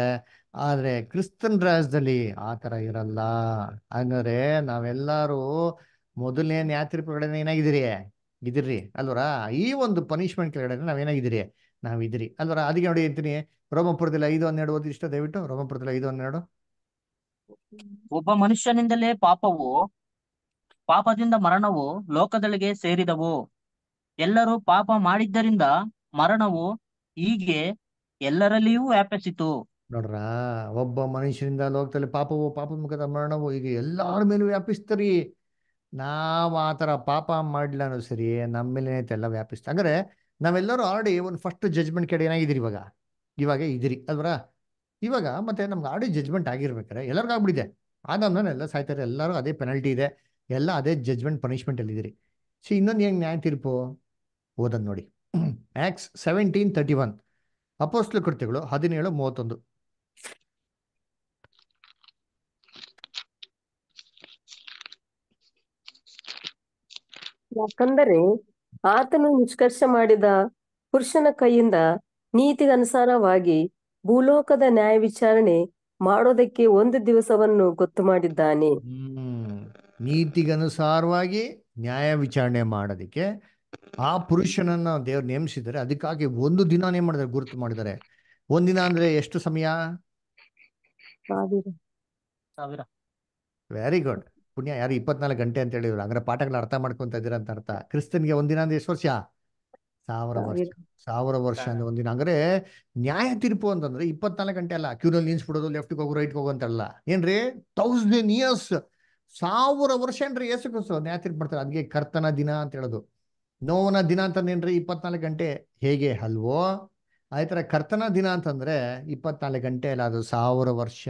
ಆದರೆ ಕ್ರಿಸ್ತನ್ ರಾಜ್ಯದಲ್ಲಿ ಆ ಇರಲ್ಲ ಅಂದರೆ ನಾವೆಲ್ಲರೂ ಮೊದಲನೇ ನ್ಯಾತ್ರಿ ಪ್ರಗಡೆ ಏನಾಗಿದ್ದೀರಿ ಇದಿರ್ರಿ ಅಲ್ವರ ಈ ಒಂದು ಪನಿಷ್ಮೆಂಟ್ ಕೆಳಗಡೆ ನಾವೇನಾಗಿದ್ದೀರಿ ನಾವಿದ್ರಿ ಅಲ್ವರ ಅದಕ್ಕೆ ನೋಡಿ ಅಂತೀನಿ ರೋಮಪುರದಲ್ಲಿ ಐದು ಹನ್ನೆರಡು ಓದಿ ಇಷ್ಟ ದಯವಿಟ್ಟು ರೋಮಪುರದಲ್ಲಿ ಐದು ಹನ್ನೆರಡು ಒಬ್ಬ ಮನುಷ್ಯನಿಂದಲೇ ಪಾಪವು ಪಾಪದಿಂದ ಮರಣವು ಲೋಕದೊಳಗೆ ಸೇರಿದವು ಎಲ್ಲರೂ ಪಾಪ ಮಾಡಿದ್ದರಿಂದ ಮರಣವು ಹೀಗೆ ಎಲ್ಲರಲ್ಲಿಯೂ ವ್ಯಾಪಿಸಿತು ನೋಡ್ರ ಒಬ್ಬ ಮನುಷ್ಯನಿಂದ ಲೋಕದಲ್ಲಿ ಪಾಪವು ಪಾಪದ ಮುಖದ ಮರಣವು ಈಗ ಎಲ್ಲರ ಮೇಲೂ ವ್ಯಾಪಿಸ್ತರಿ ನಾವು ಆ ಪಾಪ ಪಾಪ ಅನ್ನೋ ಸರಿ ನಮ್ಮ ಮೇಲೆ ಎಲ್ಲ ವ್ಯಾಪಿಸ್ತ ಅಂದ್ರೆ ನಾವೆಲ್ಲರೂ ಆಲ್ರೆಡಿ ಒಂದು ಫಸ್ಟ್ ಜಜ್ಮೆಂಟ್ ಕಡೆ ಏನಾಗಿದ್ದೀರಿ ಇವಾಗ ಇವಾಗ ಇದಿರಿ ಅಲ್ವ ಇವಾಗ ಮತ್ತೆ ನಮ್ಗೆ ಆಡಿ ಜಜ್ಮೆಂಟ್ ಆಗಿರ್ಬೇಕಾರೆ ಎಲ್ಲರಿಗೂ ಆಗ್ಬಿಟ್ಟಿದೆ ಆದಾದ್ಮೇಲೆ ಎಲ್ಲ ಸಾಯ್ತಾರೆ ಎಲ್ಲರೂ ಅದೇ ಪೆನಲ್ಟಿ ಇದೆ ಎಲ್ಲ ಅದೇ ಜಜ್ಮೆಂಟ್ ಪನಿಷ್ಮೆಂಟ್ ಅಲ್ಲಿ ಇದ್ರಿ ಸೊ ಇನ್ನೊಂದ್ ಹೆಂಗೆ ನ್ಯಾಯ ತೀರ್ಪು ಓದನ್ ನೋಡಿ ಆಕ್ಸ್ ಸೆವೆಂಟೀನ್ ತರ್ಟಿ ಒನ್ ಅಪೋಸ್ಲ ಕೃತಿಗಳು ಹದಿನೇಳು ಮೂವತ್ತೊಂದು ಯಾಕಂದರೆ ಆತನು ನಿಷ್ಕರ್ಷ ಮಾಡಿದ ಪುರುಷನ ಕೈಯಿಂದ ನೀತಿಗನುಸಾರವಾಗಿ ಭೂಲೋಕದ ನ್ಯಾಯ ವಿಚಾರಣೆ ಮಾಡೋದಕ್ಕೆ ಒಂದು ದಿವಸವನ್ನು ಗೊತ್ತು ಮಾಡಿದ್ದಾನೆ ನೀತಿಗನುಸಾರವಾಗಿ ನ್ಯಾಯ ವಿಚಾರಣೆ ಮಾಡೋದಕ್ಕೆ ಆ ಪುರುಷನನ್ನ ದೇವ್ರು ನೇಮಿಸಿದರೆ ಅದಕ್ಕಾಗಿ ಒಂದು ದಿನಾನೇ ಮಾಡಿದ್ರೆ ಗುರುತು ಮಾಡಿದ್ದಾರೆ ಒಂದಿನ ಅಂದ್ರೆ ಎಷ್ಟು ಸಮಯ ವೆರಿ ಗುಡ್ ಪುಣ್ಯ ಯಾರು ಇಪ್ಪತ್ನಾಲ್ಕು ಗಂಟೆ ಅಂತ ಹೇಳಿದ್ರು ಅಂದ್ರೆ ಪಾಠಗಳನ್ನ ಅರ್ಥ ಮಾಡ್ಕೊಂತ ಇದ್ದೀರಾ ಅಂತ ಅರ್ಥ ಕ್ರಿಸ್ತನ್ಗೆ ಒಂದಿನ ಅಂದ್ರೆ ಎಷ್ಟು ವರ್ಷ ಸಾವಿರ ವರ್ಷ ಸಾವಿರ ವರ್ಷ ಅಂದ್ರೆ ಒಂದಿನ ಅಂದ್ರೆ ನ್ಯಾಯ ತೀರ್ಪು ಅಂತಂದ್ರೆ ಇಪ್ಪತ್ನಾಲ್ಕು ಗಂಟೆ ಅಲ್ಲ ಕ್ಯೂನಲ್ಲಿ ಬಿಡೋದು ಲೆಫ್ಟ್ ಹೋಗು ರೈಟ್ ಹೋಗು ಅಂತಲ್ಲ ಏನ್ರಿ ತೌಸಂಡ್ ಇಯರ್ಸ್ ಸಾವಿರ ವರ್ಷ ಏನ್ರಿ ಯೇಸು ನ್ಯಾಯ ತೀರ್ಪು ಮಾಡ್ತಾರೆ ಅದಕ್ಕೆ ಕರ್ತನ ದಿನ ಅಂತ ಹೇಳೋದು ನೋವನ ದಿನ ಅಂತಂದೇನ್ರಿ ಇಪ್ಪತ್ನಾಲ್ಕು ಗಂಟೆ ಹೇಗೆ ಅಲ್ವೋ ಅದೇ ಥರ ಕರ್ತನ ದಿನ ಅಂತಂದರೆ ಇಪ್ಪತ್ನಾಲ್ಕು ಗಂಟೆ ಅಲ್ಲ ಅದು ಸಾವಿರ ವರ್ಷ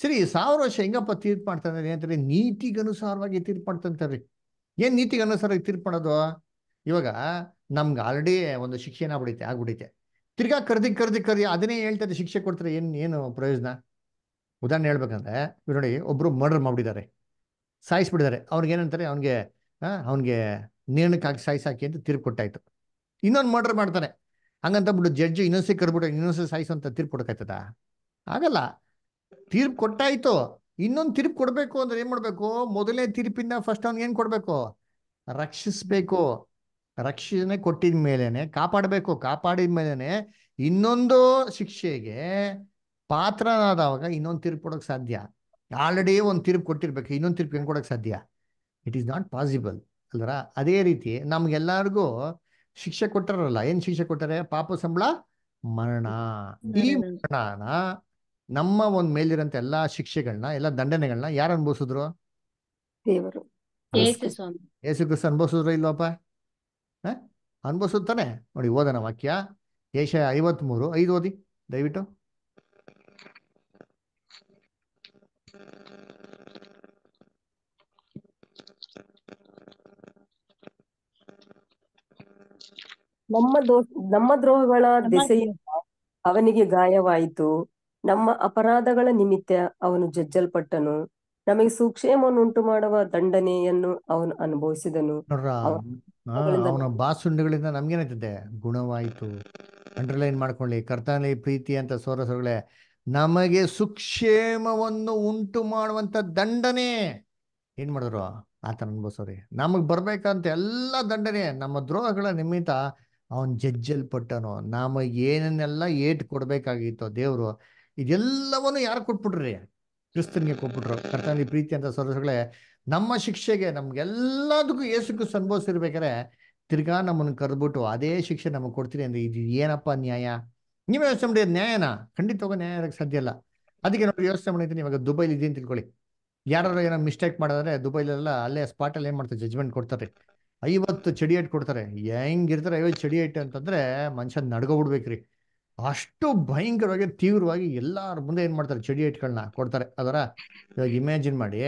ಸರಿ ಸಾವಿರ ವರ್ಷ ಹೆಂಗಪ್ಪ ತೀರ್ಪು ಮಾಡ್ತಾನೆ ಏನಂತಾರೆ ನೀತಿಗನುಸಾರವಾಗಿ ತೀರ್ಪು ಮಾಡ್ತಂತಾರೆ ಏನು ನೀತಿಗನುಸಾರವಾಗಿ ತೀರ್ಪು ಮಾಡೋದು ಇವಾಗ ನಮ್ಗೆ ಆಲ್ರೆಡಿ ಒಂದು ಶಿಕ್ಷೆನ ಬಿಡುತ್ತೆ ಆಗ್ಬಿಡುತ್ತೆ ತಿರ್ಗಾ ಕರ್ದಿ ಕರ್ದಿ ಕರ್ದಿ ಅದನ್ನೇ ಹೇಳ್ತಾರೆ ಶಿಕ್ಷೆ ಕೊಡ್ತಾರೆ ಏನು ಏನು ಪ್ರಯೋಜನ ಉದಾಹರಣೆ ಹೇಳ್ಬೇಕಂದ್ರೆ ಇವ್ರು ನೋಡಿ ಒಬ್ಬರು ಮರ್ಡರ್ ಮಾಡಿಬಿಟ್ಟಿದ್ದಾರೆ ಸಾಯಿಸ್ಬಿಟ್ಟಿದ್ದಾರೆ ಅವ್ನಿಗೆ ಏನಂತಾರೆ ಅವ್ನಿಗೆ ಅವ್ನಿಗೆ ನೇಣಕ್ಕೆ ಹಾಕಿ ಸಾಯಿಸಾಕಿ ಅಂತ ತೀರ್ಪು ಕೊಟ್ಟಾಯ್ತು ಇನ್ನೊಂದು ಮರ್ಡರ್ ಮಾಡ್ತಾನೆ ಹಂಗಂತ ಬಿಟ್ಟು ಜಡ್ಜ್ ಇನ್ನೊಂದ್ಸಿ ಕರ್ಬಿಟ್ಟು ಇನ್ನೊಂದ್ಸಿ ಸಾಯಿಸುವಂತ ತೀರ್ಪು ಕೊಡಕಾಯ್ತದ ಆಗಲ್ಲ ತೀರ್ಪು ಕೊಟ್ಟಾಯ್ತು ಇನ್ನೊಂದು ತೀರ್ಪು ಕೊಡಬೇಕು ಅಂದ್ರೆ ಏನು ಮಾಡಬೇಕು ಮೊದಲನೇ ತೀರ್ಪಿಂದ ಫಸ್ಟ್ ಅವ್ನ್ ಏನು ಕೊಡಬೇಕು ರಕ್ಷಿಸ್ಬೇಕು ರಕ್ಷಣೆ ಕೊಟ್ಟಿದ ಮೇಲೇನೆ ಕಾಪಾಡಬೇಕು ಕಾಪಾಡಿದ ಮೇಲೇನೆ ಇನ್ನೊಂದು ಶಿಕ್ಷೆಗೆ ಪಾತ್ರನಾದವಾಗ ಇನ್ನೊಂದು ತೀರ್ಪು ಕೊಡೋಕೆ ಸಾಧ್ಯ ಆಲ್ರೆಡಿ ಒಂದು ತೀರ್ಪು ಕೊಟ್ಟಿರ್ಬೇಕು ಇನ್ನೊಂದು ತೀರ್ಪು ಹೆಂಗೆ ಕೊಡೋಕೆ ಸಾಧ್ಯ ಇಟ್ ಈಸ್ ನಾಟ್ ಪಾಸಿಬಲ್ ಅಲ್ವರ ಅದೇ ರೀತಿ ನಮ್ಗೆಲ್ಲಾರ್ಗೂ ಶಿಕ್ಷೆ ಕೊಟ್ಟಾರಲ್ಲ ಏನ್ ಶಿಕ್ಷೆ ಕೊಟ್ಟರೆ ಪಾಪ ಸಂಬಳ ಮರಣ ಈ ಮರಣನ ನಮ್ಮ ಒಂದ್ ಮೇಲಿರಂತ ಎಲ್ಲಾ ಶಿಕ್ಷೆಗಳನ್ನ ಎಲ್ಲಾ ದಂಡನೆಗಳನ್ನ ಯಾರು ಅನ್ಭವಿಸಿದ್ರು ಯೇಸು ಕ್ರಿಸ್ತ ಅನ್ಭವಿಸಿದ್ರು ಇಲ್ವಪ್ಪ ಅನ್ಭವಿಸುತ್ತಾನೆ ನೋಡಿ ಓದನ ವಾಕ್ಯ ಏಷ ಐವತ್ಮೂರು ಐದು ಓದಿ ದಯವಿಟ್ಟು ನಮ್ಮ ದೋ ನಮ್ಮ ದ್ರೋಹಗಳ ದೆಸೆಯಿಂದ ಅವನಿಗೆ ಗಾಯವಾಯಿತು ನಮ್ಮ ಅಪರಾಧಗಳ ನಿಮಿತ್ತ ಅವನು ಜಜ್ಜಲ್ಪಟ್ಟನು ನಮಗೆ ಉಂಟು ಮಾಡುವ ದಂಡನೆಯನ್ನು ಅವನು ಅನುಭವಿಸಿದನು ಅವನ ಬಾಸುಂಡುಗಳಿಂದ ನಮ್ಗೇನಾಯ್ತದೆ ಗುಣವಾಯಿತು ಅಂಡರ್ಲೈನ್ ಮಾಡ್ಕೊಳ್ಳಿ ಕರ್ತನಲ್ಲಿ ಪ್ರೀತಿ ಅಂತ ಸೋರಸಗಳೇ ನಮಗೆ ಸುಕ್ಷೇಮವನ್ನು ಉಂಟು ಮಾಡುವಂತ ದಂಡನೆ ಏನ್ ಮಾಡಿದ್ರು ಆತನ ಅನುಭವಿಸೋರಿ ನಮಗ್ ಬರ್ಬೇಕಂತ ಎಲ್ಲಾ ದಂಡನೆ ನಮ್ಮ ದ್ರೋಹಗಳ ನಿಮಿತ್ತ ಅವನ್ ಪಟ್ಟನು ನಾಮ ಏನನ್ನೆಲ್ಲ ಏಟ್ ಕೊಡ್ಬೇಕಾಗಿತ್ತು ದೇವರು ಇದೆಲ್ಲವನ್ನು ಯಾರು ಕೊಟ್ಬಿಟ್ರಿ ಕ್ರಿಸ್ತನಿಗೆ ಕೊಟ್ಬಿಟ್ರು ಕರ್ತನಿ ಪ್ರೀತಿ ಅಂತ ಸದಸ್ಯಗಳೇ ನಮ್ಮ ಶಿಕ್ಷೆಗೆ ನಮ್ಗೆಲ್ಲದಕ್ಕೂ ಏಸಕ್ಕೂ ಸಂಭವಿಸಿರ್ಬೇಕಾರೆ ತಿರ್ಗಾ ನಮ್ಮನ್ನು ಕರೆದ್ಬಿಟ್ಟು ಅದೇ ಶಿಕ್ಷೆ ನಮಗೆ ಕೊಡ್ತೀರಿ ಅಂದ್ರೆ ಇದು ಏನಪ್ಪ ನ್ಯಾಯ ನಿಮ್ಮ ವ್ಯವಸ್ಥೆ ಮಾಡಿ ನ್ಯಾಯನ ಖಂಡಿತವಾಗ ನ್ಯಾಯ ಇರೋಕ್ಕೆ ಸಾಧ್ಯ ಇಲ್ಲ ಅದಕ್ಕೆ ನೋಡಿ ಯೋಚನೆ ಮಾಡಿದ್ರೆ ಇವಾಗ ದುಬೈಲಿ ಅಂತ ತಿಳ್ಕೊಳ್ಳಿ ಯಾರು ಏನೋ ಮಿಸ್ಟೇಕ್ ಮಾಡಿದ್ರೆ ದುಬೈಲೆಲ್ಲ ಅಲ್ಲೇ ಸ್ಪಾಟಲ್ಲಿ ಏನ್ ಮಾಡ್ತಾರೆ ಜಜ್ಮೆಂಟ್ ಕೊಡ್ತಾರೆ ಐವತ್ತು ಚಡಿ ಐಟ್ ಕೊಡ್ತಾರೆ ಹೆಂಗಿರ್ತಾರೆ ಐವತ್ತು ಚಡಿ ಐಟ್ ಅಂತಂದ್ರೆ ಮನುಷ್ಯ ನಡ್ಕೊಬಿಡ್ಬೇಕ್ರಿ ಅಷ್ಟು ಭಯಂಕರವಾಗಿ ತೀವ್ರವಾಗಿ ಎಲ್ಲಾರ ಮುಂದೆ ಏನ್ ಮಾಡ್ತಾರೆ ಚಡಿ ಐಟ್ಗಳನ್ನ ಕೊಡ್ತಾರೆ ಅದರ ಇವಾಗ ಇಮ್ಯಾಜಿನ್ ಮಾಡಿ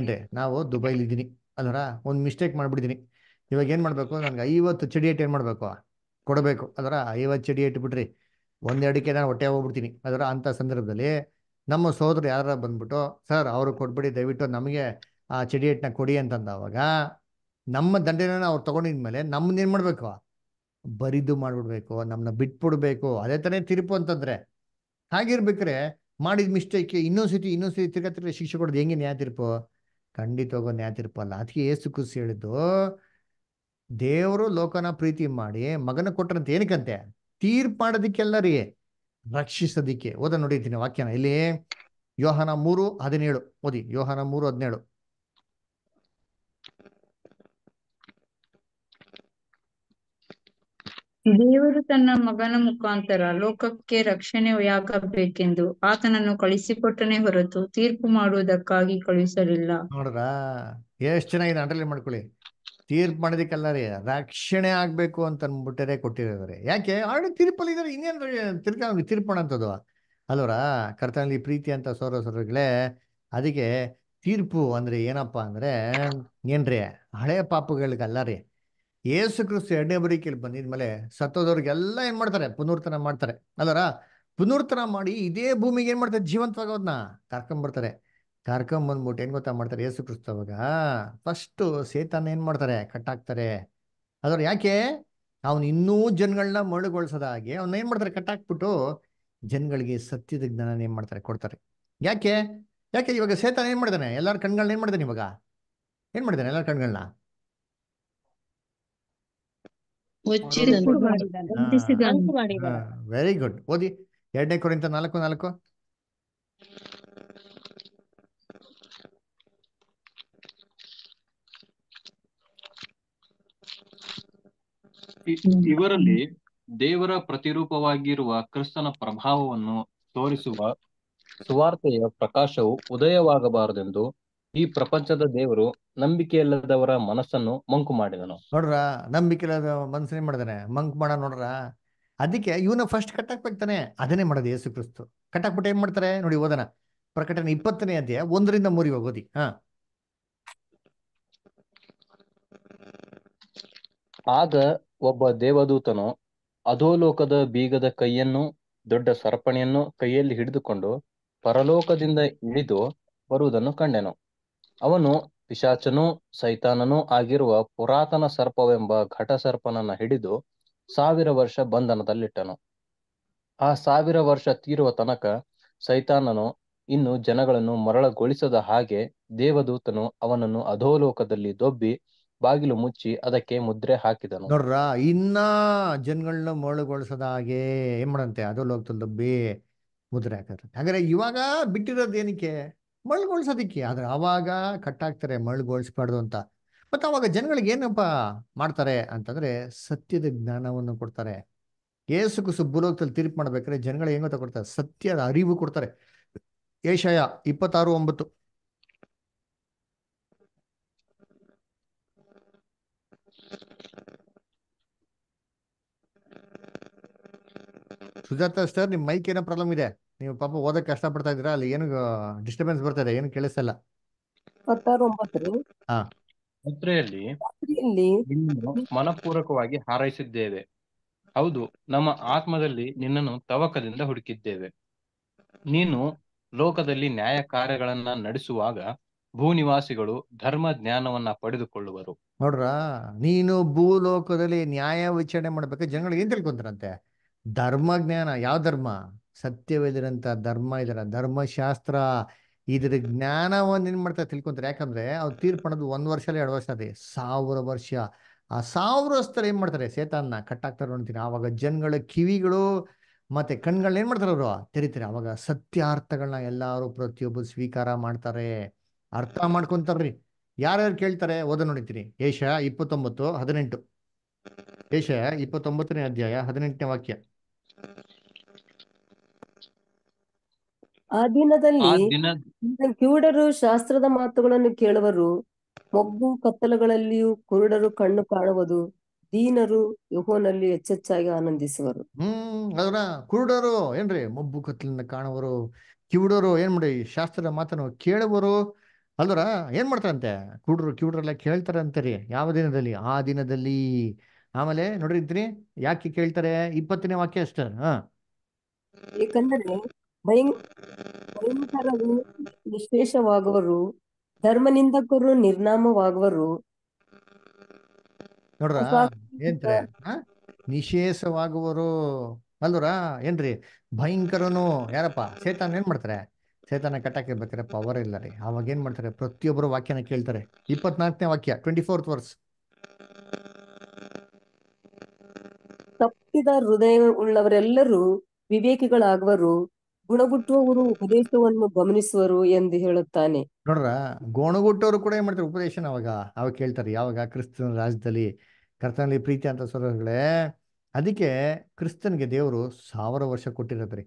ಏನ್ರಿ ನಾವು ದುಬೈಲಿ ಇದ್ದೀನಿ ಅದರ ಒಂದು ಮಿಸ್ಟೇಕ್ ಮಾಡ್ಬಿಡ್ತೀನಿ ಇವಾಗ ಏನ್ ಮಾಡ್ಬೇಕು ನನ್ಗೆ ಐವತ್ತು ಚಡಿ ಐಟ್ ಏನ್ ಮಾಡ್ಬೇಕು ಕೊಡಬೇಕು ಅದರ ಐವತ್ತು ಚಡಿ ಬಿಡ್ರಿ ಬಿಟ್ರಿ ಅಡಿಕೆ ನಾನು ಹೊಟ್ಟೆ ಹೋಗ್ಬಿಡ್ತೀನಿ ಅದರ ಅಂತ ಸಂದರ್ಭದಲ್ಲಿ ನಮ್ಮ ಸೋದರು ಯಾರ ಬಂದ್ಬಿಟ್ಟು ಸರ್ ಅವ್ರು ಕೊಟ್ಬಿಡಿ ದಯವಿಟ್ಟು ನಮಗೆ ಆ ಚಡಿ ಕೊಡಿ ಅಂತಂದ ಅವಾಗ ನಮ್ಮ ದಂಡನ ಅವ್ರು ತಗೊಂಡಿದ ಮೇಲೆ ನಮ್ಮನ್ನ ಏನು ಮಾಡಬೇಕು ಬರಿದು ಮಾಡ್ಬಿಡ್ಬೇಕು ನಮ್ಮನ್ನ ಬಿಟ್ಬಿಡ್ಬೇಕು ಅದೇ ತಾನೇ ತಿರುಪು ಅಂತಂದ್ರೆ ಹಾಗಿರ್ಬೇಕ್ರೆ ಮಾಡಿದ ಮಿಸ್ಟೇಕ್ ಇನ್ನೊಂದ್ಸತಿ ಇನ್ನೊಂದ್ಸತಿ ತಿರ್ಗಾ ಶಿಕ್ಷೆ ಕೊಡೋದು ಹೆಂಗೆ ನ್ಯಾಯ ತೀರ್ಪು ಖಂಡಿತವಾಗೋ ನ್ಯಾಯ ತೀರ್ಪು ಅಲ್ಲ ಅದಕ್ಕೆ ಏಸು ಕುಸಿ ಹೇಳಿದ್ದು ದೇವರು ಲೋಕನ ಪ್ರೀತಿ ಮಾಡಿ ಮಗನ ಕೊಟ್ರಂತ ಏನಕ್ಕಂತೆ ಮಾಡೋದಿಕ್ಕೆಲ್ಲ ರೀ ರಕ್ಷಿಸೋದಿಕ್ಕೆ ಓದ ನೋಡಿದ್ದೀನಿ ವಾಕ್ಯನ ಇಲ್ಲಿ ಯೋಹನ ಮೂರು ಹದಿನೇಳು ಓದಿ ಯೋಹನ ಮೂರು ಹದಿನೇಳು ದೇವರು ತನ್ನ ಮಗನ ಮುಖಾಂತರ ಲೋಕಕ್ಕೆ ರಕ್ಷಣೆ ಯಾಕಬೇಕೆಂದು ಆತನನ್ನು ಕಳಿಸಿಕೊಟ್ಟನೆ ಹೊರತು ತೀರ್ಪು ಮಾಡುವುದಕ್ಕಾಗಿ ಕಳಿಸಲಿಲ್ಲ ನೋಡ್ರ ಎಷ್ಟ್ ಚೆನ್ನಾಗಿದೆ ಇದು ಅಂಡರ್ಲೈನ್ ಮಾಡ್ಕೊಳ್ಳಿ ತೀರ್ಪು ಮಾಡೋದಕ್ಕೆಲ್ಲ ರೀ ರಕ್ಷಣೆ ಆಗ್ಬೇಕು ಅಂತ ಅನ್ಬಿಟ್ಟರೆ ಕೊಟ್ಟಿರೋದ್ರೆ ಯಾಕೆ ಆಲ್ರೆಡಿ ತೀರ್ಪಲ್ಲಿ ಇದ್ರೆ ಇನ್ನೇನು ತಿರ್ಗಾ ತೀರ್ಪು ಅಲ್ವರ ಕರ್ತನಲ್ಲಿ ಪ್ರೀತಿ ಅಂತ ಸೋರ ಸೋರಗಳೇ ಅದಕ್ಕೆ ತೀರ್ಪು ಅಂದ್ರೆ ಏನಪ್ಪಾ ಅಂದ್ರೆ ಏನ್ರಿ ಹಳೆ ಪಾಪಗಳಿಗಲ್ಲ ರೀ ಏಸು ಕ್ರಿಸ್ತು ಎರಡನೇ ಬರೀಕೆಯಲ್ಲಿ ಬಂದಿದ್ಮೇಲೆ ಸತ್ತೋದವ್ರಿಗೆಲ್ಲ ಏನ್ ಮಾಡ್ತಾರೆ ಪುನರ್ತನ ಮಾಡ್ತಾರೆ ಅಲ್ಲರ ಪುನರ್ತನ ಮಾಡಿ ಇದೇ ಭೂಮಿಗೆ ಏನ್ ಮಾಡ್ತಾರೆ ಜೀವಂತವಾಗೋದ್ನ ಕರ್ಕೊಂಡ್ ಬರ್ತಾರೆ ಕರ್ಕೊಂಡ್ ಬಂದ್ಬಿಟ್ಟು ಏನ್ ಗೊತ್ತಾ ಮಾಡ್ತಾರೆ ಏಸು ಕ್ರಿಸ್ತು ಅವಾಗ ಫಸ್ಟ್ ಸೇತಾನ ಏನ್ ಮಾಡ್ತಾರೆ ಕಟ್ಟಾಕ್ತಾರೆ ಅದ್ರ ಯಾಕೆ ಅವನು ಇನ್ನೂ ಜನಗಳನ್ನ ಮರಳುಗೊಳಿಸದ ಹಾಗೆ ಅವ್ನ ಏನ್ ಮಾಡ್ತಾರೆ ಕಟ್ಟಾಕ್ಬಿಟ್ಟು ಜನಗಳಿಗೆ ಸತ್ಯದ ಜ್ಞಾನ ಏನ್ ಮಾಡ್ತಾರೆ ಕೊಡ್ತಾರೆ ಯಾಕೆ ಯಾಕೆ ಇವಾಗ ಸೇತಾನ ಏನ್ ಮಾಡ್ತಾನೆ ಎಲ್ಲಾರ ಕಣ್ಗಳನ್ನ ಏನ್ ಮಾಡ್ತಾನೆ ಇವಾಗ ಏನ್ ಮಾಡ್ತಾನೆ ಎಲ್ಲಾರ ಕಣ್ಗಳನ್ನ ವೆರಿ ಗುಡ್ ಓದಿ ಎರಡನೇ ಕೊರಿಂತ ನಾಲ್ಕು ನಾಲ್ಕು ಇವರಲ್ಲಿ ದೇವರ ಪ್ರತಿರೂಪವಾಗಿರುವ ಕ್ರಿಸ್ತನ ಪ್ರಭಾವವನ್ನು ತೋರಿಸುವ ಸುವಾರ್ತೆಯ ಪ್ರಕಾಶವು ಉದಯವಾಗಬಾರದೆಂದು ಈ ಪ್ರಪಂಚದ ದೇವರು ನಂಬಿಕೆ ಇಲ್ಲದವರ ಮನಸ್ಸನ್ನು ಮಂಕು ಮಾಡಿದನು ನೋಡ್ರ ನಂಬಿಕೆ ಇಲ್ಲದ ಮನಸ್ಸನ್ನೇ ಮಾಡಿದಾನೆ ಮಂಕ್ ಮಾಡ ನೋಡ್ರ ಅದಕ್ಕೆ ಇವನ ಫಸ್ಟ್ ಕಟ್ಟಾಕ್ ಅದನ್ನೇ ಮಾಡೋದು ಯೇಸು ಕ್ರಿಸ್ತು ಕಟ್ಟಾಕ್ಬಿಟ್ಟು ಏನ್ ಮಾಡ್ತಾರೆ ನೋಡಿ ಓದನ ಪ್ರಕಟಣೆ ಇಪ್ಪತ್ತನೇ ಅಧ್ಯಾಯ ಒಂದರಿಂದ ಮೂರಿಗೆ ಹೋಗೋದಿ ಹಾ ಆಗ ಒಬ್ಬ ದೇವದೂತನು ಅಧೋಲೋಕದ ಬೀಗದ ಕೈಯನ್ನು ದೊಡ್ಡ ಸರಪಣಿಯನ್ನು ಕೈಯಲ್ಲಿ ಹಿಡಿದುಕೊಂಡು ಪರಲೋಕದಿಂದ ಇಳಿದು ಬರುವುದನ್ನು ಕಂಡೆನು ಅವನು ಪಿಶಾಚನೂ ಸೈತಾನನೂ ಆಗಿರುವ ಪುರಾತನ ಸರ್ಪವೆಂಬ ಘಟಸರ್ಪನನ್ನ ಹಿಡಿದು ಸಾವಿರ ವರ್ಷ ಬಂಧನದಲ್ಲಿಟ್ಟನು ಆ ಸಾವಿರ ವರ್ಷ ತೀರುವ ತನಕ ಸೈತಾನನು ಇನ್ನು ಜನಗಳನ್ನು ಮರಳಗೊಳಿಸದ ಹಾಗೆ ದೇವದೂತನು ಅವನನ್ನು ಅಧೋಲೋಕದಲ್ಲಿ ದೊಬ್ಬಿ ಬಾಗಿಲು ಮುಚ್ಚಿ ಅದಕ್ಕೆ ಮುದ್ರೆ ಹಾಕಿದನು ನೋಡ್ರ ಇನ್ನ ಜನಗಳನ್ನ ಮರಳುಗೊಳಿಸದ ಹಾಗೆ ಏನ್ ಮಾಡಂತೆ ಅಧೋಲೋಕದಲ್ಲಿ ದೊಬ್ಬಿ ಮುದ್ರೆ ಹಾಕಿದ್ರೆ ಹಾಗಾದ್ರೆ ಇವಾಗ ಬಿಟ್ಟಿರೋದು ಮಳ್ಗೊಳ್ಸೋದಿಕ್ಕೆ ಆದ್ರೆ ಅವಾಗ ಕಟ್ಟಾಗ್ತಾರೆ ಮಳ್ಗೊಳಿಸ್ಬಾರ್ದು ಅಂತ ಮತ್ತು ಆವಾಗ ಜನಗಳಿಗೆ ಏನಪ್ಪ ಮಾಡ್ತಾರೆ ಅಂತಂದ್ರೆ ಸತ್ಯದ ಜ್ಞಾನವನ್ನು ಕೊಡ್ತಾರೆ ಏಸು ಕುಸು ಭೂಲೋಕದಲ್ಲಿ ತೀರ್ಪು ಮಾಡ್ಬೇಕಾದ್ರೆ ಜನಗಳು ಏನು ಕೊಡ್ತಾರೆ ಸತ್ಯದ ಅರಿವು ಕೊಡ್ತಾರೆ ಏಷಯ ಇಪ್ಪತ್ತಾರು ಒಂಬತ್ತು ಸುಜಾತ ಸರ್ ನಿಮ್ಮ ಮೈಕ್ ಏನೋ ಪ್ರಾಬ್ಲಮ್ ಇದೆ ನೀವು ಪಾಪ ಓದಕ್ಕೆ ಕಷ್ಟ ಪಡ್ತಾ ಇದ್ದೀರಾ ಅಲ್ಲಿ ಏನು ಡಿಸ್ಟರ್ಬೆನ್ಸ್ ಬರ್ತಾ ಇದೆ ಏನು ಕೇಳಿಸಲ್ಲ ಮನಪೂರ್ವಕವಾಗಿ ಹಾರೈಸಿದ್ದೇವೆ ಹೌದು ನಮ್ಮ ಆತ್ಮದಲ್ಲಿ ನಿನ್ನನ್ನು ತವಕದಿಂದ ಹುಡುಕಿದ್ದೇವೆ ನೀನು ಲೋಕದಲ್ಲಿ ನ್ಯಾಯ ಕಾರ್ಯಗಳನ್ನ ನಡೆಸುವಾಗ ಭೂನಿವಾಸಿಗಳು ಧರ್ಮ ಜ್ಞಾನವನ್ನ ಪಡೆದುಕೊಳ್ಳುವರು ನೋಡ್ರಾ ನೀನು ಭೂಲೋಕದಲ್ಲಿ ನ್ಯಾಯ ವಿಚಾರಣೆ ಮಾಡ್ಬೇಕು ಜನಗಳಿಗೆ ಏನ್ ತಿಳ್ಕೊಂತಾರಂತೆ ಧರ್ಮ ಜ್ಞಾನ ಯಾವ ಧರ್ಮ ಸತ್ಯವೇದಿರಂತ ಧರ್ಮ ಇದರ ಧರ್ಮಶಾಸ್ತ್ರ ಇದ್ರ ಜ್ಞಾನವನ್ನ ಏನ್ ಮಾಡ್ತಾರೆ ತಿಳ್ಕೊಂತಾರೆ ಯಾಕಂದ್ರೆ ಅವ್ರು ತೀರ್ಪಣದು ಒಂದ್ ವರ್ಷ ಎರಡು ವರ್ಷ ಅದೇ ಸಾವಿರ ವರ್ಷ ಆ ಸಾವಿರ ವರ್ಷದಲ್ಲಿ ಏನು ಮಾಡ್ತಾರೆ ಸೇತಾನ್ನ ಕಟ್ಟಾಕ್ತಾರೆ ಅಂತೀನಿ ಆವಾಗ ಜನಗಳ ಕಿವಿಗಳು ಮತ್ತೆ ಕಣ್ಗಳನ್ನ ಏನ್ ಮಾಡ್ತಾರೆ ಅವರು ತೆರಿತಾರೆ ಅವಾಗ ಸತ್ಯಾರ್ಥಗಳನ್ನ ಎಲ್ಲಾರು ಪ್ರತಿಯೊಬ್ಬರು ಸ್ವೀಕಾರ ಮಾಡ್ತಾರೆ ಅರ್ಥ ಮಾಡ್ಕೊಂತಾರ್ರಿ ಯಾರ್ಯಾರು ಕೇಳ್ತಾರೆ ಓದ ನೋಡಿತೀನಿ ಏಷ ಇಪ್ಪತ್ತೊಂಬತ್ತು ಹದಿನೆಂಟು ಏಷ ಇಪ್ಪತ್ತೊಂಬತ್ತನೇ ಅಧ್ಯಾಯ ಹದಿನೆಂಟನೇ ವಾಕ್ಯ ಆ ದಿನದಲ್ಲಿ ಕಿವುಡರು ಶಾಸ್ತ್ರದ ಮಾತುಗಳನ್ನು ಕೇಳುವರು ಮೊಗ್ಗು ಕತ್ತಲುಗಳಲ್ಲಿಯೂ ಕುರುಡರು ಕಣ್ಣು ಕಾಣುವುದು ದೀನರು ಯಹೋನಲ್ಲಿ ಹೆಚ್ಚೆಚ್ಚಾಗಿ ಆನಂದಿಸುವರು ಹ್ಮ್ ಕುರುಡರು ಏನ್ರಿ ಮೊಬ್ಬು ಕತ್ತಲಿಂದ ಕಾಣುವರು ಕಿವುಡರು ಏನ್ ಮಾಡಿ ಶಾಸ್ತ್ರದ ಮಾತನ್ನು ಕೇಳುವರು ಅಲ್ದರ ಏನ್ ಮಾಡ್ತಾರಂತೆ ಕುರುಡರು ಕಿವುಡರೆಲ್ಲ ಕೇಳ್ತಾರಂತೆ ರೀ ಯಾವ ದಿನದಲ್ಲಿ ಆ ದಿನದಲ್ಲಿ ಆಮೇಲೆ ನೋಡ್ರಿ ಯಾಕೆ ಕೇಳ್ತಾರೆ ಇಪ್ಪತ್ತನೇ ವಾಕ್ಯ ಅಷ್ಟೇ ಹ ಏಕಂದ್ರೆ ಭಯಂ ಭಯಂಕರರು ನಿಶೇಷವಾಗುವರು ನಿಂದಕರು ನಿರ್ನಾಮವಾಗುವರು ನೋಡ್ರ ನಿಶೇಷವಾಗುವರು ಅಲ್ವರ ಏನ್ರಿ ಭಯಂಕರನು ಯಾರಪ್ಪ ಸೇತಾನ್ ಏನ್ ಮಾಡ್ತಾರೆ ಸೇತಾನ ಕಟ್ಟಾಕ ಪವರ್ ಇಲ್ಲ ರೀ ಅವಾಗ ಏನ್ ಮಾಡ್ತಾರೆ ಪ್ರತಿಯೊಬ್ಬರು ವಾಕ್ಯನ ಕೇಳ್ತಾರೆ ಇಪ್ಪತ್ನಾಲ್ಕನೇ ವಾಕ್ಯ ಟ್ವೆಂಟಿ ಫೋರ್ತ್ ವರ್ಸ್ ತಪ್ಪಿದ ಹೃದಯ ಉಳ್ಳವರೆಲ್ಲರೂ ವಿವೇಕಿಗಳಾಗುವರು ಗುಣಗುಟ್ಟುವವರು ಉಪದೇಶವನ್ನು ಗಮನಿಸುವರು ಎಂದು ಹೇಳುತ್ತಾನೆ ನೋಡ್ರ ಗೋಣಗುಟ್ಟವರು ಕೂಡ ಏನ್ ಮಾಡ್ತಾರೆ ಉಪದೇಶನ ಅವಾಗ ಅವಾಗ ಕೇಳ್ತಾರೆ ಯಾವಾಗ ಕ್ರಿಸ್ತನ ರಾಜ್ಯದಲ್ಲಿ ಕರ್ತನಲ್ಲಿ ಪ್ರೀತಿ ಅಂತ ಸ್ವರಗಳೇ ಅದಕ್ಕೆ ಕ್ರಿಸ್ತನ್ಗೆ ದೇವರು ಸಾವಿರ ವರ್ಷ ಕೊಟ್ಟಿರತ್ರಿ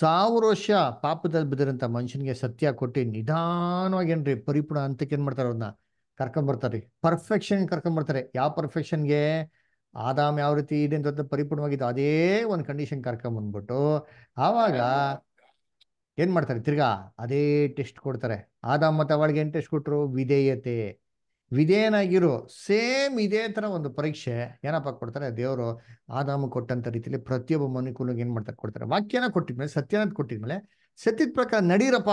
ಸಾವಿರ ವರ್ಷ ಪಾಪದಲ್ಲಿ ಬಿದ್ದಿರಂತ ಮನುಷ್ಯನಿಗೆ ಸತ್ಯ ಕೊಟ್ಟು ನಿಧಾನವಾಗಿ ಏನ್ರಿ ಪರಿಪೂರ್ಣ ಅಂತಕ್ಕೆ ಏನ್ ಮಾಡ್ತಾರೆ ಅವ್ರನ್ನ ಕರ್ಕೊಂಬರ್ತಾರೆ ಪರ್ಫೆಕ್ಷನ್ ಕರ್ಕೊಂಬರ್ತಾರೆ ಯಾವ ಪರ್ಫೆಕ್ಷನ್ಗೆ ಆದಾಮ್ ಯಾವ ರೀತಿ ಇದೆ ಅಂತ ಪರಿಪೂರ್ಣವಾಗಿತ್ತು ಅದೇ ಒಂದು ಕಂಡೀಷನ್ ಕರ್ಕೊಂಬಂದ್ಬಿಟ್ಟು ಆವಾಗ ಏನ್ ಮಾಡ್ತಾರೆ ತಿರ್ಗಾ ಅದೇ ಟೆಸ್ಟ್ ಕೊಡ್ತಾರೆ ಆದಾಮ್ ಮತ್ತು ಅವಳಿಗೆ ಏನ್ ಟೆಸ್ಟ್ ಕೊಟ್ಟರು ವಿಧೇಯತೆ ವಿಧೇಯನಾಗಿರೋ ಸೇಮ್ ಇದೇ ತರ ಒಂದು ಪರೀಕ್ಷೆ ಏನಪ್ಪ ಕೊಡ್ತಾರೆ ದೇವರು ಆದಾಮ ಕೊಟ್ಟಂತ ರೀತಿಯಲ್ಲಿ ಪ್ರತಿಯೊಬ್ಬ ಮನುಕುಲಿಗೆ ಏನ್ ಮಾಡ್ತಾರೆ ಕೊಡ್ತಾರೆ ವಾಕ್ಯನ ಕೊಟ್ಟಿದ್ಮೇಲೆ ಸತ್ಯನ ಕೊಟ್ಟಿದ್ಮೇಲೆ ಸತ್ಯದ ಪ್ರಕಾರ ನಡೀರಪ್ಪ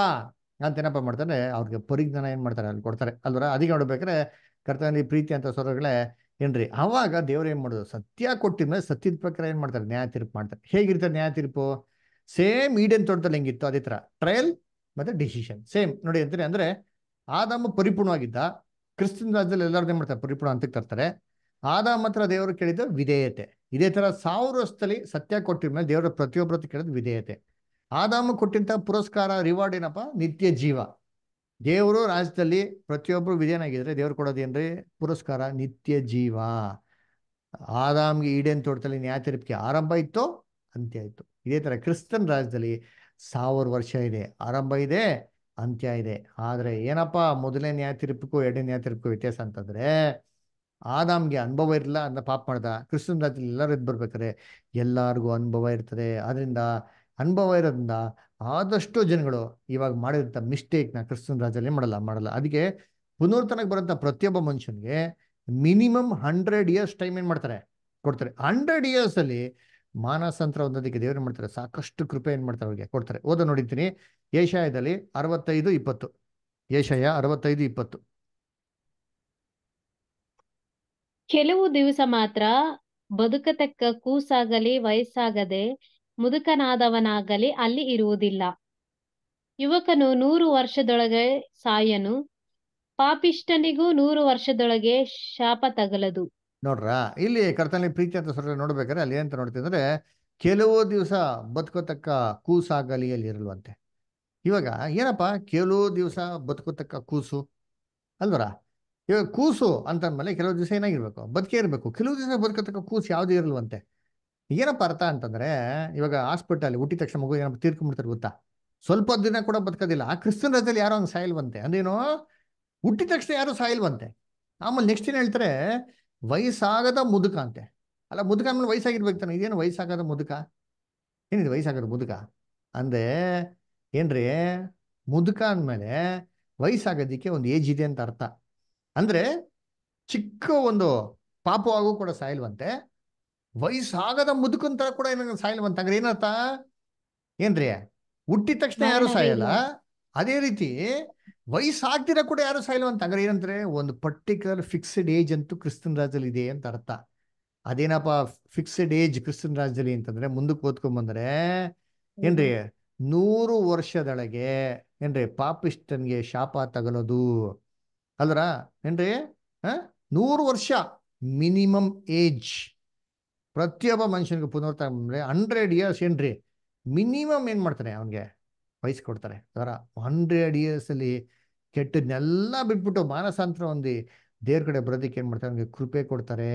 ಅಂತ ಏನಪ್ಪ ಮಾಡ್ತಾರೆ ಅವ್ರಿಗೆ ಪರಿಜ್ಞಾನ ಏನ್ ಮಾಡ್ತಾರೆ ಅಲ್ಲಿ ಕೊಡ್ತಾರೆ ಅಲ್ವರ ಅದಿಗೆ ನೋಡ್ಬೇಕಾದ್ರೆ ಕರ್ತನಲ್ಲಿ ಪ್ರೀತಿ ಅಂತ ಸ್ವರಗಳೇ ಏನ್ರಿ ಅವಾಗ ದೇವ್ರ ಏನ್ ಮಾಡುದು ಸತ್ಯ ಕೊಟ್ಟಿದ್ಮೇಲೆ ಸತ್ಯದ ಪ್ರಕಾರ ಏನು ಮಾಡ್ತಾರೆ ನ್ಯಾಯ ತೀರ್ಪು ಮಾಡ್ತಾರೆ ಹೇಗಿರ್ತಾರೆ ನ್ಯಾಯ ತೀರ್ಪು ಸೇಮ್ ಈಡೇನ್ ತೋಟದಲ್ಲಿ ಹೆಂಗಿತ್ತು ಅದೇ ತರ ಟ್ರಯಲ್ ಮತ್ತೆ ಡಿಸಿಷನ್ ಸೇಮ್ ನೋಡಿ ಅಂತಾರೆ ಅಂದ್ರೆ ಆದಾಮ ಪರಿಪೂರ್ಣವಾಗಿದ್ದ ಕ್ರಿಸ್ತನ್ ರಾಜ್ಯದಲ್ಲಿ ಏನ್ ಮಾಡ್ತಾರೆ ಪರಿಪೂರ್ಣ ಅಂತ ತರ್ತಾರೆ ಆದಾಮ ಹತ್ರ ದೇವರು ಕೇಳಿದ್ದು ವಿಧೇಯತೆ ಇದೇ ತರ ಸಾವಿರ ವರ್ಷದಲ್ಲಿ ಸತ್ಯ ಕೊಟ್ಟಿದ ಮೇಲೆ ದೇವರ ಪ್ರತಿಯೊಬ್ಬರತ್ರ ಕೇಳಿದ ವಿಧೇಯತೆ ಆದಾಮ ಕೊಟ್ಟಂಥ ಪುರಸ್ಕಾರ ರಿವಾರ್ಡ್ ಏನಪ್ಪ ನಿತ್ಯ ಜೀವ ದೇವರು ರಾಜ್ಯದಲ್ಲಿ ಪ್ರತಿಯೊಬ್ಬರು ವಿಜಯನಾಗಿದ್ರೆ ದೇವ್ರು ಕೊಡೋದೇನ್ರಿ ಪುರಸ್ಕಾರ ನಿತ್ಯ ಜೀವ ಆದಾಮ್ಗೆ ಈಡೇನ್ ತೋಟದಲ್ಲಿ ನ್ಯಾಯತಿರ್ಪಿಗೆ ಆರಂಭ ಇತ್ತು ಅಂತ್ಯ ಇತ್ತು ಇದೇ ತರ ಕ್ರಿಸ್ತನ್ ರಾಜ್ಯದಲ್ಲಿ ಸಾವಿರ ವರ್ಷ ಇದೆ ಆರಂಭ ಇದೆ ಅಂತ್ಯ ಇದೆ ಆದರೆ ಏನಪ್ಪಾ ಮೊದಲನೇ ನ್ಯಾಯ ಎರಡನೇ ನ್ಯಾಯ ವ್ಯತ್ಯಾಸ ಅಂತಂದ್ರೆ ಆದಾಮ್ಗೆ ಅನುಭವ ಇರಲಿಲ್ಲ ಅಂತ ಪಾಪ ಮಾಡ್ದ ಕ್ರಿಸ್ತನ್ ರಾಜ್ಯದಲ್ಲಿ ಎಲ್ಲರೂ ಎದ್ ಬರ್ಬೇಕಾರೆ ಎಲ್ಲರಿಗೂ ಅನುಭವ ಇರ್ತದೆ ಅದರಿಂದ ಅನುಭವ ಇರೋದ್ರಿಂದ ಆದಷ್ಟು ಜನಗಳು ಇವಾಗ ಮಿಸ್ಟೇಕ್ ಮಿಸ್ಟೇಕ್ನ ಕ್ರಿಸ್ತನ್ ರಾಜ್ಯದಲ್ಲಿ ಮಾಡಲ್ಲ ಮಾಡಲ್ಲ ಅದಕ್ಕೆ ಪುನರ್ತನಕ್ಕೆ ಬರೋಂಥ ಪ್ರತಿಯೊಬ್ಬ ಮನುಷ್ಯನಿಗೆ ಮಿನಿಮಮ್ ಹಂಡ್ರೆಡ್ ಇಯರ್ಸ್ ಟೈಮ್ ಏನು ಮಾಡ್ತಾರೆ ಕೊಡ್ತಾರೆ ಹಂಡ್ರೆಡ್ ಅಲ್ಲಿ ಮಾನಸಂತ್ರ ಒಂದಕ್ಕೆ ದೇವ್ರ ಮಾಡ್ತಾರೆ ಸಾಕಷ್ಟು ಕೃಪೆ ಏನು ಮಾಡ್ತಾರೆ ಅವ್ರಿಗೆ ಕೊಡ್ತಾರೆ ಓದ ನೋಡಿದ್ದೀನಿ ಏಷ್ಯಾದಲ್ಲಿ ಅರವತ್ತೈದು ಇಪ್ಪತ್ತು ಏಷಾಯ ಅರವತ್ತೈದು ಇಪ್ಪತ್ತು ಕೆಲವು ದಿವಸ ಮಾತ್ರ ಬದುಕತಕ್ಕ ಕೂಸಾಗಲಿ ವಯಸ್ಸಾಗದೆ ಮುದುಕನಾದವನಾಗಲಿ ಅಲ್ಲಿ ಇರುವುದಿಲ್ಲ ಯುವಕನು ನೂರು ವರ್ಷದೊಳಗೆ ಸಾಯನು ಪಾಪಿಷ್ಟನಿಗೂ ನೂರು ವರ್ಷದೊಳಗೆ ಶಾಪ ತಗಲದು ನೋಡ್ರ ಇಲ್ಲಿ ಕರ್ತನಲ್ಲಿ ಪ್ರೀತಿ ಅಂತ ಸ್ವಲ್ಪ ನೋಡ್ಬೇಕಾದ್ರೆ ಅಲ್ಲಿ ಏನಂತ ನೋಡ್ತಿದ್ರೆ ಕೆಲವು ದಿವಸ ಬದುಕೋತಕ್ಕ ಕೂಸಾಗಲಿಯಲ್ಲಿ ಇರಲ್ವಂತೆ ಇವಾಗ ಏನಪ್ಪ ಕೆಲವು ದಿವಸ ಬದುಕೋತಕ್ಕ ಕೂಸು ಅಲ್ವರ ಇವಾಗ ಕೂಸು ಅಂತಂದ್ಮೇಲೆ ಕೆಲವು ದಿವಸ ಏನಾಗಿರ್ಬೇಕು ಬದುಕೇ ಇರಬೇಕು ಕೆಲವು ದಿವಸ ಬದುಕತಕ್ಕ ಕೂಸು ಯಾವ್ದು ಇರಲ್ವಂತೆ ಏನಪ್ಪ ಅರ್ಥ ಅಂತಂದ್ರೆ ಇವಾಗ ಹಾಸ್ಪಿಟಲ್ ಹುಟ್ಟಿದ ತಕ್ಷಣ ಮಗು ಏನಪ್ಪ ತೀರ್ಕೊಂಡ್ಬಿಡ್ತಾರೆ ಗೊತ್ತಾ ಸ್ವಲ್ಪ ದಿನ ಕೂಡ ಬದುಕೋದಿಲ್ಲ ಆ ಕ್ರಿಶ್ಚಿಯನ್ ರಾಜ್ಯದಲ್ಲಿ ಯಾರೋ ಹಂಗೆ ಸಾಯಿಲ್ವಂತೆ ಅಂದೇನೋ ಹುಟ್ಟಿದ ತಕ್ಷಣ ಯಾರು ಸಾಯಿಲ್ವಂತೆ ಆಮೇಲೆ ನೆಕ್ಸ್ಟ್ ಏನು ಹೇಳ್ತಾರೆ ವಯಸ್ಸಾಗದ ಮುದುಕ ಅಂತೆ ಅಲ್ಲ ಮುದುಕ ಆಮೇಲೆ ವಯಸ್ಸಾಗಿರ್ಬೇಕು ತಾನೆ ಇದೇನು ವಯಸ್ಸಾಗದ ಮುದುಕ ಏನಿದೆ ವಯಸ್ಸಾಗದ ಮುದುಕ ಅಂದರೆ ಏನ್ರಿ ಮುದುಕ ಅಂದಮೇಲೆ ವಯಸ್ಸಾಗೋದಿಕ್ಕೆ ಒಂದು ಏಜ್ ಇದೆ ಅಂತ ಅರ್ಥ ಅಂದ್ರೆ ಚಿಕ್ಕ ಒಂದು ಪಾಪವಾಗೂ ಕೂಡ ಸಾಯಿಲ್ವಂತೆ ವಯಸ್ಸಾಗದ ಮುದುಕನ್ ತರ ಕೂಡ ಏನಂಗ ಸಾಯಲ್ವಂತ ಹಂಗ್ರೆ ಏನರ್ಥ ಏನ್ರಿ ಹುಟ್ಟಿದ ತಕ್ಷಣ ಯಾರು ಸಾಯಲ್ಲ ಅದೇ ರೀತಿ ವಯಸ್ಸಾಗ್ತಿರ ಕೂಡ ಯಾರು ಸಾಯಲ್ವಂತ ಅಂದ್ರೆ ಏನಂದ್ರೆ ಒಂದು ಪರ್ಟಿಕ್ಯುಲರ್ ಫಿಕ್ಸ್ಡ್ ಏಜ್ ಅಂತೂ ಕ್ರಿಸ್ತನ್ ರಾಜ್ಯದಲ್ಲಿ ಇದೆ ಅಂತ ಅರ್ಥ ಅದೇನಪ್ಪ ಫಿಕ್ಸ್ಡ್ ಏಜ್ ಕ್ರಿಸ್ತನ್ ರಾಜ್ಯದಲ್ಲಿ ಅಂತಂದ್ರೆ ಮುಂದಕ್ಕೆ ಓದ್ಕೊಂಬಂದ್ರೆ ಏನ್ರಿ ನೂರು ವರ್ಷದೊಳಗೆ ಏನ್ರಿ ಪಾಪಿಷ್ಟನ್ಗೆ ಶಾಪ ತಗಲೋದು ಅಲ್ರ ಏನ್ರಿ ನೂರು ವರ್ಷ ಮಿನಿಮಮ್ ಏಜ್ ಪ್ರತಿಯೊಬ್ಬ ಮನುಷ್ಯನಿಗೆ ಪುನರ್ತ ಅಂದರೆ ಹಂಡ್ರೆಡ್ ಇಯರ್ಸ್ ಏನ್ರಿ ಮಿನಿಮಮ್ ಏನು ಮಾಡ್ತಾನೆ ಅವನಿಗೆ ಕೊಡ್ತಾರೆ ಜ್ವರ ಹಂಡ್ರೆಡ್ ಇಯರ್ಸಲ್ಲಿ ಕೆಟ್ಟದನ್ನೆಲ್ಲ ಬಿಟ್ಬಿಟ್ಟು ಮಾನಸಾಂತರ ಹೊಂದಿ ದೇವ್ರ ಕಡೆ ಬರೋದಕ್ಕೆ ಏನು ಮಾಡ್ತಾರೆ ಅವನಿಗೆ ಕೃಪೆ ಕೊಡ್ತಾರೆ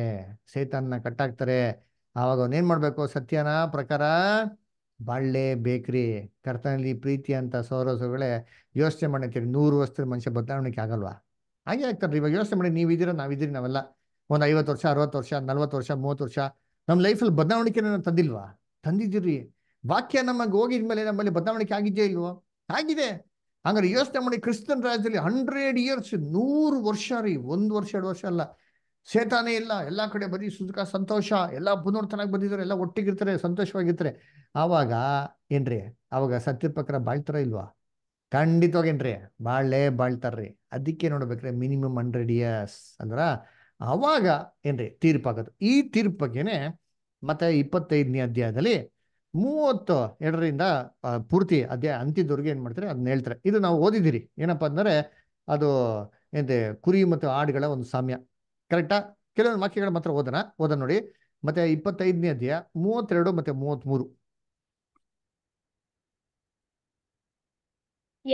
ಸೇತನ್ನ ಕಟ್ಟಾಕ್ತಾರೆ ಆವಾಗ ಅವನೇನು ಮಾಡಬೇಕು ಸತ್ಯನ ಪ್ರಕಾರ ಬಾಳೆ ಬೇಕ್ರಿ ಕರ್ತನಲ್ಲಿ ಪ್ರೀತಿ ಅಂತ ಸೌರಸಗಳೇ ಯೋಚನೆ ಮಾಡಿರ್ತೀರಿ ನೂರು ವರ್ಷದ ಮನುಷ್ಯ ಬದಲಾವಣೆಗೆ ಆಗಲ್ವಾ ಹಾಗೆ ಆಗ್ತಾರೆ ಇವಾಗ ಯೋಚನೆ ಮಾಡಿ ನೀವಿದ್ದೀರ ನಾವಿದ್ದೀರಿ ನಾವೆಲ್ಲ ಒಂದು ಐವತ್ತು ವರ್ಷ ಅರವತ್ತು ವರ್ಷ ನಲ್ವತ್ತು ವರ್ಷ ಮೂವತ್ತು ವರ್ಷ ನಮ್ಮ ಲೈಫಲ್ಲಿ ಬದಲಾವಣಿಕೆ ತಂದಿಲ್ವಾ ತಂದಿದ್ದೀರಿ ವಾಕ್ಯ ನಮಗೆ ಮೇಲೆ ನಮ್ಮಲ್ಲಿ ಬದಲಾವಣಿಕೆ ಆಗಿದ್ದೇ ಇಲ್ವೋ ಆಗಿದೆ ಹಂಗಾರೆ ಯೋಚನೆ ಮಾಡಿ ಕ್ರಿಸ್ತನ್ ರಾಜ್ಯದಲ್ಲಿ ಹಂಡ್ರೆಡ್ ಇಯರ್ಸ್ ನೂರು ವರ್ಷ ರೀ ಒಂದು ವರ್ಷ ಎರಡು ವರ್ಷ ಅಲ್ಲ ಸೇತಾನೇ ಇಲ್ಲ ಎಲ್ಲ ಕಡೆ ಬರೀ ಸುಧಕ ಸಂತೋಷ ಎಲ್ಲ ಪುನರ್ತನಾಗಿ ಬಂದಿದ್ದಾರೆ ಎಲ್ಲ ಒಟ್ಟಿಗಿರ್ತಾರೆ ಸಂತೋಷವಾಗಿರ್ತಾರೆ ಆವಾಗ ಏನ್ರಿ ಆವಾಗ ಸತ್ಯಪಕ್ರ ಬಾಳ್ತಾರ ಇಲ್ವಾ ಖಂಡಿತವಾಗೇನ್ರಿ ಬಾಳೆ ಬಾಳ್ತಾರ್ರಿ ಅದಕ್ಕೆ ನೋಡ್ಬೇಕ್ರಿ ಮಿನಿಮಮ್ ಹಂಡ್ರೆಡ್ ಇಯರ್ಸ್ ಅಂದ್ರ ಆವಾಗ ಏನ್ರಿ ತೀರ್ಪಾಗದು ಈ ತೀರ್ಪು ಬಗ್ಗೆನೆ ಮತ್ತೆ ಇಪ್ಪತ್ತೈದನೇ ಅಧ್ಯಾಯದಲ್ಲಿ ಮೂವತ್ತು ಎರಡರಿಂದ ಪೂರ್ತಿ ಅಧ್ಯಾಯ ಅಂತ್ಯದವ್ರಿಗೆ ಏನ್ ಮಾಡ್ತಾರೆ ಅದನ್ನ ಹೇಳ್ತಾರೆ ಇದು ನಾವು ಓದಿದಿರಿ ಏನಪ್ಪಾ ಅಂದ್ರೆ ಅದು ಏನಿದೆ ಕುರಿ ಮತ್ತು ಆಡುಗಳ ಒಂದು ಸಾಮ್ಯ ಕರೆಕ್ಟಾ ಕೆಲವೊಂದು ವಾಕ್ಯಗಳು ಮಾತ್ರ ಓದೋಣ ಓದ ನೋಡಿ ಮತ್ತೆ ಇಪ್ಪತ್ತೈದನೇ ಅಧ್ಯಾಯ ಮೂವತ್ತೆರಡು ಮತ್ತೆ ಮೂವತ್ತ್ ಮೂರು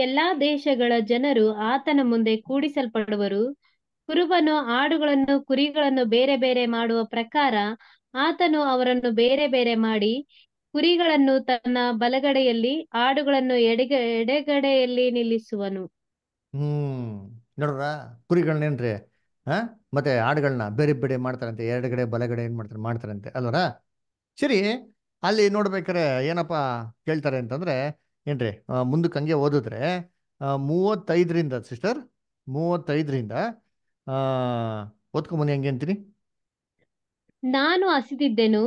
ಎಲ್ಲಾ ದೇಶಗಳ ಜನರು ಆತನ ಮುಂದೆ ಕೂಡಿಸಲ್ಪಡುವರು ಕುರುಬನು ಆಡುಗಳನ್ನು ಕುರಿಗಳನ್ನು ಬೇರೆ ಬೇರೆ ಮಾಡುವ ಪ್ರಕಾರ ಆತನು ಅವರನ್ನು ಬೇರೆ ಬೇರೆ ಮಾಡಿ ಕುರಿಗಳನ್ನು ತನ್ನ ಬಲಗಡೆಯಲ್ಲಿ ಆಡುಗಳನ್ನು ಎಡಗ ಎಡಗಡೆಯಲ್ಲಿ ನಿಲ್ಲಿಸುವನು ಹ್ಮ್ ನೋಡ್ರ ಏನ್ರಿ ಹಾ ಮತ್ತೆ ಆಡುಗಳನ್ನ ಬೇರೆ ಬೇರೆ ಮಾಡ್ತಾರಂತೆ ಎರಡುಗಡೆ ಬಲಗಡೆ ಏನ್ ಮಾಡ್ತಾರೆ ಮಾಡ್ತಾರಂತೆ ಅಲ್ವರ ಸರಿ ಅಲ್ಲಿ ನೋಡ್ಬೇಕಾರೆ ಏನಪ್ಪಾ ಕೇಳ್ತಾರೆ ಅಂತಂದ್ರೆ ಏನ್ರಿ ಮುಂದಕ್ಕೆ ಹಂಗೆ ಓದಿದ್ರೆ ಮೂವತ್ತೈದರಿಂದ ಸಿಸ್ಟರ್ ಮೂವತ್ತೈದರಿಂದ ಓದ್ಕೊಂಬನಿ ಹಂಗೆ ಅಂತೀರಿ ನಾನು ಹಸಿದಿದ್ದೆನು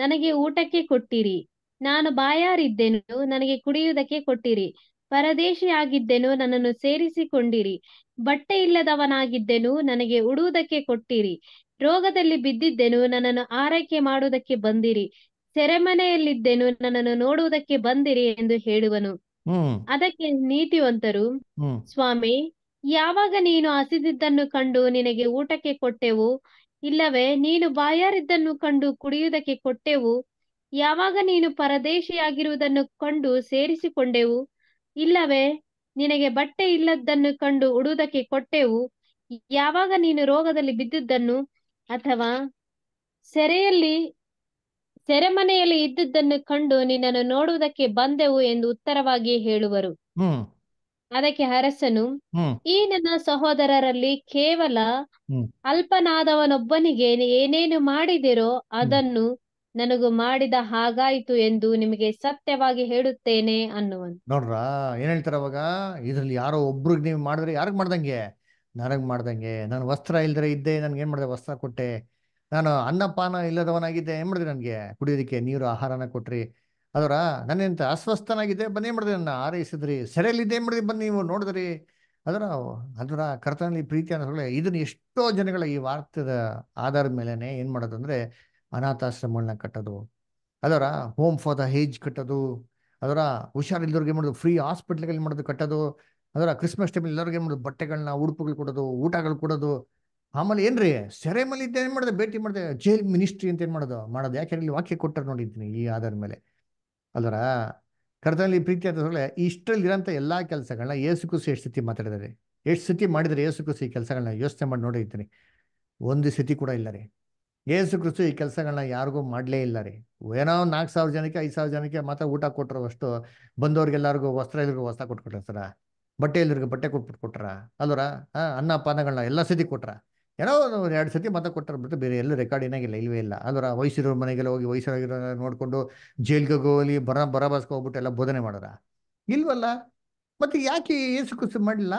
ನನಗೆ ಊಟಕ್ಕೆ ಕೊಟ್ಟಿರಿ ನಾನು ಬಾಯಾರಿದ್ದೆನು ನನಗೆ ಕುಡಿಯುವುದಕ್ಕೆ ಕೊಟ್ಟಿರಿ ಪರದೇಶಿಯಾಗಿದ್ದೆನು ನನ್ನನ್ನು ಸೇರಿಸಿಕೊಂಡಿರಿ ಬಟ್ಟೆ ಇಲ್ಲದವನಾಗಿದ್ದೆನು ನನಗೆ ಉಡುವುದಕ್ಕೆ ಕೊಟ್ಟಿರಿ ರೋಗದಲ್ಲಿ ಬಿದ್ದಿದ್ದೆನು ನನ್ನನ್ನು ಆರೈಕೆ ಮಾಡುವುದಕ್ಕೆ ಬಂದಿರಿ ಸೆರೆಮನೆಯಲ್ಲಿದ್ದೆನು ನನ್ನನ್ನು ನೋಡುವುದಕ್ಕೆ ಬಂದಿರಿ ಎಂದು ಹೇಳುವನು ಅದಕ್ಕೆ ನೀತಿವಂತರು ಸ್ವಾಮಿ ಯಾವಾಗ ನೀನು ಹಸಿದಿದ್ದನ್ನು ಕಂಡು ನಿನಗೆ ಊಟಕ್ಕೆ ಕೊಟ್ಟೆವು ಇಲ್ಲವೇ ನೀನು ಬಾಯಾರಿದ್ದನ್ನು ಕಂಡು ಕುಡಿಯುವುದಕ್ಕೆ ಕೊಟ್ಟೆವು ಯಾವಾಗ ನೀನು ಪರದೇಶಿಯಾಗಿರುವುದನ್ನು ಕಂಡು ಸೇರಿಸಿಕೊಂಡೆವು ಇಲ್ಲವೇ ನಿನಗೆ ಬಟ್ಟೆ ಇಲ್ಲದನ್ನು ಕಂಡು ಉಡುವುದಕ್ಕೆ ಕೊಟ್ಟೆವು ಯಾವಾಗ ನೀನು ರೋಗದಲ್ಲಿ ಬಿದ್ದುದನ್ನು ಅಥವಾ ಸೆರೆಯಲ್ಲಿ ಸೆರೆಮನೆಯಲ್ಲಿ ಇದ್ದುದನ್ನು ಕಂಡು ನಿನ್ನನ್ನು ನೋಡುವುದಕ್ಕೆ ಬಂದೆವು ಎಂದು ಉತ್ತರವಾಗಿ ಹೇಳುವರು ಅದಕ್ಕೆ ಅರಸನು ಈ ನನ್ನ ಸಹೋದರರಲ್ಲಿ ಕೇವಲ ಅಲ್ಪನಾದವನೊಬ್ಬನಿಗೆ ಏನೇನು ಮಾಡಿದಿರೋ ಅದನ್ನು ನನಗೂ ಮಾಡಿದ ಹಾಗಾಯಿತು ಎಂದು ನಿಮಗೆ ಸತ್ಯವಾಗಿ ಹೇಳುತ್ತೇನೆ ಅನ್ನುವನು ನೋಡ್ರ ಏನ್ ಹೇಳ್ತಾರ ಅವಾಗ ಇದ್ರಲ್ಲಿ ಯಾರೋ ಒಬ್ರಿಗೆ ನೀವು ಮಾಡಿದ್ರೆ ಯಾರಿಗ್ ಮಾಡ್ದಂಗೆ ನನಗ್ ಮಾಡ್ದಂಗೆ ನಾನು ವಸ್ತ್ರ ಇಲ್ದ್ರೆ ಇದ್ದೆ ನನ್ಗೆ ಏನ್ ಮಾಡಿದೆ ವಸ್ತ್ರ ಕೊಟ್ಟೆ ನಾನು ಅನ್ನಪಾನ ಇಲ್ಲದವನಾಗಿದ್ದೆ ಏನ್ ಮಾಡಿದ್ರಿ ನನ್ಗೆ ಕುಡಿಯೋದಿಕ್ಕೆ ನೀರು ಆಹಾರನ ಕೊಟ್ರಿ ಅದರ ನನ್ನಿಂತ ಅಸ್ವಸ್ಥನಾಗಿದೆ ಬನ್ನಿ ಮಾಡಿದೆ ನನ್ನ ಆರೈಸಿದ್ರಿ ಇದ್ದೇ ಮಾಡಿದ್ರಿ ಬನ್ನಿ ನೀವು ನೋಡಿದ್ರಿ ಅದರ ಅದರ ಕರ್ತನಲ್ಲಿ ಪ್ರೀತಿ ಅನ್ನೋದ್ರೊಳಗೆ ಇದನ್ನು ಎಷ್ಟೋ ಜನಗಳ ಈ ವಾರ್ತದ ಆಧಾರದ ಮೇಲೆ ಏನು ಮಾಡೋದಂದ್ರೆ ಅನಾಥಾಶ್ರಮಗಳನ್ನ ಕಟ್ಟೋದು ಅದರ ಹೋಮ್ ಫಾರ್ ದ ಹೇಜ್ ಕಟ್ಟೋದು ಅದರ ಹುಷಾರಿಲ್ದವ್ರಿಗೆ ಏನು ಮಾಡೋದು ಫ್ರೀ ಹಾಸ್ಪಿಟ್ಲ್ಗಳು ಮಾಡೋದು ಕಟ್ಟೋದು ಅದರ ಕ್ರಿಸ್ಮಸ್ ಟೈಮಲ್ಲಿ ಎಲ್ಲರಿಗೂ ಏನು ಮಾಡೋದು ಬಟ್ಟೆಗಳನ್ನ ಉಡುಪುಗಳು ಕೊಡೋದು ಊಟಗಳು ಕೊಡೋದು ಆಮೇಲೆ ಏನ್ರಿ ಸೆರೆ ಮೇಲೆ ಇದ್ದ ಏನು ಮಾಡಿದೆ ಭೇಟಿ ಮಾಡಿದೆ ಜೈಲ್ ಮಿನಿಸ್ಟ್ರಿ ಅಂತ ಏನು ಮಾಡೋದು ಮಾಡೋದು ಯಾಕೆ ಇಲ್ಲಿ ವಾಕ್ಯ ಕೊಟ್ಟರು ನೋಡಿದ್ದೀನಿ ಈ ಆಧಾರದ ಮೇಲೆ ಅಲ್ಲರಾ ಕರ್ತನಲ್ಲಿ ಪ್ರೀತಿ ಅಂತ ಸೊಳ್ಳೆ ಇಷ್ಟರಲ್ಲಿರೋಂಥ ಎಲ್ಲ ಕೆಲಸಗಳನ್ನ ಏಸುಕು ಎಷ್ಟು ಸತಿ ಮಾತಾಡಿದ್ದಾರೆ ಎಷ್ಟು ಸತಿ ಮಾಡಿದರೆ ಏಸು ಕೃಷಿ ಈ ಕೆಲಸಗಳನ್ನ ಯೋಚನೆ ಮಾಡಿ ನೋಡಿದ್ದೀನಿ ಒಂದು ಸತಿ ಕೂಡ ಇಲ್ಲ ರೀ ಏಸು ಈ ಕೆಲಸಗಳನ್ನ ಯಾರಿಗೂ ಮಾಡಲೇ ಇಲ್ಲ ರೀ ಏನೋ ನಾಲ್ಕು ಸಾವಿರ ಜನಕ್ಕೆ ಐದು ಸಾವಿರ ಜನಕ್ಕೆ ಮಾತ್ರ ಊಟ ಕೊಟ್ಟರು ಅಷ್ಟು ಬಂದವ್ರಿಗೆಲ್ಲರಿಗೂ ವಸ್ತ್ರ ಎಲ್ಲರಿಗೂ ವಸ್ತ್ರ ಕೊಟ್ಕೊಟ್ಟಿರ್ತಾರ ಸರ ಬಟ್ಟೆ ಎಲ್ಲರಿಗೂ ಬಟ್ಟೆ ಕೊಟ್ಬಿಟ್ಟು ಕೊಟ್ರ ಅಲ್ವರ ಹಾಂ ಅನ್ನ ಪಾನಗಳನ್ನ ಎಲ್ಲ ಸತಿ ಕೊಟ್ರ ಏನೋ ಒಂದು ಎರಡು ಸತಿ ಮತ ಕೊಟ್ಟರು ಬಿಟ್ಟು ಬೇರೆ ಎಲ್ಲೂ ರೆಕಾರ್ಡ್ ಏನಾಗಿಲ್ಲ ಇಲ್ವೇ ಇಲ್ಲ ಅದರ ವಯಸ್ಸಿರೋ ಮನೆಗೆಲ್ಲ ಹೋಗಿ ವಯಸ್ಸಾಗಿರೋ ನೋಡಿಕೊಂಡು ಜೈಲ್ಗೆ ಹೋಗಲಿ ಬರ ಬರಬಾಸ್ಕೊ ಹೋಗ್ಬಿಟ್ಟು ಎಲ್ಲ ಬೋಧನೆ ಮಾಡೋರ ಇಲ್ವಲ್ಲ ಮತ್ತೆ ಯಾಕೆ ಏಸು ಕುಸು ಮಾಡಲಿಲ್ಲ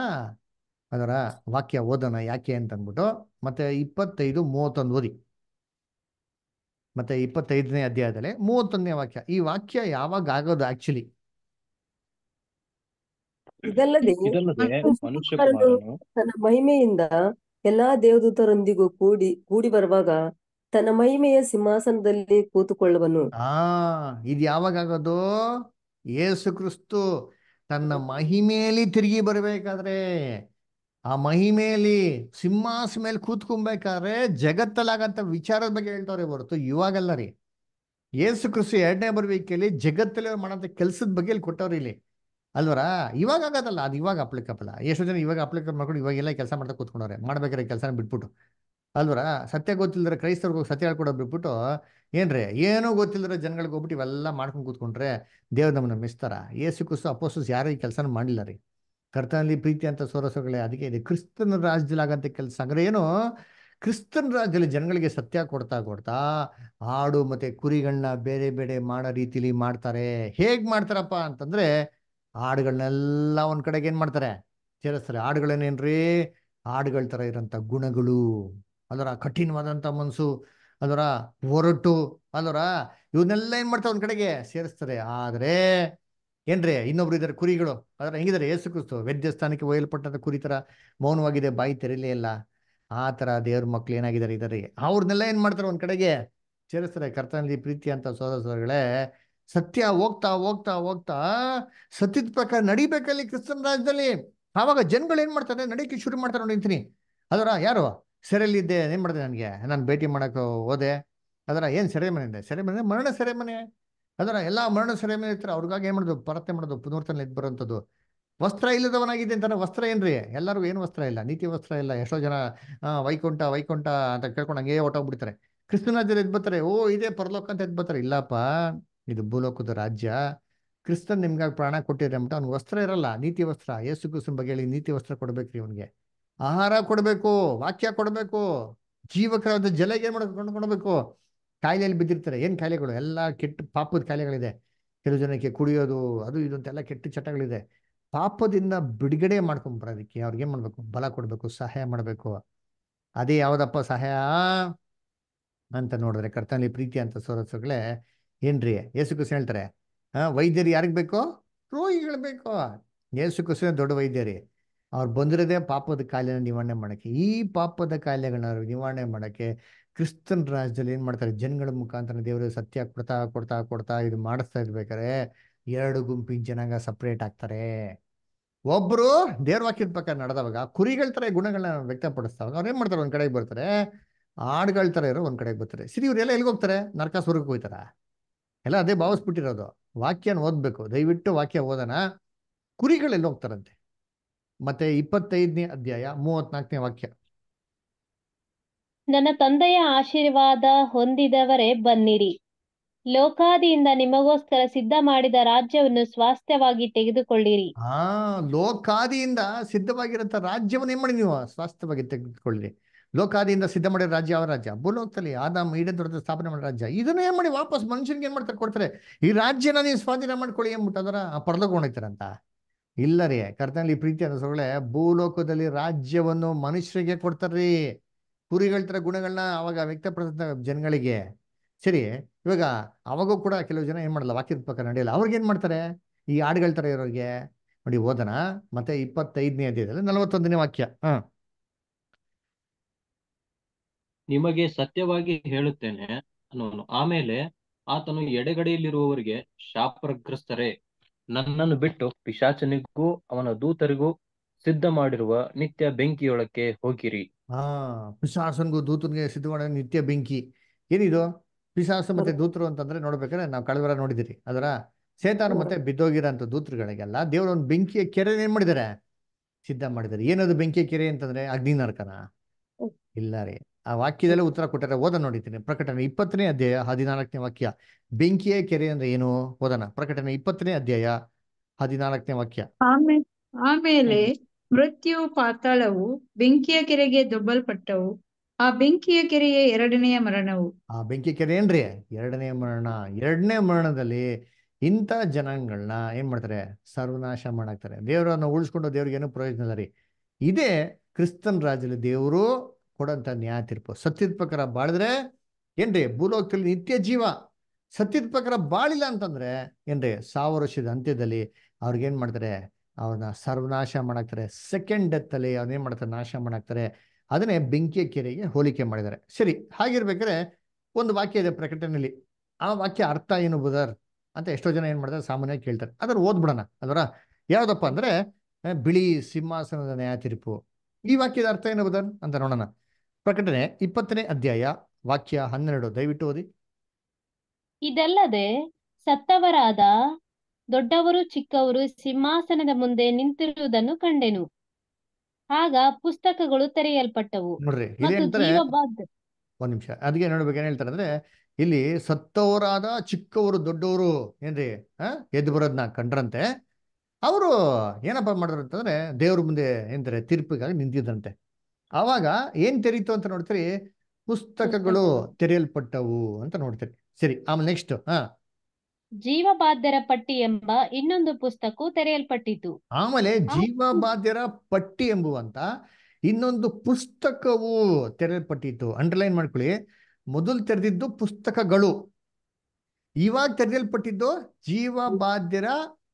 ಅದರ ವಾಕ್ಯ ಓದೋಣ ಯಾಕೆ ಅಂತ ಅಂದ್ಬಿಟ್ಟು ಮತ್ತೆ ಇಪ್ಪತ್ತೈದು ಮೂವತ್ತೊಂದು ಓದಿ ಮತ್ತೆ ಇಪ್ಪತ್ತೈದನೇ ಅಧ್ಯಾಯದಲ್ಲಿ ಮೂವತ್ತೊಂದನೇ ವಾಕ್ಯ ಈ ವಾಕ್ಯ ಯಾವಾಗ ಆಗೋದು ಆಕ್ಚುಲಿ ಇದಲ್ಲದೆ ಮನುಷ್ಯ ತನ್ನ ಮಹಿಮೆಯಿಂದ ಎಲ್ಲಾ ದೇವದೂತರೊಂದಿಗೂ ಕೂಡಿ ಕೂಡಿ ಬರುವಾಗ ತನ್ನ ಮಹಿಮೆಯ ಸಿಂಹಾಸನದಲ್ಲಿ ಕೂತುಕೊಳ್ಳುವನು ಆ ಇದು ಯಾವಾಗ ಆಗೋದು ಯೇಸು ಕ್ರಿಸ್ತು ತನ್ನ ಮಹಿಮೆಯಲ್ಲಿ ತಿರುಗಿ ಬರಬೇಕಾದ್ರೆ ಆ ಮಹಿಮೆಯಲ್ಲಿ ಸಿಂಹಾಸ ಮೇಲೆ ಕೂತ್ಕೊಬೇಕಾದ್ರೆ ಜಗತ್ತಲ್ಲಾಗಂತ ವಿಚಾರದ ಬಗ್ಗೆ ಹೇಳ್ತವ್ರೆ ಹೊರತು ಇವಾಗಲ್ಲ ರೀ ಏಸು ಕ್ರಿಸ್ತು ಎರಡನೇ ಬರಬೇಕಲ್ಲಿ ಜಗತ್ತಲ್ಲಿ ಅವ್ರು ಕೆಲ್ಸದ ಬಗ್ಗೆ ಇಲ್ಲಿ ಕೊಟ್ಟವ್ರಿ ಇಲ್ಲಿ ಅಲ್ವರ ಇವಾಗ ಆಗೋದಲ್ಲ ಅದು ಇವಾಗ ಅಪ್ಲಿಕಬಲ್ ಎಷ್ಟೋ ಜನ ಇವಾಗ ಅಪ್ಲಿಕಬಲ್ ಮಾಡ್ಕೊಂಡು ಇವಾಗೆಲ್ಲ ಕೆಲಸ ಮಾಡ್ತಾ ಕೂತ್ಕೊಂಡವ್ರೆ ಮಾಡ್ಬೇಕಾದ್ರೆ ಕೆಲಸನ ಬಿಟ್ಬಿಟ್ಟು ಅಲ್ವರ ಸತ್ಯ ಗೊತ್ತಿಲ್ಲದ್ರೆ ಹೋಗಿ ಸತ್ಯ ಹೇಳ್ಕೊಡೋ ಬಿಟ್ಬಿಟ್ಟು ಏನ್ರೀ ಏನೂ ಗೊತ್ತಿಲ್ಲದ್ರೆ ಜನಗಳಿಗೆ ಹೋಗ್ಬಿಟ್ಟು ಇವೆಲ್ಲ ಮಾಡ್ಕೊಂಡು ಕೂತ್ಕೊಂಡ್ರೆ ದೇವ್ರ ನಮ್ಮನ್ನ ಮಿಸ್ತಾರ ಏಸು ಕುಸು ಅಪೋಸಸ್ ಯಾರು ಈ ಕೆಲಸನ ಮಾಡಿಲ್ಲ ರೀ ಕರ್ತನಲ್ಲಿ ಪ್ರೀತಿ ಅಂತ ಸೋರಸಗಳೇ ಅದಕ್ಕೆ ಇದೆ ಕ್ರಿಸ್ತನ ರಾಜ್ಯದಲ್ಲಿ ಆಗಂತ ಕೆಲಸ ಅಂದ್ರೆ ಏನು ಕ್ರಿಸ್ತನ ರಾಜ್ಯದಲ್ಲಿ ಜನಗಳಿಗೆ ಸತ್ಯ ಕೊಡ್ತಾ ಕೊಡ್ತಾ ಆಡು ಮತ್ತೆ ಕುರಿಗಳನ್ನ ಬೇರೆ ಬೇರೆ ಮಾಡೋ ರೀತಿಲಿ ಮಾಡ್ತಾರೆ ಹೇಗೆ ಮಾಡ್ತಾರಪ್ಪ ಅಂತಂದ್ರೆ ಹಾಡುಗಳನ್ನೆಲ್ಲ ಒಂದ್ ಕಡೆಗೆ ಏನ್ ಮಾಡ್ತಾರೆ ಸೇರಿಸ್ತಾರೆ ಹಾಡುಗಳೇನೇನ್ರಿ ಹಾಡುಗಳ ತರ ಇರೋಂಥ ಗುಣಗಳು ಅದರ ಕಠಿಣವಾದಂಥ ಮನಸ್ಸು ಅದರ ಒರಟು ಅದರ ಇವನ್ನೆಲ್ಲ ಏನ್ ಮಾಡ್ತಾರೆ ಒಂದ್ ಕಡೆಗೆ ಸೇರಿಸ್ತಾರೆ ಆದರೆ ಏನ್ರಿ ಇನ್ನೊಬ್ರು ಇದಾರೆ ಕುರಿಗಳು ಅದರ ಹೆಂಗಿದ್ದಾರೆ ಯೇಸು ಕ್ರಿಸ್ತು ವೆದ್ಯ ಸ್ಥಾನಕ್ಕೆ ಒಯ್ಯಲ್ಪಟ್ಟಂಥ ಕುರಿ ಥರ ಮೌನವಾಗಿದೆ ಬಾಯಿ ತೆರಲೇ ಇಲ್ಲ ಆ ತರ ದೇವ್ರ ಮಕ್ಳು ಏನಾಗಿದ್ದಾರೆ ಇದಾರೆ ಅವ್ರನ್ನೆಲ್ಲ ಏನ್ ಮಾಡ್ತಾರೆ ಒಂದ್ ಕಡೆಗೆ ಸೇರಿಸ್ತಾರೆ ಕರ್ತನಲ್ಲಿ ಪ್ರೀತಿ ಅಂತ ಸೋದರ ಸೋದರಗಳೇ ಸತ್ಯ ಹೋಗ್ತಾ ಹೋಗ್ತಾ ಹೋಗ್ತಾ ಸತ್ಯದ ಪ್ರಕಾರ ನಡಿಬೇಕಲ್ಲಿ ಕ್ರಿಸ್ತನ್ ರಾಜ್ಯದಲ್ಲಿ ಆವಾಗ ಜನಗಳು ಏನು ಮಾಡ್ತಾರೆ ನಡೀಕೆ ಶುರು ಮಾಡ್ತಾರೆ ನೋಡಿ ಅದರ ಯಾರು ಸೆರೆಯಲ್ಲಿದ್ದೆ ಏನು ಮಾಡಿದೆ ನನಗೆ ನಾನು ಭೇಟಿ ಮಾಡೋಕೆ ಹೋದೆ ಅದರ ಏನು ಸೆರೆಮನೆ ಇದೆ ಸೆರೆಮನೆ ಮರಣ ಸೆರೆಮನೆ ಅದರ ಎಲ್ಲ ಮರಣ ಸೆರೆಮನೆ ಇರ್ತಾರೆ ಅವ್ರಿಗಾಗಿ ಏನು ಮಾಡೋದು ಪರತೆ ಮಾಡೋದು ಪುನರ್ತನೆ ಇದು ಬರೋಂಥದ್ದು ವಸ್ತ್ರ ಇಲ್ಲದವನಾಗಿದೆ ಅಂತಾನೆ ವಸ್ತ್ರ ಏನ್ರಿ ಎಲ್ಲರಿಗೂ ಏನು ವಸ್ತ್ರ ಇಲ್ಲ ನೀತಿ ವಸ್ತ್ರ ಇಲ್ಲ ಎಷ್ಟೋ ಜನ ವೈಕುಂಠ ವೈಕುಂಠ ಅಂತ ಕೇಳ್ಕೊಂಡು ಹಂಗೆ ಹೊಟ್ಟೋಗ್ಬಿಡ್ತಾರೆ ಕ್ರಿಸ್ತನ ರಾಜ್ಯದಲ್ಲಿ ಎದ್ ಓ ಇದೇ ಪರಲೋಕ ಅಂತ ಎದ್ಬತ್ತಾರೆ ಇಲ್ಲಪ್ಪ ಇದು ಭೂಲೋಕದ ರಾಜ್ಯ ಕ್ರಿಸ್ತನ್ ನಿಮ್ಗಾಗಿ ಪ್ರಾಣ ಕೊಟ್ಟಿದ್ರೆ ಅಂತ ಅವ್ನಿಗೆ ವಸ್ತ್ರ ಇರಲ್ಲ ನೀತಿ ವಸ್ತ್ರ ಯೇಸು ಕ್ರಿಸ್ತನ ಬಗ್ಗೆ ಹೇಳಿ ನೀತಿ ವಸ್ತ್ರ ಕೊಡ್ಬೇಕ್ರಿ ಅವನಿಗೆ ಆಹಾರ ಕೊಡಬೇಕು ವಾಕ್ಯ ಕೊಡಬೇಕು ಜೀವಕರಾದ ಜಲಗೆ ಏನ್ ಮಾಡ್ಬೇಕು ಕೊಂಡ್ಕೊಡ್ಬೇಕು ಕಾಯಿಲೆಯಲ್ಲಿ ಬಿದ್ದಿರ್ತಾರೆ ಏನ್ ಕಾಯಿಲೆಗಳು ಎಲ್ಲ ಕೆಟ್ಟ ಪಾಪದ ಕಾಯಿಲೆಗಳಿದೆ ಕೆಲವು ಜನಕ್ಕೆ ಕುಡಿಯೋದು ಅದು ಇದು ಅಂತೆಲ್ಲ ಕೆಟ್ಟ ಚಟಗಳಿದೆ ಪಾಪದಿಂದ ಬಿಡುಗಡೆ ಅದಕ್ಕೆ ಅವ್ರಿಗೆ ಏನ್ ಮಾಡ್ಬೇಕು ಬಲ ಕೊಡ್ಬೇಕು ಸಹಾಯ ಮಾಡ್ಬೇಕು ಅದೇ ಯಾವುದಪ್ಪ ಸಹಾಯ ಅಂತ ನೋಡಿದ್ರೆ ಕರ್ತನಲ್ಲಿ ಪ್ರೀತಿ ಅಂತ ಸೋರಸಗಳೇ ಏನ್ರಿ ಯೇಸು ಕೃಷ್ಣ ಹೇಳ್ತಾರೆ ಹಾಂ ವೈದ್ಯರು ಯಾರಿಗೆ ಬೇಕೋ ರೋಗಿಗಳು ಬೇಕೋ ಯೇಸು ಕೃಷ್ಣ ದೊಡ್ಡ ವೈದ್ಯರಿ ಅವ್ರು ಬಂದಿರೋದೇ ಪಾಪದ ಕಾಯಿಲೆನ ನಿವಾರಣೆ ಮಾಡೋಕ್ಕೆ ಈ ಪಾಪದ ಕಾಯಿಲೆಗಳನ್ನ ನಿವಾರಣೆ ಮಾಡೋಕ್ಕೆ ಕ್ರಿಸ್ತನ್ ರಾಜ್ಯದಲ್ಲಿ ಏನು ಮಾಡ್ತಾರೆ ಜನಗಳ ಮುಖಾಂತರ ದೇವರು ಸತ್ಯ ಕೊಡ್ತಾ ಕೊಡ್ತಾ ಕೊಡ್ತಾ ಇದು ಮಾಡಿಸ್ತಾ ಇರ್ಬೇಕಾರೆ ಎರಡು ಗುಂಪಿನ ಜನಾಂಗ ಸಪ್ರೇಟ್ ಆಗ್ತಾರೆ ಒಬ್ಬರು ದೇವ್ರ ವಾಕ್ಯದ ನಡೆದವಾಗ ಕುರಿಗಳ ಥರ ಗುಣಗಳನ್ನ ವ್ಯಕ್ತಪಡಿಸ್ತಾವಾಗ ಅವ್ರು ಏನು ಮಾಡ್ತಾರೆ ಒಂದ್ ಕಡೆಗೆ ಬರ್ತಾರೆ ಆಡುಗಳ ತರ ಇರೋ ಒಂದ್ ಕಡೆಗೆ ಬರ್ತಾರೆ ಸಿರಿ ಇವ್ರೆಲ್ಲ ಎಲ್ಲಿಗೆ ಹೋಗ್ತಾರೆ ನರಕಾಸುರಕ್ಕೆ ಹೋಗ್ತಾರ ಎಲ್ಲ ಅದೇ ಭಾವಿಸ್ಬಿಟ್ಟಿರೋದು ವಾಕ್ಯನ ಓದ್ಬೇಕು ದಯವಿಟ್ಟು ವಾಕ್ಯ ಓದೋಣ ಕುರಿಗಳೆಲ್ಲ ಹೋಗ್ತಾರಂತೆ ಮತ್ತೆ ಇಪ್ಪತ್ತೈದನೇ ಅಧ್ಯಾಯ ಮೂವತ್ನಾಲ್ಕನೇ ವಾಕ್ಯ ನನ್ನ ತಂದೆಯ ಆಶೀರ್ವಾದ ಹೊಂದಿದವರೇ ಬನ್ನಿರಿ ಲೋಕಾದಿಯಿಂದ ನಿಮಗೋಸ್ಕರ ಸಿದ್ಧ ಮಾಡಿದ ರಾಜ್ಯವನ್ನು ಸ್ವಾಸ್ಥ್ಯವಾಗಿ ತೆಗೆದುಕೊಳ್ಳಿರಿ ಆ ಲೋಕಾದಿಯಿಂದ ಸಿದ್ಧವಾಗಿರಂತ ರಾಜ್ಯವನ್ನು ಏನ್ ಮಾಡಿ ನೀವು ಸ್ವಾಸ್ಥ್ಯವಾಗಿ ತೆಗೆದುಕೊಳ್ಳಿರಿ ಲೋಕಾದಿಯಿಂದ ಸಿದ್ಧ ಮಾಡಿರೋ ರಾಜ್ಯ ಯಾವ ರಾಜ್ಯ ಭೂಲೋಕದಲ್ಲಿ ಆದಾಮ್ ಈಡೇ ದೊಡ್ಡ ಸ್ಥಾಪನೆ ಮಾಡೋ ರಾಜ್ಯ ಇದನ್ನ ಏನ್ ಮಾಡಿ ವಾಪಸ್ ಮನುಷ್ಯನಿಗೆ ಏನ್ ಮಾಡ್ತಾರೆ ಕೊಡ್ತಾರೆ ಈ ರಾಜ್ಯನ ನೀವು ಸ್ವಾಧೀನ ಮಾಡ್ಕೊಳ್ಳಿ ಏನ್ಬಿಟ್ಟು ಅದರ ಪರಲೋಕೊಂಡಿರ್ತಾರಂತ ಇಲ್ಲ ರೀ ಕರ್ತನಲ್ಲಿ ಪ್ರೀತಿ ಅನ್ನಿಸೋಳೆ ಭೂಲೋಕದಲ್ಲಿ ರಾಜ್ಯವನ್ನು ಮನುಷ್ಯರಿಗೆ ಕೊಡ್ತಾರ್ರಿ ಕುರಿಗಳ ತರ ಗುಣಗಳನ್ನ ಅವಾಗ ವ್ಯಕ್ತಪಡಿಸಿದ ಜನಗಳಿಗೆ ಸರಿ ಇವಾಗ ಅವಾಗೂ ಕೂಡ ಕೆಲವು ಜನ ಏನ್ ಮಾಡಲ್ಲ ವಾಕ್ಯದ ಪಕ್ಕ ನಡೆಯಲ್ಲ ಅವ್ರಿಗೆ ಏನು ಮಾಡ್ತಾರೆ ಈ ಹಾಡುಗಳ ಥರ ಇರೋರಿಗೆ ನೋಡಿ ಓದನ ಮತ್ತೆ ಇಪ್ಪತ್ತೈದನೇ ಅಧ್ಯಾಯದಲ್ಲಿ ನಲವತ್ತೊಂದನೇ ವಾಕ್ಯ ಹ್ಮ್ ನಿಮಗೆ ಸತ್ಯವಾಗಿ ಹೇಳುತ್ತೇನೆ ಅನ್ನೋನು ಆಮೇಲೆ ಆತನು ಎಡೆಗಡೆಯಲ್ಲಿರುವವರಿಗೆ ಶಾಪಗ್ರಸ್ತರೇ ನನ್ನನ್ನು ಬಿಟ್ಟು ಪಿಶಾಚನಿಗೂ ಅವನ ದೂತರಿಗೂ ಸಿದ್ಧ ಮಾಡಿರುವ ನಿತ್ಯ ಬೆಂಕಿಯೊಳಕ್ಕೆ ಹೋಗಿರಿ ಹಾ ಪಿಶಾಸನ್ಗೂ ದೂತನಿಗೆ ಸಿದ್ಧ ಮಾಡಿದ ನಿತ್ಯ ಬೆಂಕಿ ಏನಿದು ಪಿಶಾಸ ಮತ್ತೆ ದೂತರು ಅಂತಂದ್ರೆ ನೋಡ್ಬೇಕಾದ್ರೆ ನಾವು ಕಳೆದ ನೋಡಿದಿರಿ ಅದರ ಸೇತಾನ ಮತ್ತೆ ಬಿದ್ದೋಗಿರೋ ದೂತರುಗಳಿಗೆಲ್ಲ ದೇವರು ಒಂದು ಬೆಂಕಿಯ ಕೆರೆ ಏನ್ ಮಾಡಿದಾರೆ ಸಿದ್ಧ ಮಾಡಿದಾರೆ ಏನದು ಬೆಂಕಿಯ ಕೆರೆ ಅಂತಂದ್ರೆ ಅಗ್ನಿ ನರಕನ ಇಲ್ಲ ರೀ ಆ ವಾಕ್ಯದಲ್ಲೇ ಉತ್ತರ ಕೊಟ್ಟರೆ ಓದ ನೋಡಿದ್ದೀನಿ ಪ್ರಕಟಣೆ ಇಪ್ಪತ್ತನೇ ಅಧ್ಯಾಯ ಹದಿನಾಲ್ಕನೇ ವಾಕ್ಯ ಬೆಂಕಿಯ ಕೆರೆ ಅಂದ್ರೆ ಏನು ಓದನ ಪ್ರಕಟಣೆ ಇಪ್ಪತ್ತನೇ ಅಧ್ಯಾಯ ಹದಿನಾಲ್ಕನೇ ವಾಕ್ಯ ಆಮೇಲೆ ಮೃತ್ಯು ಪಾತಾಳವು ಬೆಂಕಿಯ ಕೆರೆಗೆ ದೊಬ್ಬಲ್ಪಟ್ಟವು ಆ ಬೆಂಕಿಯ ಕೆರೆಯ ಎರಡನೆಯ ಮರಣವು ಆ ಬೆಂಕಿ ಕೆರೆ ಏನ್ರಿ ಎರಡನೇ ಮರಣ ಎರಡನೇ ಮರಣದಲ್ಲಿ ಇಂಥ ಜನಗಳನ್ನ ಏನ್ ಮಾಡ್ತಾರೆ ಸರ್ವನಾಶ ಮಾಡಾಕ್ತಾರೆ ದೇವರನ್ನ ಉಳಿಸ್ಕೊಂಡು ದೇವ್ರಿಗೆ ಏನು ಪ್ರಯೋಜನ ರೀ ಇದೇ ಕ್ರಿಸ್ತನ್ ರಾಜ್ಯದಲ್ಲಿ ದೇವರು ಕೊಡೋಂಥ ನ್ಯಾಯ ತೀರ್ಪು ಸತ್ಯದ ಪ್ರಕಾರ ಬಾಳಿದ್ರೆ ಏನ್ರಿ ಭೂಲೋಕದಲ್ಲಿ ನಿತ್ಯ ಜೀವ ಸತ್ಯದ ಪ್ರಕಾರ ಬಾಳಿಲ್ಲ ಅಂತಂದ್ರೆ ಏನ್ರಿ ಸಾವಿರ ವರ್ಷದ ಅಂತ್ಯದಲ್ಲಿ ಅವ್ರಿಗೇನ್ ಮಾಡ್ತಾರೆ ಅವ್ರನ್ನ ಸರ್ವನಾಶ ಮಾಡಾಕ್ತಾರೆ ಸೆಕೆಂಡ್ ಡೆತ್ತಲ್ಲಿ ಏನ್ ಮಾಡ್ತಾರೆ ನಾಶ ಮಾಡಾಕ್ತಾರೆ ಅದನ್ನೇ ಬೆಂಕಿಯ ಕೆರೆಗೆ ಹೋಲಿಕೆ ಮಾಡಿದ್ದಾರೆ ಸರಿ ಹಾಗಿರ್ಬೇಕಾದ್ರೆ ಒಂದು ವಾಕ್ಯ ಇದೆ ಪ್ರಕಟಣೆಯಲ್ಲಿ ಆ ವಾಕ್ಯ ಅರ್ಥ ಏನು ಬುದರ್ ಅಂತ ಎಷ್ಟೋ ಜನ ಏನು ಮಾಡ್ತಾರೆ ಸಾಮಾನ್ಯ ಕೇಳ್ತಾರೆ ಅದ್ರ ಓದ್ಬಿಡೋಣ ಅದರ ಯಾವುದಪ್ಪ ಅಂದ್ರೆ ಬಿಳಿ ಸಿಂಹಾಸನದ ನ್ಯಾಯ ತೀರ್ಪು ಈ ವಾಕ್ಯದ ಅರ್ಥ ಏನು ಬುದರ್ ಅಂತ ನೋಡೋಣ ಪ್ರಕಟಣೆ ಇಪ್ಪತ್ತನೇ ಅಧ್ಯಾಯ ವಾಕ್ಯ ಹನ್ನೆರಡು ದಯವಿಟ್ಟು ಓದಿ ಇದಲ್ಲದೆ ಸತ್ತವರಾದ ದೊಡ್ಡವರು ಚಿಕ್ಕವರು ಸಿಂಹಾಸನದ ಮುಂದೆ ನಿಂತಿರುವುದನ್ನು ಕಂಡೆನು ಆಗ ಪುಸ್ತಕಗಳು ತೆರೆಯಲ್ಪಟ್ಟವು ನೋಡ್ರಿ ಒಂದ್ ನಿಮಿಷ ಅದಕ್ಕೆ ನೋಡ್ಬೇಕು ಏನ್ ಹೇಳ್ತಾರೆ ಅಂದ್ರೆ ಇಲ್ಲಿ ಸತ್ತವರಾದ ಚಿಕ್ಕವರು ದೊಡ್ಡವರು ಏನ್ರಿ ಎದ್ದು ಬರೋದನ್ನ ಕಂಡ್ರಂತೆ ಅವರು ಏನಪ್ಪ ಮಾಡಿದ್ರು ಅಂತಂದ್ರೆ ದೇವ್ರ ಮುಂದೆ ಏನಂತಾರೆ ತೀರ್ಪಿಗಾಗಿ ನಿಂತಿದ್ರಂತೆ ಆವಾಗ ಏನ್ ತೆರೀತು ಅಂತ ನೋಡ್ತೀರಿ ಪುಸ್ತಕಗಳು ತೆರೆಯಲ್ಪಟ್ಟವು ಅಂತ ನೋಡ್ತೀರಿ ಸರಿ ಆಮೇಲೆ ನೆಕ್ಸ್ಟ್ ಹಾ ಜೀವಬಾಧ್ಯರ ಪಟ್ಟಿ ಎಂಬ ಇನ್ನೊಂದು ಪುಸ್ತಕವು ತೆರೆಯಲ್ಪಟ್ಟಿತು ಆಮೇಲೆ ಜೀವಬಾಧ್ಯರ ಪಟ್ಟಿ ಎಂಬುವಂತ ಇನ್ನೊಂದು ಪುಸ್ತಕವು ತೆರೆಯಲ್ಪಟ್ಟಿತ್ತು ಅಂಡರ್ಲೈನ್ ಮಾಡ್ಕೊಳ್ಳಿ ಮೊದಲು ತೆರೆದಿದ್ದು ಪುಸ್ತಕಗಳು ಇವಾಗ ತೆರೆಯಲ್ಪಟ್ಟಿದ್ದು ಜೀವಬಾಧ್ಯರ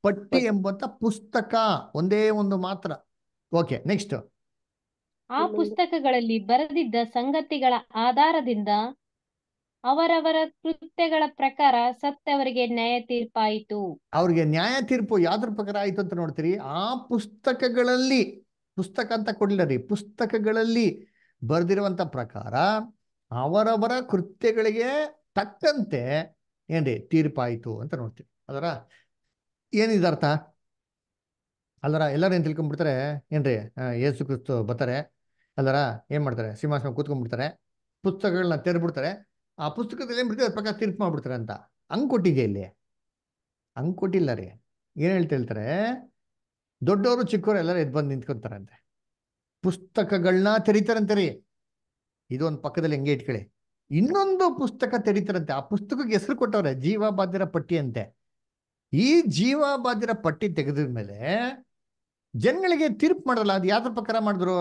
ಪಟ್ಟಿ ಎಂಬಂತ ಪುಸ್ತಕ ಒಂದೇ ಒಂದು ಮಾತ್ರ ಓಕೆ ನೆಕ್ಸ್ಟ್ ಆ ಪುಸ್ತಕಗಳಲ್ಲಿ ಬರೆದಿದ್ದ ಸಂಗತಿಗಳ ಆಧಾರದಿಂದ ಅವರವರ ಕೃತ್ಯಗಳ ಪ್ರಕಾರ ಸತ್ತವರಿಗೆ ನ್ಯಾಯ ತೀರ್ಪಾಯಿತು ಅವ್ರಿಗೆ ನ್ಯಾಯ ತೀರ್ಪು ಯಾವ್ದ್ರ ಪ್ರಕಾರ ಆಯ್ತು ಅಂತ ನೋಡ್ತೀರಿ ಆ ಪುಸ್ತಕಗಳಲ್ಲಿ ಪುಸ್ತಕ ಅಂತ ಕೊಡ್ಲಿಲ್ಲ ರೀ ಪುಸ್ತಕಗಳಲ್ಲಿ ಬರೆದಿರುವಂತ ಪ್ರಕಾರ ಅವರವರ ಕೃತ್ಯಗಳಿಗೆ ತಕ್ಕಂತೆ ಏನ್ರಿ ತೀರ್ಪಾಯಿತು ಅಂತ ನೋಡ್ತೀವಿ ಅದರ ಏನಿದ ಅರ್ಥ ಅಲ್ಲರ ಎಲ್ಲರೂ ಏನ್ ತಿಳ್ಕೊಂಡ್ಬಿಡ್ತಾರೆ ಏನ್ರಿ ಯೇಸು ಕ್ರಿಸ್ತು ಬರ್ತಾರೆ ಅಲ್ಲರ ಏನು ಮಾಡ್ತಾರೆ ಸಿಂಹಾಸನ ಕೂತ್ಕೊಂಡ್ಬಿಡ್ತಾರೆ ಪುಸ್ತಕಗಳನ್ನ ತೆರೆದ್ಬಿಡ್ತಾರೆ ಆ ಪುಸ್ತಕದಲ್ಲಿ ಏನು ಬಿಡ್ತೀವಿ ಅದ್ರ ಪ್ರಕಾರ ತೀರ್ಪು ಮಾಡ್ಬಿಡ್ತಾರೆ ಅಂತ ಹಂಗೆ ಕೊಟ್ಟಿದೆ ಇಲ್ಲಿ ಹಂಗೆ ಕೊಟ್ಟಿಲ್ಲ ರೀ ಏನು ಹೇಳ್ತಾ ಹೇಳ್ತಾರೆ ದೊಡ್ಡವರು ಚಿಕ್ಕವರು ಎಲ್ಲರೂ ಎದ್ದು ಬಂದು ನಿಂತ್ಕೊಂತಾರಂತೆ ಪುಸ್ತಕಗಳನ್ನ ತೆರೀತಾರಂತೆ ರೀ ಇದೊಂದು ಪಕ್ಕದಲ್ಲಿ ಹೆಂಗೆ ಇಟ್ಕೊಳ್ಳಿ ಇನ್ನೊಂದು ಪುಸ್ತಕ ತೆರೀತಾರಂತೆ ಆ ಪುಸ್ತಕಕ್ಕೆ ಹೆಸರು ಕೊಟ್ಟವ್ರೆ ಜೀವಬಾಧ್ಯರ ಪಟ್ಟಿ ಅಂತೆ ಈ ಜೀವಬಾಧ್ಯರ ಪಟ್ಟಿ ತೆಗೆದ ಮೇಲೆ ಜನಗಳಿಗೆ ತೀರ್ಪು ಮಾಡಲ್ಲ ಅದು ಯಾವ್ದ್ರ ಪ್ರಕಾರ ಮಾಡಿದ್ರು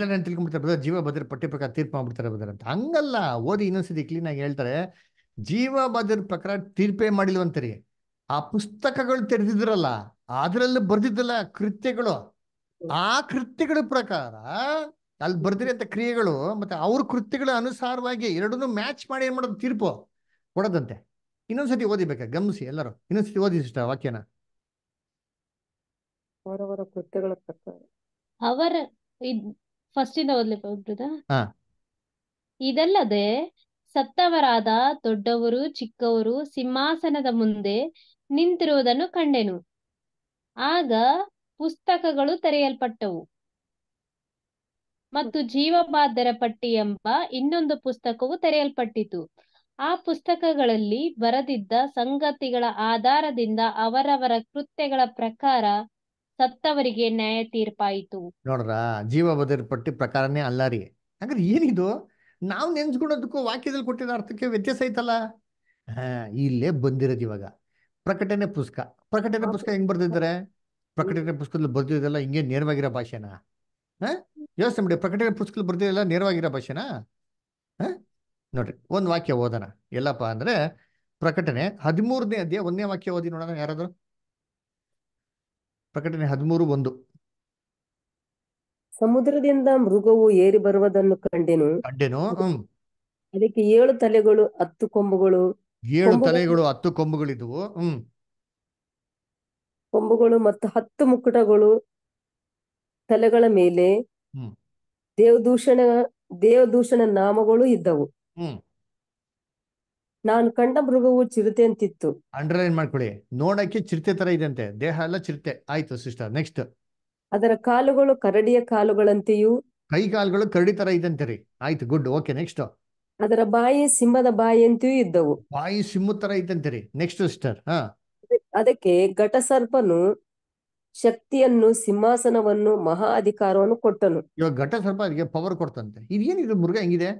ನಾನು ತಿಳ್ಕೊಂಡ್ಬಿಡ್ತಾರೆ ಬ್ರದರ್ ಜೀವ ಬದ್ರ ಪಠ್ಯ ಪ್ರಕಾರ ತೀರ್ಪು ಮಾಡ್ಬಿಡ್ತಾರೆ ಬ್ರದರ್ ಅಂತ ಹಂಗಲ್ಲ ಓದಿ ಇನ್ನೊಂದ್ಸತಿ ಕ್ಲೀನಾಗಿ ಹೇಳ್ತಾರೆ ಜೀವ ಬದ್ರ ಪ್ರಕಾರ ತೀರ್ಪೇ ಮಾಡಿಲ್ವಂತರಿ ಆ ಪುಸ್ತಕಗಳು ತೆರೆದಿದ್ರಲ್ಲ ಅದರಲ್ಲೂ ಬರ್ದಿದ್ದಲ್ಲ ಕೃತ್ಯಗಳು ಆ ಕೃತ್ಯಗಳ ಪ್ರಕಾರ ಅಲ್ಲಿ ಬರ್ದಿರಂತ ಕ್ರಿಯೆಗಳು ಮತ್ತೆ ಅವ್ರ ಕೃತ್ಯಗಳ ಅನುಸಾರವಾಗಿ ಎರಡನ್ನೂ ಮ್ಯಾಚ್ ಮಾಡಿ ಏನ್ ಮಾಡೋದು ತೀರ್ಪು ಕೊಡೋದಂತೆ ಇನ್ನೊಂದ್ಸತಿ ಓದಿಬೇಕಾ ಗಮನಿಸಿ ಎಲ್ಲರೂ ಇನ್ನೊಂದ್ಸತಿ ಓದಿ ಇಷ್ಟ ವಾಕ್ಯನ ಅವರವರ ಕೃತ್ಯಗಳ ಪ್ರಕಾರ ಅವರ ಫಸ್ಟ್ ಇಂದ ಓದ್ಲಿಕ್ಕೆ ಹೋಗ್ಬಿಡುದಾ ಇದಲ್ಲದೆ ಸತ್ತವರಾದ ದೊಡ್ಡವರು ಚಿಕ್ಕವರು ಸಿಂಹಾಸನದ ಮುಂದೆ ನಿಂತಿರುವುದನ್ನು ಕಂಡೆನು ಆಗ ಪುಸ್ತಕಗಳು ತೆರೆಯಲ್ಪಟ್ಟವು ಮತ್ತು ಜೀವಬಾಧ್ಯರ ಪಟ್ಟಿ ಎಂಬ ಇನ್ನೊಂದು ಪುಸ್ತಕವು ತೆರೆಯಲ್ಪಟ್ಟಿತು ಆ ಪುಸ್ತಕಗಳಲ್ಲಿ ಬರೆದಿದ್ದ ಸಂಗತಿಗಳ ಆಧಾರದಿಂದ ಅವರವರ ಕೃತ್ಯಗಳ ಪ್ರಕಾರ ಸತ್ತವರಿಗೆ ನ್ಯಾಯ ತೀರ್ಪಾಯಿತು ನೋಡ್ರ ಜೀವ ಪಟ್ಟಿ ಪ್ರಕಾರನೇ ಅಲ್ಲಾರಿ ರೀ ಏನಿದು ನಾವು ನೆನ್ಸ್ಕೊಳೋದಕ್ಕೂ ವಾಕ್ಯದಲ್ಲಿ ಕೊಟ್ಟಿದ ಅರ್ಥಕ್ಕೆ ವ್ಯತ್ಯಾಸ ಐತಲ್ಲ ಹಾ ಇಲ್ಲೇ ಬಂದಿರೋದು ಇವಾಗ ಪ್ರಕಟಣೆ ಪುಸ್ತಕ ಪ್ರಕಟಣೆ ಪುಸ್ತಕ ಹೆಂಗ್ ಬರ್ದಿದ್ದಾರೆ ಪ್ರಕಟಣೆ ಪುಸ್ತಕದಲ್ಲಿ ಬರ್ದಿದ್ದೆಲ್ಲ ಹಿಂಗೆ ನೇರವಾಗಿರೋ ಭಾಷೆನ ಹಾ ಯೋಚನೆ ಮಾಡಿ ಪ್ರಕಟಣೆ ಪುಸ್ತಕದಲ್ಲಿ ಬರ್ದಿದ್ದೆಲ್ಲ ನೇರವಾಗಿರೋ ಭಾಷೆನಾ ಹಾ ನೋಡ್ರಿ ಒಂದ್ ವಾಕ್ಯ ಓದೋಣ ಎಲ್ಲಪ್ಪ ಅಂದ್ರೆ ಪ್ರಕಟಣೆ ಹದಿಮೂರನೇ ಅಧ್ಯಾಯ ಒಂದನೇ ವಾಕ್ಯ ಓದಿ ನೋಡೋಣ ಯಾರಾದ್ರೂ ಪ್ರಕಟಣೆ ಹದಿಮೂರು ಒಂದು ಸಮುದ್ರದಿಂದ ಮೃಗವು ಏರಿ ಬರುವುದನ್ನು ಕಂಡೆನು ಕಂಡೆನು ಅದಕ್ಕೆ ಏಳು ತಲೆಗಳು ಹತ್ತು ಕೊಂಬುಗಳು ಏಳು ತಲೆಗಳು ಹತ್ತು ಕೊಂಬುಗಳಿದ್ವು ಹ್ಮ್ ಕೊಂಬುಗಳು ಮತ್ತು ಹತ್ತು ಮುಕುಟಗಳು ತಲೆಗಳ ಮೇಲೆ ದೇವದೂಷಣ ದೇವದೂಷಣ ನಾಮಗಳು ಇದ್ದವು ನಾನು ಕಂಡ ಮೃಗವು ಚಿರತೆ ಅಂತಿತ್ತು ಅಂಡರ್ಲೈನ್ ಮಾಡ್ಕೊಳ್ಳಿ ನೋಡಕ್ಕೆ ಚಿರತೆ ತರ ಇದೆ ಅಂತೆ ದೇಹ ಎಲ್ಲ ಚಿರತೆ ಆಯ್ತು ಸಿಸ್ಟರ್ ನೆಕ್ಸ್ಟ್ ಅದರ ಕಾಲುಗಳು ಕರಡಿಯ ಕಾಲುಗಳಂತೆಯೂ ಕೈ ಕಾಲುಗಳು ಕರಡಿ ತರ ಇದಂತೆ ರೀ ಆಯ್ತು ಗುಡ್ ಓಕೆ ನೆಕ್ಸ್ಟ್ ಅದರ ಬಾಯಿ ಸಿಂಹದ ಬಾಯಿ ಅಂತೆಯೂ ಇದ್ದವು ಬಾಯಿ ಸಿಂಹ ತರ ಇದ್ದಂತೆ ರೀ ನೆಕ್ಸ್ಟ್ ಸಿಸ್ಟರ್ ಹಾ ಅದಕ್ಕೆ ಘಟಸರ್ಪನು ಶಕ್ತಿಯನ್ನು ಸಿಂಹಾಸನವನ್ನು ಮಹಾ ಅಧಿಕಾರವನ್ನು ಕೊಟ್ಟನು ಇವಾಗ ಘಟ ಅದಕ್ಕೆ ಪವರ್ ಕೊಡ್ತಂತೆ ಇದೇನಿದು ಮೃಗ ಹೆಂಗಿದೆ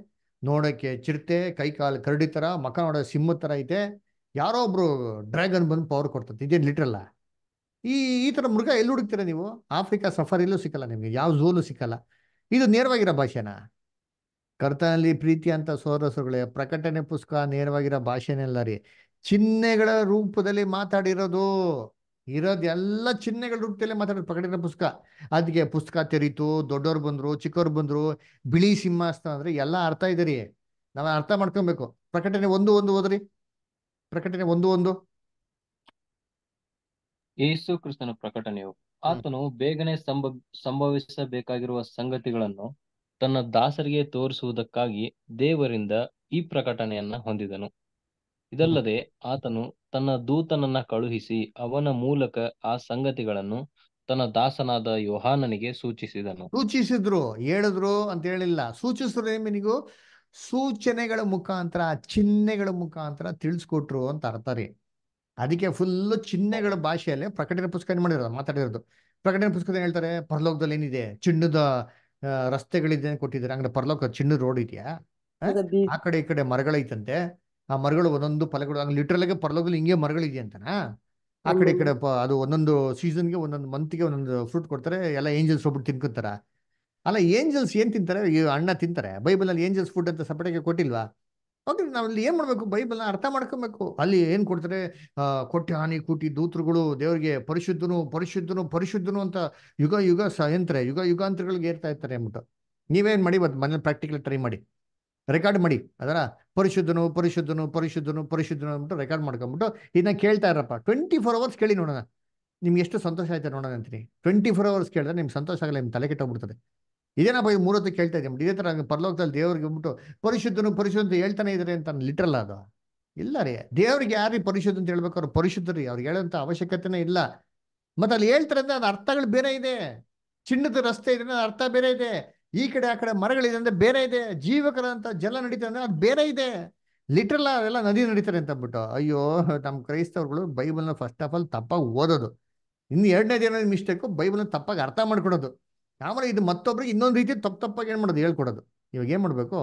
ನೋಡೋಕ್ಕೆ ಚಿರತೆ ಕೈ ಕಾಲು ಕರಡಿ ಥರ ಮಕ ನೋಡೋ ಸಿಂಹ ಥರ ಐತೆ ಯಾರೋ ಒಬ್ರು ಡ್ರ್ಯಾಗನ್ ಬಂದು ಪವರ್ ಕೊಡ್ತದೆ ಇದೇನು ಲಿಟ್ರಲ್ಲ ಈ ಈ ಥರ ಮೃಗ ಎಲ್ಲಿ ಹುಡುಕ್ತೀರ ನೀವು ಆಫ್ರಿಕಾ ಸಫಾರಿಯಲ್ಲೂ ಸಿಕ್ಕಲ್ಲ ನಿಮಗೆ ಯಾವ ಝೂಲೂ ಸಿಕ್ಕಲ್ಲ ಇದು ನೇರವಾಗಿರೋ ಭಾಷೆನಾ ಕರ್ತನಲ್ಲಿ ಪ್ರೀತಿ ಅಂತ ಸೋರಸರುಗಳೇ ಪ್ರಕಟಣೆ ಪುಸ್ತಕ ನೇರವಾಗಿರೋ ಭಾಷೆನೆಲ್ಲ ರೀ ಚಿಹ್ನೆಗಳ ರೂಪದಲ್ಲಿ ಮಾತಾಡಿರೋದು ಎಲ್ಲ ಚಿಹ್ನೆಗಳ ರೂಪದಲ್ಲೇ ಮಾತಾಡೋದು ಪಗಡಿನ ಪುಸ್ತಕ ಅದಕ್ಕೆ ಪುಸ್ತಕ ತೆರೀತು ದೊಡ್ಡವ್ರು ಬಂದರು ಚಿಕ್ಕವ್ರು ಬಂದರು ಬಿಳಿ ಸಿಂಹಾಸ್ತ ಅಂದ್ರೆ ಎಲ್ಲ ಅರ್ಥ ಇದರಿ ನಾವು ಅರ್ಥ ಮಾಡ್ಕೊಬೇಕು ಪ್ರಕಟಣೆ ಒಂದು ಒಂದು ಹೋದ್ರಿ ಪ್ರಕಟಣೆ ಒಂದು ಒಂದು ಯೇಸು ಕ್ರಿಸ್ತನ ಪ್ರಕಟಣೆಯು ಆತನು ಬೇಗನೆ ಸಂಭ ಸಂಭವಿಸಬೇಕಾಗಿರುವ ಸಂಗತಿಗಳನ್ನು ತನ್ನ ದಾಸರಿಗೆ ತೋರಿಸುವುದಕ್ಕಾಗಿ ದೇವರಿಂದ ಈ ಪ್ರಕಟಣೆಯನ್ನ ಹೊಂದಿದನು ಇದಲ್ಲದೆ ಆತನು ತನ್ನ ದೂತನನ್ನ ಕಳುಹಿಸಿ ಅವನ ಮೂಲಕ ಆ ಸಂಗತಿಗಳನ್ನು ತನ್ನ ದಾಸನಾದ ಯೋಹಾನನಿಗೆ ಸೂಚಿಸಿದನು ಸೂಚಿಸಿದ್ರು ಹೇಳಿದ್ರು ಅಂತ ಹೇಳಿಲ್ಲ ಸೂಚಿಸಿದ್ರು ನಿಮಗೂ ಸೂಚನೆಗಳ ಮುಖಾಂತರ ಚಿಹ್ನೆಗಳ ಮುಖಾಂತರ ತಿಳಿಸ್ಕೊಟ್ರು ಅಂತ ಅರ್ಥ ರೀ ಅದಕ್ಕೆ ಫುಲ್ಲು ಚಿಹ್ನೆಗಳ ಭಾಷೆಯಲ್ಲೇ ಪ್ರಕಟಣೆ ಪುಸ್ತಕ ಮಾಡಿರೋದು ಮಾತಾಡಿರೋದು ಪ್ರಕಟಣೆ ಪುಸ್ತಕ ಹೇಳ್ತಾರೆ ಪರಲೋಕದಲ್ಲಿ ಏನಿದೆ ಚಿಣ್ಣದ ರಸ್ತೆಗಳಿದೆ ಕೊಟ್ಟಿದ್ದಾರೆ ಅಂದ್ರೆ ಪರಲೋಕ ಚಿನ್ನದ ರೋಡ್ ಇದೆಯಾ ಆ ಕಡೆ ಈ ಕಡೆ ಮರಗಳೈತಂತೆ ಆ ಮರಗಳು ಒಂದೊಂದು ಫಲಗಳು ಹಂಗೆ ಆಗಿ ಪರಲೋಗದಲ್ಲಿ ಹಿಂಗೆ ಮರಗಳಿದೆ ಅಂತನಾ ಆ ಕಡೆ ಈ ಕಡೆ ಅದು ಒಂದೊಂದು ಸೀಸನ್ಗೆ ಒಂದೊಂದು ಮಂತ್ಗೆ ಒಂದೊಂದು ಫ್ರೂಟ್ ಕೊಡ್ತಾರೆ ಎಲ್ಲ ಏಂಜಲ್ಸ್ ಹೋಗ್ಬಿಟ್ಟು ತಿನ್ಕೊತಾರ ಅಲ್ಲ ಏಂಜಲ್ಸ್ ಏನು ತಿಂತಾರೆ ಈ ಅಣ್ಣ ತಿಂತಾರೆ ಅಲ್ಲಿ ಏಂಜಲ್ಸ್ ಫುಡ್ ಅಂತ ಸಪರೇಟಾಗಿ ಕೊಟ್ಟಿಲ್ವಾ ಓಕೆ ನಾವು ಅಲ್ಲಿ ಏನು ಮಾಡಬೇಕು ಬೈಬಲ್ನ ಅರ್ಥ ಮಾಡ್ಕೊಬೇಕು ಅಲ್ಲಿ ಏನು ಕೊಡ್ತಾರೆ ಕೊಟ್ಟಿ ಹಾನಿ ಕೂಟಿ ದೂತ್ರಗಳು ದೇವರಿಗೆ ಪರಿಶುದ್ಧನು ಪರಿಶುದ್ಧನು ಪರಿಶುದ್ಧನು ಅಂತ ಯುಗ ಯುಗ ಸಾಯಂತ್ರ ಯುಗ ಯುಗಾಂತರಗಳಿಗೆ ಏರ್ತಾ ಇರ್ತಾರೆ ಅಂದ್ಬಿಟ್ಟು ನೀವೇನ್ ಮಾಡಿ ಇವತ್ತು ಮನೇಲಿ ಪ್ರಾಕ್ಟಿಕಲ್ ಟ್ರೈ ಮಾಡಿ ರೆಕಾರ್ಡ್ ಮಾಡಿ ಅದರ ಪರಿಶುದ್ಧನು ಪರಿಶುದ್ಧನು ಪರಿಶುದ್ಧನು ಪರಿಶುದ್ಧನು ಅಂದ್ಬಿಟ್ಟು ರೆಕಾರ್ಡ್ ಮಾಡ್ಕೊಂಬಿಟ್ಟು ಇದನ್ನ ಕೇಳ್ತಾ ಇರಪ್ಪ ಟ್ವೆಂಟಿ ಫೋರ್ ಅವರ್ಸ್ ಕೇಳಿ ನೋಡೋಣ ನಿಮ್ಗೆ ಎಷ್ಟು ಸಂತೋಷ ಆಯ್ತಾ ನೋಡೋಣ ಅಂತೀನಿ ಟ್ವೆಂಟಿ ಫೋರ್ ಅವರ್ಸ್ ಕೇಳಿದ್ರೆ ನಿಮ್ಗೆ ಸಂತೋಷ ಆಗಲ್ಲ ನಿಮ್ಮ ತಲೆ ಕೆಟ್ಟೋಗ್ಬಿಡ್ತದೆ ಇದೇನಪ್ಪ ಈ ಮೂರತ್ತು ಕೇಳ್ತಾ ಇದ್ದೀನಿ ಇದೇ ಥರ ಪರಲೋಕದಲ್ಲಿ ದೇವ್ರಿಗೆ ಬಿಟ್ಟು ಪರಿಶುದ್ಧನು ಪರಿಶುದ್ಧ ಹೇಳ್ತಾನೆ ಇದ್ದಾರೆ ಅಂತ ಲಿಟ್ರಲ್ ಅದು ಇಲ್ಲ ರೀ ದೇವ್ರಿಗೆ ಯಾರು ಪರಿಶುದ್ಧ ಅಂತ ಹೇಳ್ಬೇಕಾದ್ರು ಪರಿಶುದ್ಧರು ಅವ್ರು ಹೇಳೋಂಥ ಅವಶ್ಯಕತೆನೇ ಇಲ್ಲ ಮತ್ತೆ ಅಲ್ಲಿ ಹೇಳ್ತಾರೆ ಅಂದ್ರೆ ಅದು ಅರ್ಥಗಳು ಬೇರೆ ಇದೆ ಚಿನ್ನದ ರಸ್ತೆ ಇದೆ ಅರ್ಥ ಬೇರೆ ಇದೆ ಈ ಕಡೆ ಆ ಕಡೆ ಮರಗಳಿದೆ ಅಂದ್ರೆ ಬೇರೆ ಇದೆ ಜೀವಕರಂತ ಜಲ ನಡೀತದೆ ಅಂದ್ರೆ ಅದು ಬೇರೆ ಇದೆ ಲಿಟ್ರಲ್ ಅದೆಲ್ಲ ನದಿ ನಡೀತಾರೆ ಅಂತ ಅಂದ್ಬಿಟ್ಟು ಅಯ್ಯೋ ನಮ್ಮ ಕ್ರೈಸ್ತವ್ರುಗಳು ಬೈಬಲ್ನ ಫಸ್ಟ್ ಆಫ್ ಆಲ್ ತಪ್ಪಾಗಿ ಓದೋದು ಇನ್ನು ಎರಡನೇದು ಏನೋ ಮಿಸ್ಟೇಕು ಬೈಬಲ್ನ ತಪ್ಪಾಗಿ ಅರ್ಥ ಮಾಡ್ಕೊಡೋದು ಆಮೇಲೆ ಇದು ಮತ್ತೊಬ್ರಿಗೆ ಇನ್ನೊಂದು ರೀತಿ ತಪ್ಪು ತಪ್ಪಾಗಿ ಏನು ಮಾಡೋದು ಹೇಳ್ಕೊಡೋದು ಇವಾಗ ಏನು ಮಾಡಬೇಕು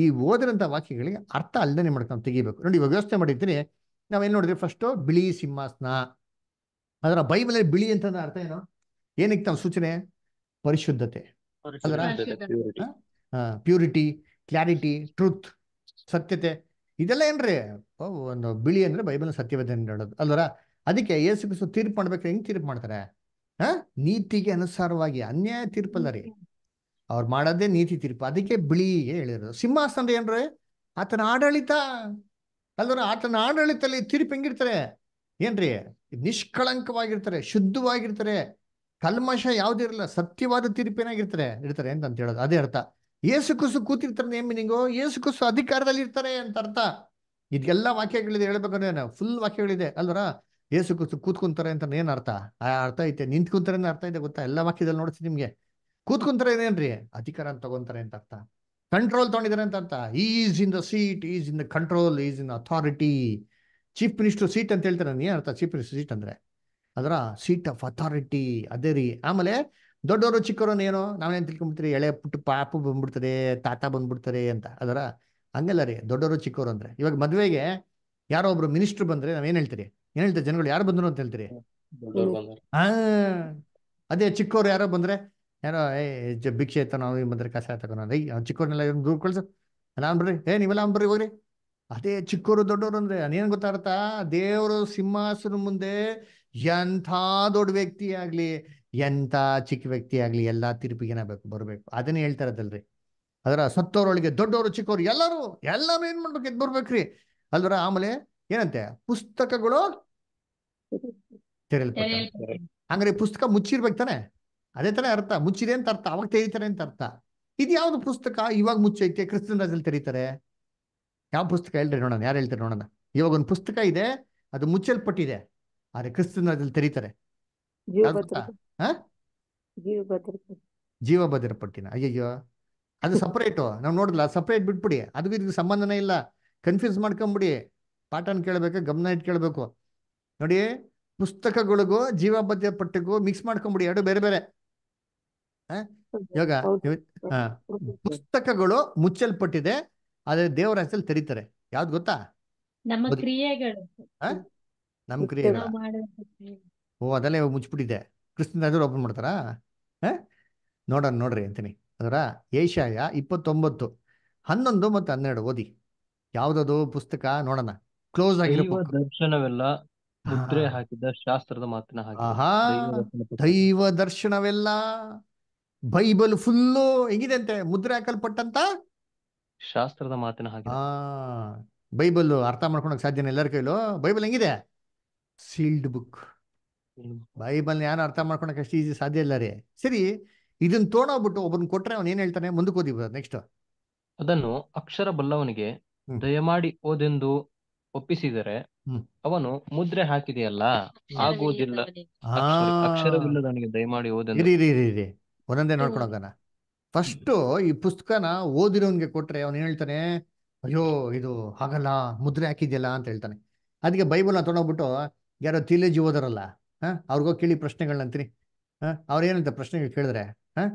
ಈ ಓದಿರಂಥ ವಾಕ್ಯಗಳಿಗೆ ಅರ್ಥ ಅಲ್ಲದೆ ಮಾಡ್ಕೊಂಡು ತೆಗಿಬೇಕು ನೋಡಿ ಇವಾಗ ವ್ಯವಸ್ಥೆ ಮಾಡಿರ್ತೀನಿ ನಾವೇನು ನೋಡಿದ್ರಿ ಫಸ್ಟು ಬಿಳಿ ಸಿಂಹಾಸನ ಅದರ ಬೈಬಲಲ್ಲಿ ಬಿಳಿ ಅಂತಂದ್ರೆ ಅರ್ಥ ಏನು ಏನಕ್ಕೆ ತಾವು ಸೂಚನೆ ಪರಿಶುದ್ಧತೆ ಅದರ ಪ್ಯೂರಿಟಿ ಕ್ಲಾರಿಟಿ ಟ್ರೂತ್ ಸತ್ಯತೆ ಇದೆಲ್ಲ ಏನ್ರಿ ಒಂದು ಬಿಳಿ ಅಂದ್ರೆ ಬೈಬಲ್ ಸತ್ಯವೇದನೆ ಹೇಳೋದು ಅಲ್ವರ ಅದಕ್ಕೆ ಏಸು ತೀರ್ಪು ಮಾಡ್ಬೇಕು ಹೆಂಗ್ ತೀರ್ಪು ಮಾಡ್ತಾರೆ ಹಾ ನೀತಿಗೆ ಅನುಸಾರವಾಗಿ ಅನ್ಯಾಯ ತೀರ್ಪಲ್ಲ ರೀ ಅವ್ರು ಮಾಡೋದೇ ನೀತಿ ತೀರ್ಪು ಅದಕ್ಕೆ ಬಿಳಿಗೆ ಹೇಳಿರೋದು ಸಿಂಹಾಸನ ಏನ್ರಿ ಆತನ ಆಡಳಿತ ಅಲ್ವರ ಆತನ ಆಡಳಿತದಲ್ಲಿ ತೀರ್ಪು ಹೆಂಗಿರ್ತಾರೆ ಏನ್ರಿ ನಿಷ್ಕಳಂಕವಾಗಿರ್ತಾರೆ ಶುದ್ಧವಾಗಿರ್ತಾರೆ ಕಲ್ಮಶ ಯಾವ್ದಿರಲ್ಲ ಸತ್ಯವಾದ ತೀರ್ಪೇನಾಗಿರ್ತಾರೆ ಇರ್ತಾರೆ ಅಂತ ಅಂತ ಹೇಳೋದು ಅದೇ ಅರ್ಥ ಏಸು ಕುಸು ಕೂತಿರ್ತಾರೆ ನೇಮಿನಿಂಗು ಏಸು ಕುಸು ಅಧಿಕಾರದಲ್ಲಿ ಇರ್ತಾರೆ ಅಂತ ಅರ್ಥ ಇದೆಲ್ಲ ವಾಕ್ಯಗಳಿದೆ ಹೇಳ್ಬೇಕಂದ್ರೆ ಫುಲ್ ವಾಕ್ಯಗಳಿದೆ ಅಲ್ವರ ಏಸು ಕುಸು ಕೂತ್ಕೊಂತಾರೆ ಅಂತ ಏನ್ ಅರ್ಥ ಆ ಅರ್ಥ ಐತೆ ನಿಂತ್ಕೊಂತಾರೆ ಅರ್ಥ ಇದೆ ಗೊತ್ತಾ ಎಲ್ಲ ವಾಕ್ಯದಲ್ಲಿ ನೋಡ್ತೀನಿ ನಿಮ್ಗೆ ಕೂತ್ಕೊಂತಾರೆ ಏನೇನ್ರಿ ಅಧಿಕಾರ ಅಂತ ತಗೊಂತಾರೆ ಅಂತ ಅರ್ಥ ಕಂಟ್ರೋಲ್ ತಗೊಂಡಿದ್ದಾರೆ ಅಂತ ಅರ್ಥ is in the seat is in the control is in authority chief minister seat ಅಂತ ಹೇಳ್ತಾರೆ ನೀನ್ ಅರ್ಥ ಚೀಫ್ ಮಿನಿಸ್ಟರ್ ಸೀಟ್ ಅಂದ್ರೆ ಅದರ ಸೀಟ್ ಆಫ್ ಅಥಾರಿಟಿ ಅದೇ ರೀ ಆಮೇಲೆ ದೊಡ್ಡವರು ಏನು ನಾವೇನು ತಿಳ್ಕೊಂಬಿಡ್ತೀರಿ ಎಳೆ ಪುಟ್ಟ ಪಾಪ ಬಂದ್ಬಿಡ್ತಾರೆ ತಾತ ಬಂದ್ಬಿಡ್ತಾರೆ ಅಂತ ಅದರ ಹಂಗಲ್ಲ ರೀ ದೊಡ್ಡವರು ಚಿಕ್ಕವರು ಅಂದ್ರೆ ಇವಾಗ ಮದ್ವೆಗೆ ಯಾರೋ ಒಬ್ರು ಮಿನಿಸ್ಟರ್ ಬಂದ್ರೆ ಏನ್ ಹೇಳ್ತೀರಿ ಏನ್ ಹೇಳ್ತಾರೆ ಜನಗಳು ಯಾರು ಬಂದ್ರು ಅಂತ ಹೇಳ್ತೀರಿ ಅದೇ ಚಿಕ್ಕವ್ರು ಯಾರೋ ಬಂದ್ರೆ ಯಾರೋ ಏ ಭಿಕ್ಷೆ ಎತ್ತನೋ ನಾವು ಬಂದ್ರೆ ಕಸ ತಗೋಣ ಐ ಚಿಕ್ಕವ್ರನ್ನೆಲ್ಲ ದೂರ ಕಳ್ಸ ನಾನು ಅಂಬ್ರಿ ಏ ನೀವೆಲ್ಲ ಅಂಬ್ರಿ ಹೋಗ್ರಿ ಅದೇ ಚಿಕ್ಕವರು ದೊಡ್ಡವರು ಅಂದ್ರೆ ಅದೇನ್ ಗೊತ್ತಾಗತ್ತಾ ದೇವರು ಸಿಂಹಾಸನ ಮುಂದೆ ಎಂಥ ದೊಡ್ಡ ವ್ಯಕ್ತಿ ಆಗಲಿ ಎಂಥ ಚಿಕ್ಕ ವ್ಯಕ್ತಿ ಆಗಲಿ ಎಲ್ಲ ತಿರುಪಿಗೆನ ಬರಬೇಕು ಅದನ್ನೇ ಹೇಳ್ತಾರದಲ್ರಿ ಅದರ ಸತ್ತೋರೊಳಗೆ ದೊಡ್ಡವರು ಚಿಕ್ಕವರು ಎಲ್ಲರೂ ಎಲ್ಲರೂ ಏನು ಮಾಡ್ಬೇಕು ಎದ್ದು ಬರ್ಬೇಕ್ರಿ ಅಲ್ರ ಆಮೇಲೆ ಏನಂತೆ ಪುಸ್ತಕಗಳು ತೆರೆಯಲ್ಪ ಹಂಗ್ರೆ ಪುಸ್ತಕ ಮುಚ್ಚಿರ್ಬೇಕು ತಾನೆ ಅದೇ ತಾನೇ ಅರ್ಥ ಮುಚ್ಚಿದೆ ಅಂತ ಅರ್ಥ ಅವಾಗ ತೆರೀತಾರೆ ಅಂತ ಅರ್ಥ ಇದು ಯಾವ್ದು ಪುಸ್ತಕ ಇವಾಗ ಮುಚ್ಚೈತೆ ಕ್ರಿಸ್ತನ್ ರಾಜಲ್ಲಿ ತೆರೀತಾರೆ ಯಾವ ಪುಸ್ತಕ ಹೇಳ್ರಿ ನೋಡೋಣ ಯಾರು ಹೇಳ್ತಾರೆ ನೋಡೋಣ ಇವಾಗ ಒಂದು ಪುಸ್ತಕ ಇದೆ ಅದು ಮುಚ್ಚಲ್ಪಟ್ಟಿದೆ ಆದ್ರೆ ಕ್ರಿಸ್ತನ ಅದ್ರಲ್ಲಿ ತೆರೀತಾರೆ ಜೀವ ಭದ್ರ ಪಟ್ಟಿನ ಅಯ್ಯಯ್ಯೋ ಅದು ಸಪ್ರೇಟು ನಾವು ನೋಡಲ್ಲ ಸಪ್ರೇಟ್ ಬಿಟ್ಬಿಡಿ ಅದು ಇದಕ್ಕೆ ಸಂಬಂಧನೇ ಇಲ್ಲ ಕನ್ಫ್ಯೂಸ್ ಮಾಡ್ಕೊಂಬಿಡಿ ಪಾಠನ ಕೇಳಬೇಕು ಗಮನ ಇಟ್ಟು ಕೇಳಬೇಕು ನೋಡಿ ಪುಸ್ತಕಗಳಿಗೂ ಜೀವ ಭದ್ರ ಪಟ್ಟಿಗೂ ಮಿಕ್ಸ್ ಮಾಡ್ಕೊಂಬಿಡಿ ಎರಡು ಬೇರೆ ಬೇರೆ ಹ ಪುಸ್ತಕಗಳು ಮುಚ್ಚಲ್ಪಟ್ಟಿದೆ ಆದ್ರೆ ದೇವರ ಹೆಸರು ತೆರೀತಾರೆ ಯಾವ್ದು ಗೊತ್ತಾ ನಮ್ ಕ್ರಿಯೆ ಓ ಅದಲ್ಲೇ ಮುಚ್ಚಿಬಿಟ್ಟಿದೆ ಕ್ರಿಸ್ತನಾದ್ರು ಓಪನ್ ಮಾಡ್ತಾರಾ ನೋಡೋಣ ನೋಡ್ರಿ ಅಂತೀನಿ ಅದರ ಏಷಾಯ ಇಪ್ಪತ್ತೊಂಬತ್ತು ಹನ್ನೊಂದು ಮತ್ತು ಹನ್ನೆರಡು ಓದಿ ಯಾವ್ದದು ಪುಸ್ತಕ ನೋಡೋಣ ಕ್ಲೋಸ್ ಆಗಿರುವ ದರ್ಶನವೆಲ್ಲ ಹಾಕಿದ ಶಾಸ್ತ್ರದ ಮಾತಿನ ದೈವ ದರ್ಶನವೆಲ್ಲ ಬೈಬಲ್ ಫುಲ್ಲು ಹೆಂಗಿದೆ ಅಂತೆ ಮುದ್ರೆ ಹಾಕಲ್ಪಟ್ಟಂತ ಶಾಸ್ತ್ರದ ಮಾತಿನ ಹಾಗೆ ಬೈಬಲ್ ಅರ್ಥ ಮಾಡ್ಕೊಳಕ್ ಸಾಧ್ಯನ ಎಲ್ಲರ ಕೈಲೋ ಬೈಬಲ್ ಹೆಂಗಿದೆ ಸೀಲ್ಡ್ ಬುಕ್ ಬೈಬಲ್ ಯಾರು ಅರ್ಥ ಮಾಡ್ಕೊಳಕ್ ಅಷ್ಟು ಈಸಿ ಸಾಧ್ಯ ಇಲ್ಲ ರೀ ಸರಿ ಇದನ್ನ ತೋಣೋಗ್ಬಿಟ್ಟು ಒಬ್ಬನ್ ಕೊಟ್ರೆ ಅವನ್ ಏನ್ ಹೇಳ್ತಾನೆ ಮುಂದಕ್ಕೆ ಓದಿ ನೆಕ್ಸ್ಟ್ ಅದನ್ನು ಅಕ್ಷರ ಬಲ್ಲವನಿಗೆ ದಯಮಾಡಿ ಓದೆಂದು ಒಪ್ಪಿಸಿದರೆ ಅವನು ಮುದ್ರೆ ಹಾಕಿದೆಯಲ್ಲ ಆಗುವುದಿಲ್ಲ ಅಕ್ಷರವಿಲ್ಲದವನಿಗೆ ದಯಮಾಡಿ ಓದೆಂದು ಇರಿ ಒಂದೊಂದೇ ನೋಡ್ಕೊಳೋದನ ಫಸ್ಟ್ ಈ ಪುಸ್ತಕನ ಓದಿರೋನ್ಗೆ ಕೊಟ್ರೆ ಏನ್ ಹೇಳ್ತಾನೆ ಅಯ್ಯೋ ಇದು ಹಾಗಲ್ಲ ಮುದ್ರೆ ಹಾಕಿದ್ಯಲ್ಲ ಅಂತ ಹೇಳ್ತಾನೆ ಅದಕ್ಕೆ ಬೈಬಲ್ನ ತೊಗೊಂಡೋಗ್ಬಿಟ್ಟು ಯಾರೋ ತಿಲೇಜಿ ಓದರಲ್ಲ ಹಾಂ ಅವ್ರಿಗೋ ಕೇಳಿ ಪ್ರಶ್ನೆಗಳನ್ನ ಅಂತೀನಿ ಹಾಂ ಅವ್ರೇನಂತ ಪ್ರಶ್ನೆಗಳು ಕೇಳಿದ್ರೆ ಹಾಂ